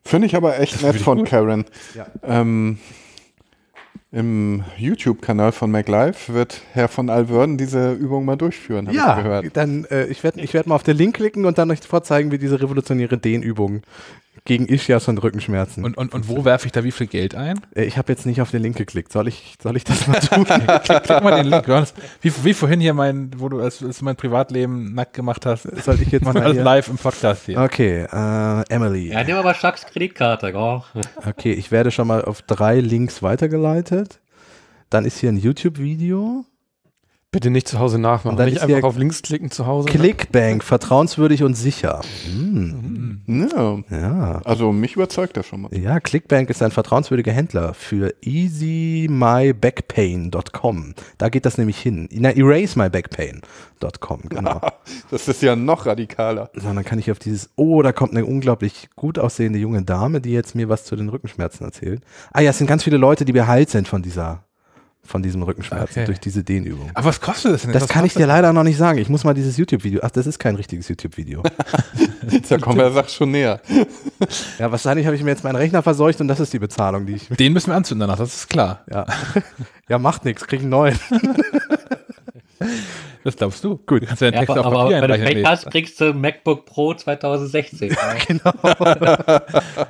Finde ich aber echt das nett von gut. Karen. Ja. Ähm, im YouTube-Kanal von MacLife wird Herr von Alverden diese Übung mal durchführen, habe ja, ich gehört. Ja, Dann, äh, ich werde ich werd mal auf den Link klicken und dann euch vorzeigen, wie diese revolutionäre Dehnübung gegen Ischias und Rückenschmerzen. Und, und, und wo werfe ich da wie viel Geld ein? Äh, ich habe jetzt nicht auf den Link geklickt. Soll ich, soll ich das mal tun? [laughs] klick, klick, mal den Link. Wie, wie vorhin hier mein, wo du als, als mein Privatleben nackt gemacht hast. Soll ich jetzt mal hier? live im Podcast hier. Okay, äh, Emily. Ja, nehmen wir aber Schacks Kreditkarte. okay, ich werde schon mal auf drei Links weitergeleitet. Dann ist hier ein YouTube-Video. Bitte nicht zu Hause nachmachen. Und dann nicht einfach auf links klicken zu Hause. Ne? Clickbank, vertrauenswürdig und sicher. Hm. Mhm. Ja. ja. Also mich überzeugt das schon mal. Ja, Clickbank ist ein vertrauenswürdiger Händler für easymybackpain.com. Da geht das nämlich hin. Na, erasemybackpain.com, genau. [laughs] das ist ja noch radikaler. So, dann kann ich auf dieses, oh, da kommt eine unglaublich gut aussehende junge Dame, die jetzt mir was zu den Rückenschmerzen erzählt. Ah ja, es sind ganz viele Leute, die beheilt sind von dieser von diesem Rückenschmerz okay. durch diese Dehnübung. Aber was kostet das denn? Das was kann ich dir leider noch nicht sagen. Ich muss mal dieses YouTube-Video. Ach, das ist kein richtiges YouTube-Video. da [laughs] kommt der Sache schon näher. ja, wahrscheinlich habe ich mir jetzt meinen Rechner verseucht und das ist die Bezahlung, die ich. Den müssen wir anzünden danach, das ist klar. Ja, ja macht nichts, kriegen einen neuen. [laughs] [laughs] Das glaubst du? Gut, kannst du ja, deinen Text aber, auf Papier aber einreichen. Wenn kriegst du MacBook Pro 2016. [laughs] genau.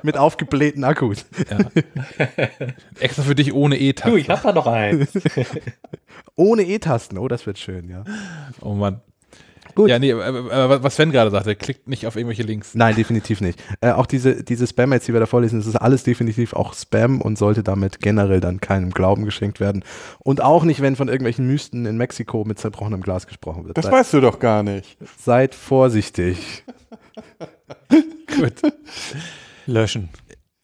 Mit aufgeblähten Akkus. Ja. [laughs] Extra für dich ohne E-Tasten. Du, ich hab da noch einen. ohne E-Tasten, oh, das wird schön, ja. Oh Mann. Gut. Ja, nee, aber was Sven gerade sagte, klickt nicht auf irgendwelche Links. Nein, definitiv nicht. Äh, auch diese, diese Spam-Mails, die wir da vorlesen, das ist alles definitiv auch Spam und sollte damit generell dann keinem Glauben geschenkt werden. Und auch nicht, wenn von irgendwelchen Mysten in Mexiko mit zerbrochenem Glas gesprochen wird. Das seid, weißt du doch gar nicht. Seid vorsichtig. [laughs] Gut. Löschen.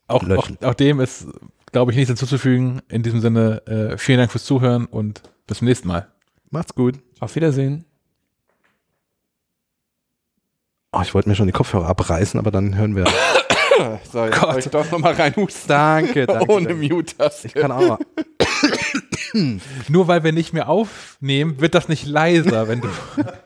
Auch, Löschen. auch, auch dem ist, glaube ich, nichts hinzuzufügen. In diesem Sinne, äh, vielen Dank fürs Zuhören und bis zum nächsten Mal. Macht's gut. Auf Wiedersehen. Oh, ich wollte mir schon die Kopfhörer abreißen, aber dann hören wir. [coughs] so, jetzt Gott. ich doch nochmal reinhusten. Danke, danke. Ohne Mute-Taste. Ich kann auch mal. [coughs] Nur weil wir nicht mehr aufnehmen, wird das nicht leiser, wenn du. [laughs]